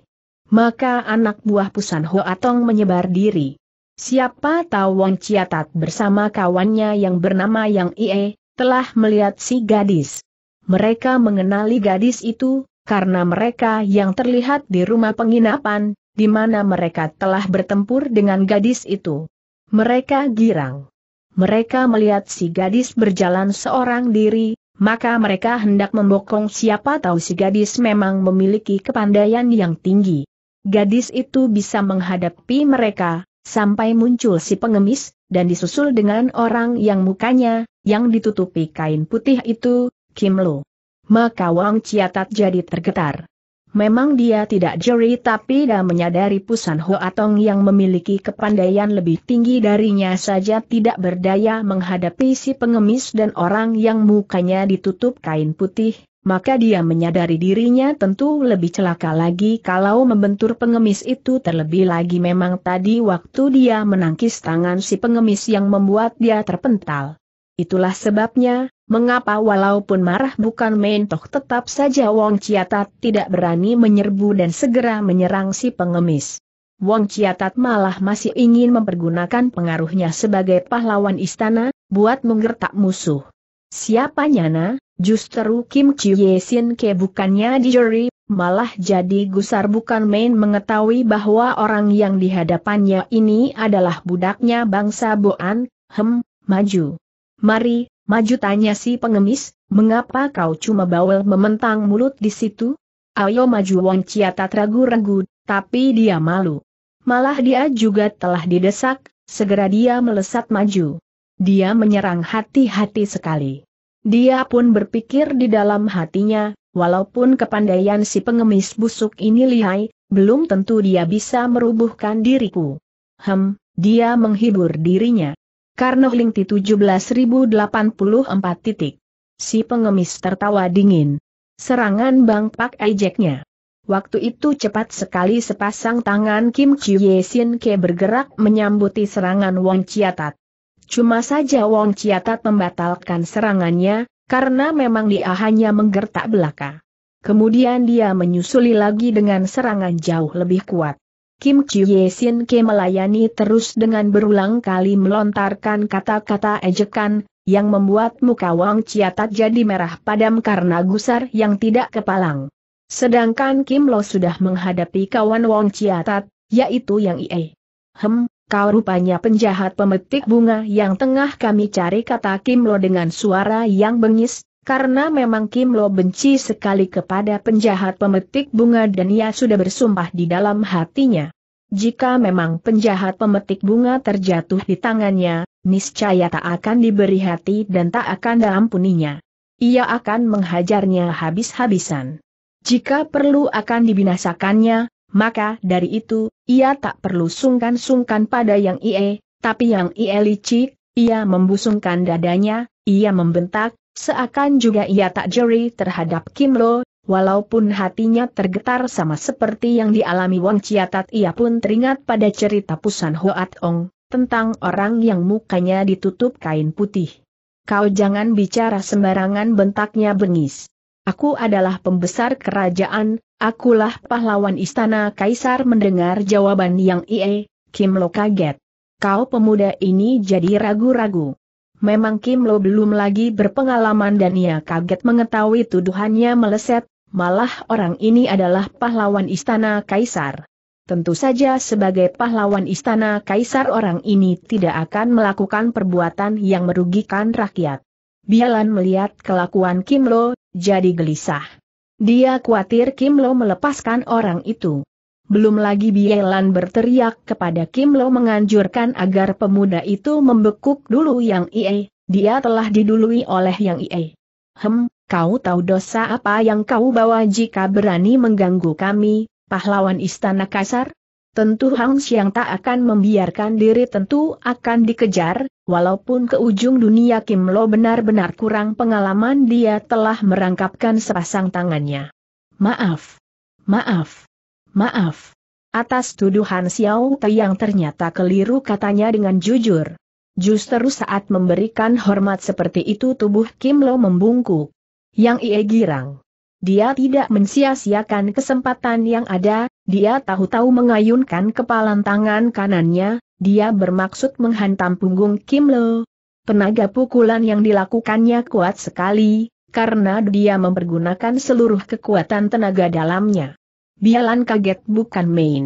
Maka anak buah Pusan Hoatong menyebar diri. Siapa tahu Wong Ciatat bersama kawannya yang bernama Yang Ie, telah melihat si gadis. Mereka mengenali gadis itu, karena mereka yang terlihat di rumah penginapan, di mana mereka telah bertempur dengan gadis itu. Mereka girang. Mereka melihat si gadis berjalan seorang diri, maka mereka hendak membokong siapa tahu si gadis memang memiliki kepandaian yang tinggi. Gadis itu bisa menghadapi mereka, sampai muncul si pengemis, dan disusul dengan orang yang mukanya, yang ditutupi kain putih itu, Kim Lo. Maka Wang Ciatat jadi tergetar. Memang dia tidak jeri tapi dia menyadari Pusan Ho Atong yang memiliki kepandaian lebih tinggi darinya saja tidak berdaya menghadapi si pengemis dan orang yang mukanya ditutup kain putih, maka dia menyadari dirinya tentu lebih celaka lagi kalau membentur pengemis itu terlebih lagi memang tadi waktu dia menangkis tangan si pengemis yang membuat dia terpental. Itulah sebabnya, mengapa walaupun marah bukan main toh tetap saja Wong Ciatat tidak berani menyerbu dan segera menyerang si pengemis. Wong Ciatat malah masih ingin mempergunakan pengaruhnya sebagai pahlawan istana, buat menggertak musuh. Siapa nyana, justru Kim Chie Sin Ke bukannya juri, Malah jadi gusar bukan main mengetahui bahwa orang yang dihadapannya ini adalah budaknya bangsa Boan, hem, maju. Mari, maju tanya si pengemis, mengapa kau cuma bawel mementang mulut di situ? Ayo maju Wong Chia tak ragu-ragu, tapi dia malu. Malah dia juga telah didesak, segera dia melesat maju. Dia menyerang hati-hati sekali. Dia pun berpikir di dalam hatinya, walaupun kepandaian si pengemis busuk ini lihai, belum tentu dia bisa merubuhkan diriku. Hem, dia menghibur dirinya. Karno Lingti 17084 titik. Si pengemis tertawa dingin. Serangan Bang Pak ejeknya. Waktu itu cepat sekali sepasang tangan Kim Ye Sin Ke bergerak menyambuti serangan Wong Chiatat. Cuma saja Wong Chiatat membatalkan serangannya, karena memang dia hanya menggertak belaka. Kemudian dia menyusuli lagi dengan serangan jauh lebih kuat. Kim Ye Sin Ke melayani terus dengan berulang kali melontarkan kata-kata ejekan, yang membuat muka Wang Chiatat jadi merah padam karena gusar yang tidak kepalang. Sedangkan Kim Lo sudah menghadapi kawan Wang Chiatat, yaitu Yang Ie. Hem, kau rupanya penjahat pemetik bunga yang tengah kami cari kata Kim Lo dengan suara yang bengis, karena memang Kim Lo benci sekali kepada penjahat pemetik bunga dan ia sudah bersumpah di dalam hatinya. Jika memang penjahat pemetik bunga terjatuh di tangannya, niscaya tak akan diberi hati dan tak akan diampuninya. Ia akan menghajarnya habis-habisan. Jika perlu akan dibinasakannya, maka dari itu, ia tak perlu sungkan-sungkan pada yang ie, tapi yang ie licik, ia membusungkan dadanya, ia membentak, Seakan juga ia tak jeri terhadap Kim Lo, walaupun hatinya tergetar sama seperti yang dialami Wang Ciatat ia pun teringat pada cerita Pusan Hoat Ong, tentang orang yang mukanya ditutup kain putih. Kau jangan bicara sembarangan bentaknya bengis. Aku adalah pembesar kerajaan, akulah pahlawan istana kaisar mendengar jawaban yang ie, Kim Lo kaget. Kau pemuda ini jadi ragu-ragu. Memang Kim Lo belum lagi berpengalaman dan ia kaget mengetahui tuduhannya meleset, malah orang ini adalah pahlawan istana kaisar. Tentu saja sebagai pahlawan istana kaisar orang ini tidak akan melakukan perbuatan yang merugikan rakyat. Bialan melihat kelakuan Kim Lo, jadi gelisah. Dia khawatir Kim Lo melepaskan orang itu. Belum lagi Bielan berteriak kepada Kim Lo menganjurkan agar pemuda itu membekuk dulu yang IE, dia telah didului oleh yang IE. Hem, kau tahu dosa apa yang kau bawa jika berani mengganggu kami, pahlawan istana kasar? Tentu Hang Xiang tak akan membiarkan diri tentu akan dikejar, walaupun ke ujung dunia Kim Lo benar-benar kurang pengalaman dia telah merangkapkan sepasang tangannya. Maaf. Maaf maaf. Atas tuduhan Xiao Tai yang ternyata keliru katanya dengan jujur. Justru saat memberikan hormat seperti itu tubuh Kim Lo membungkuk. Yang ia girang. Dia tidak mensia-siakan kesempatan yang ada, dia tahu-tahu mengayunkan kepalan tangan kanannya, dia bermaksud menghantam punggung Kim Lo. Tenaga pukulan yang dilakukannya kuat sekali, karena dia mempergunakan seluruh kekuatan tenaga dalamnya. Bialan kaget bukan main.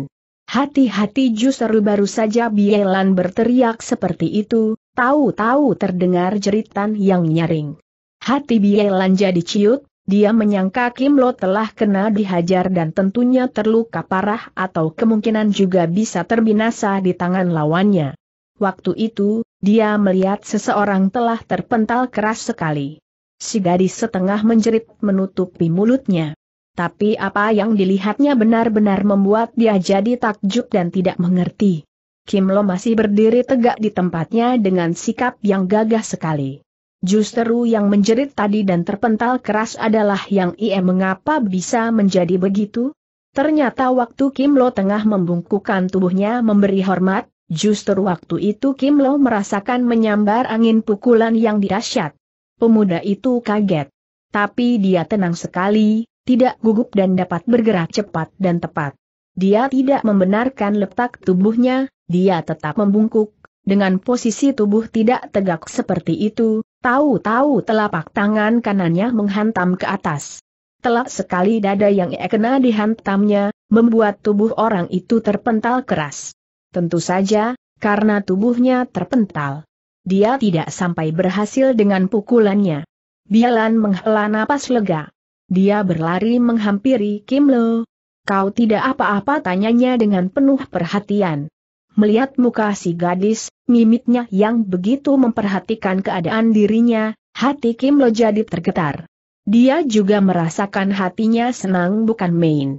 Hati-hati justru baru saja Bialan berteriak seperti itu, tahu-tahu terdengar jeritan yang nyaring. Hati Bialan jadi ciut, dia menyangka Kim Lo telah kena dihajar dan tentunya terluka parah atau kemungkinan juga bisa terbinasa di tangan lawannya. Waktu itu, dia melihat seseorang telah terpental keras sekali. Si gadis setengah menjerit menutupi mulutnya tapi apa yang dilihatnya benar-benar membuat dia jadi takjub dan tidak mengerti. Kim Lo masih berdiri tegak di tempatnya dengan sikap yang gagah sekali. Justru yang menjerit tadi dan terpental keras adalah yang ia mengapa bisa menjadi begitu? Ternyata waktu Kim Lo tengah membungkukan tubuhnya memberi hormat, justru waktu itu Kim Lo merasakan menyambar angin pukulan yang dirasyat. Pemuda itu kaget. Tapi dia tenang sekali, tidak gugup dan dapat bergerak cepat dan tepat. Dia tidak membenarkan letak tubuhnya, dia tetap membungkuk, dengan posisi tubuh tidak tegak seperti itu, tahu-tahu telapak tangan kanannya menghantam ke atas. Telak sekali dada yang ia kena dihantamnya, membuat tubuh orang itu terpental keras. Tentu saja, karena tubuhnya terpental. Dia tidak sampai berhasil dengan pukulannya. Bialan menghela napas lega. Dia berlari menghampiri Kim Lo. Kau tidak apa-apa tanyanya dengan penuh perhatian. Melihat muka si gadis, mimitnya yang begitu memperhatikan keadaan dirinya, hati Kim Lo jadi tergetar. Dia juga merasakan hatinya senang bukan main.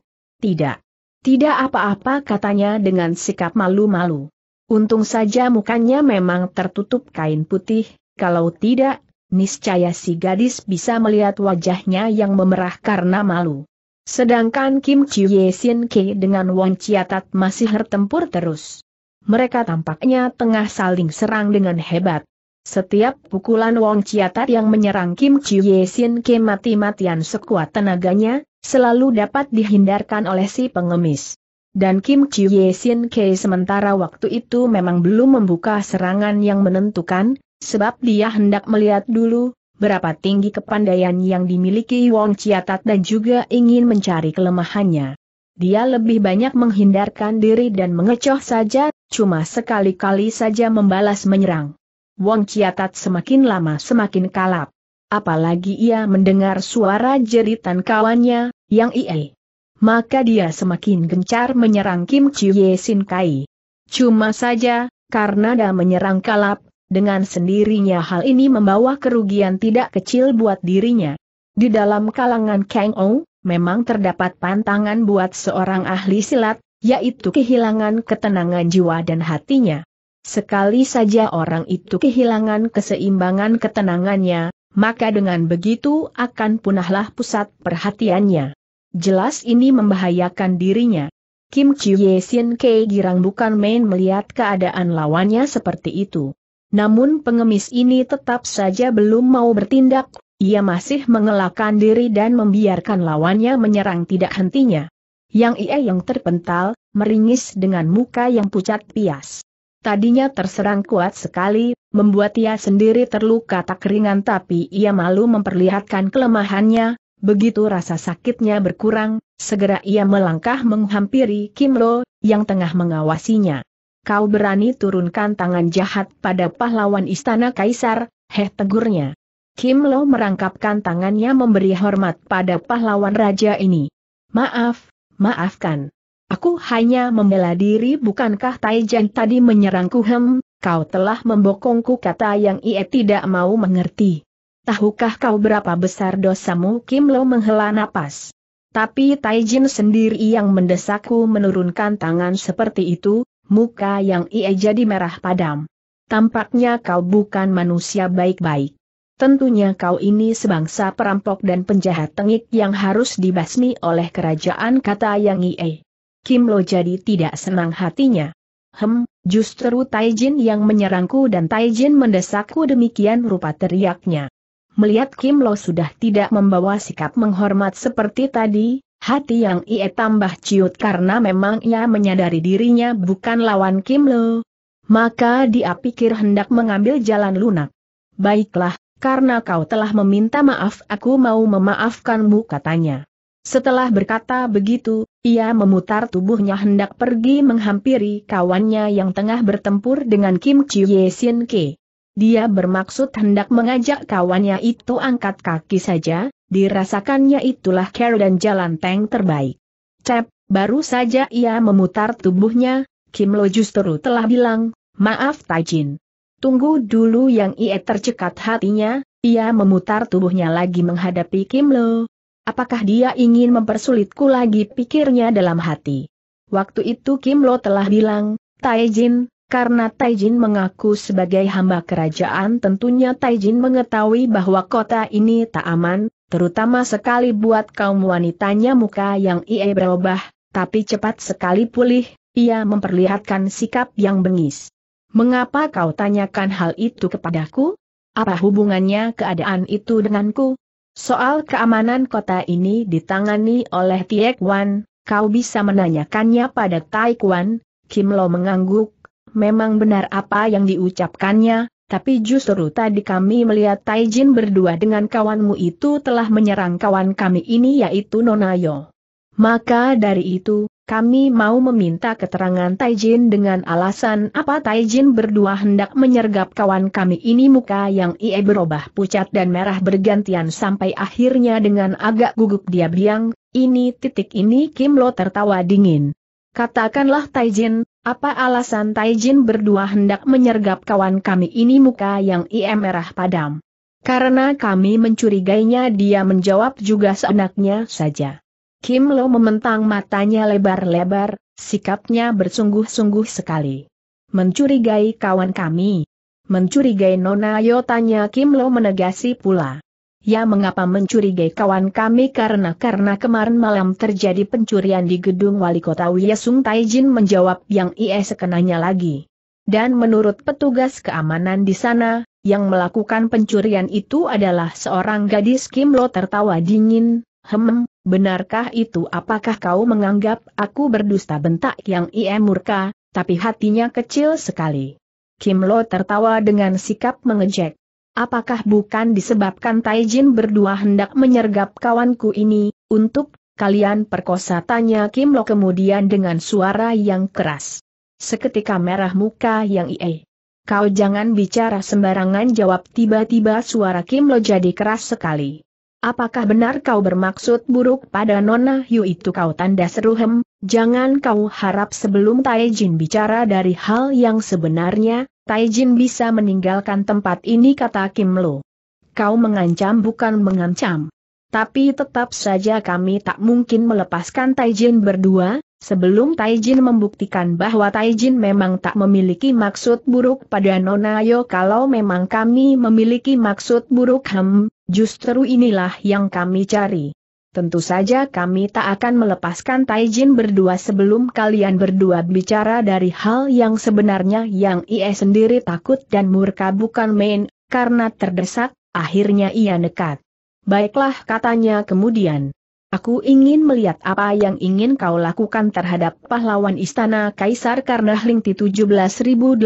Tidak. Tidak apa-apa katanya dengan sikap malu-malu. Untung saja mukanya memang tertutup kain putih, kalau tidak, niscaya si gadis bisa melihat wajahnya yang memerah karena malu. Sedangkan Kim Chiu Sin Ke dengan Wang Chiatat masih bertempur terus. Mereka tampaknya tengah saling serang dengan hebat. Setiap pukulan Wang Chiatat yang menyerang Kim Chiu Sin Ke mati-matian sekuat tenaganya, selalu dapat dihindarkan oleh si pengemis. Dan Kim Chiu Sin Ke sementara waktu itu memang belum membuka serangan yang menentukan, Sebab dia hendak melihat dulu, berapa tinggi kepandaian yang dimiliki Wong Ciatat dan juga ingin mencari kelemahannya. Dia lebih banyak menghindarkan diri dan mengecoh saja, cuma sekali-kali saja membalas menyerang. Wong Ciatat semakin lama semakin kalap. Apalagi ia mendengar suara jeritan kawannya, yang ie. Maka dia semakin gencar menyerang Kim Chiu Ye Sin Kai. Cuma saja, karena dia menyerang kalap, dengan sendirinya hal ini membawa kerugian tidak kecil buat dirinya. Di dalam kalangan Kang Ong, memang terdapat pantangan buat seorang ahli silat, yaitu kehilangan ketenangan jiwa dan hatinya. Sekali saja orang itu kehilangan keseimbangan ketenangannya, maka dengan begitu akan punahlah pusat perhatiannya. Jelas ini membahayakan dirinya. Kim Chiu Ye Sin Kei girang bukan main melihat keadaan lawannya seperti itu. Namun pengemis ini tetap saja belum mau bertindak, ia masih mengelakkan diri dan membiarkan lawannya menyerang tidak hentinya. Yang ia yang terpental, meringis dengan muka yang pucat pias. Tadinya terserang kuat sekali, membuat ia sendiri terluka tak ringan tapi ia malu memperlihatkan kelemahannya, begitu rasa sakitnya berkurang, segera ia melangkah menghampiri Kim Lo yang tengah mengawasinya kau berani turunkan tangan jahat pada pahlawan istana kaisar, heh tegurnya. Kim Lo merangkapkan tangannya memberi hormat pada pahlawan raja ini. Maaf, maafkan. Aku hanya membela diri bukankah Taijan tadi menyerangku hem, kau telah membokongku kata yang ia tidak mau mengerti. Tahukah kau berapa besar dosamu Kim Lo menghela napas. Tapi Taijin sendiri yang mendesakku menurunkan tangan seperti itu, muka yang ia jadi merah padam. Tampaknya kau bukan manusia baik-baik. Tentunya kau ini sebangsa perampok dan penjahat tengik yang harus dibasmi oleh kerajaan kata yang ie. Kim Lo jadi tidak senang hatinya. Hem, justru Taijin yang menyerangku dan Taijin mendesakku demikian rupa teriaknya. Melihat Kim Lo sudah tidak membawa sikap menghormat seperti tadi, Hati yang ia tambah ciut karena memang ia menyadari dirinya bukan lawan Kim Lo. Maka dia pikir hendak mengambil jalan lunak. Baiklah, karena kau telah meminta maaf aku mau memaafkanmu katanya. Setelah berkata begitu, ia memutar tubuhnya hendak pergi menghampiri kawannya yang tengah bertempur dengan Kim Ye Sin Ke. Dia bermaksud hendak mengajak kawannya itu angkat kaki saja, Dirasakannya itulah care dan jalan tank terbaik. Cep, baru saja ia memutar tubuhnya, Kim Lo justru telah bilang, maaf Taijin. Tunggu dulu yang ia tercekat hatinya, ia memutar tubuhnya lagi menghadapi Kim Lo. Apakah dia ingin mempersulitku lagi pikirnya dalam hati. Waktu itu Kim Lo telah bilang, Taijin, karena Taijin mengaku sebagai hamba kerajaan tentunya Taijin mengetahui bahwa kota ini tak aman, terutama sekali buat kaum wanitanya muka yang ia berubah, tapi cepat sekali pulih, ia memperlihatkan sikap yang bengis. Mengapa kau tanyakan hal itu kepadaku? Apa hubungannya keadaan itu denganku? Soal keamanan kota ini ditangani oleh Tiek Wan, kau bisa menanyakannya pada Taikwan, Kim Lo mengangguk, memang benar apa yang diucapkannya, tapi justru tadi kami melihat Taijin berdua dengan kawanmu itu telah menyerang kawan kami ini yaitu Nonayo. Maka dari itu, kami mau meminta keterangan Taijin dengan alasan apa Taijin berdua hendak menyergap kawan kami ini muka yang ia berubah pucat dan merah bergantian sampai akhirnya dengan agak gugup dia biang, ini titik ini Kim Lo tertawa dingin. Katakanlah Taijin, apa alasan Taijin berdua hendak menyergap kawan kami ini muka yang ia merah padam? Karena kami mencurigainya dia menjawab juga seenaknya saja. Kim Lo mementang matanya lebar-lebar, sikapnya bersungguh-sungguh sekali. Mencurigai kawan kami. Mencurigai Nona yotanya Kim Lo menegasi pula. Ya mengapa mencurigai kawan kami karena karena kemarin malam terjadi pencurian di gedung wali kota Wiesung Taijin menjawab yang ia sekenanya lagi. Dan menurut petugas keamanan di sana, yang melakukan pencurian itu adalah seorang gadis Kim Lo tertawa dingin, hem, benarkah itu apakah kau menganggap aku berdusta bentak yang ia murka, tapi hatinya kecil sekali. Kim Lo tertawa dengan sikap mengejek. Apakah bukan disebabkan Taijin berdua hendak menyergap kawanku ini, untuk, kalian perkosa tanya Kim Lo kemudian dengan suara yang keras. Seketika merah muka yang ie. Kau jangan bicara sembarangan jawab tiba-tiba suara Kim Lo jadi keras sekali. Apakah benar kau bermaksud buruk pada Nona Yu itu kau tanda seru jangan kau harap sebelum Taijin bicara dari hal yang sebenarnya, Taijin bisa meninggalkan tempat ini kata Kim Lo. Kau mengancam bukan mengancam. Tapi tetap saja kami tak mungkin melepaskan Taijin berdua, sebelum Taijin membuktikan bahwa Taijin memang tak memiliki maksud buruk pada Nona Yo kalau memang kami memiliki maksud buruk hem, justru inilah yang kami cari tentu saja kami tak akan melepaskan Taijin berdua sebelum kalian berdua bicara dari hal yang sebenarnya yang ia sendiri takut dan murka bukan main, karena terdesak, akhirnya ia nekat. Baiklah katanya kemudian. Aku ingin melihat apa yang ingin kau lakukan terhadap pahlawan istana Kaisar karena Hlinti 17085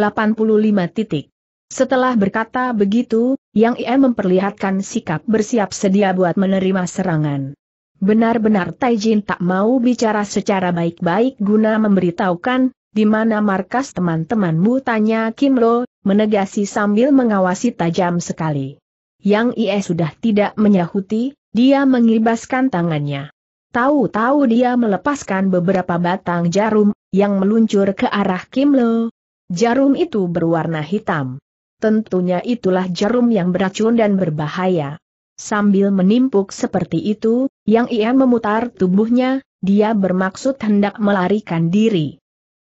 titik. Setelah berkata begitu, Yang Ie memperlihatkan sikap bersiap sedia buat menerima serangan. Benar-benar Taijin tak mau bicara secara baik-baik guna memberitahukan, di mana markas teman-temanmu tanya Kim Lo, menegasi sambil mengawasi tajam sekali. Yang IE sudah tidak menyahuti, dia mengibaskan tangannya. Tahu-tahu dia melepaskan beberapa batang jarum, yang meluncur ke arah Kim Lo. Jarum itu berwarna hitam. Tentunya itulah jarum yang beracun dan berbahaya. Sambil menimpuk seperti itu, yang ia memutar tubuhnya, dia bermaksud hendak melarikan diri.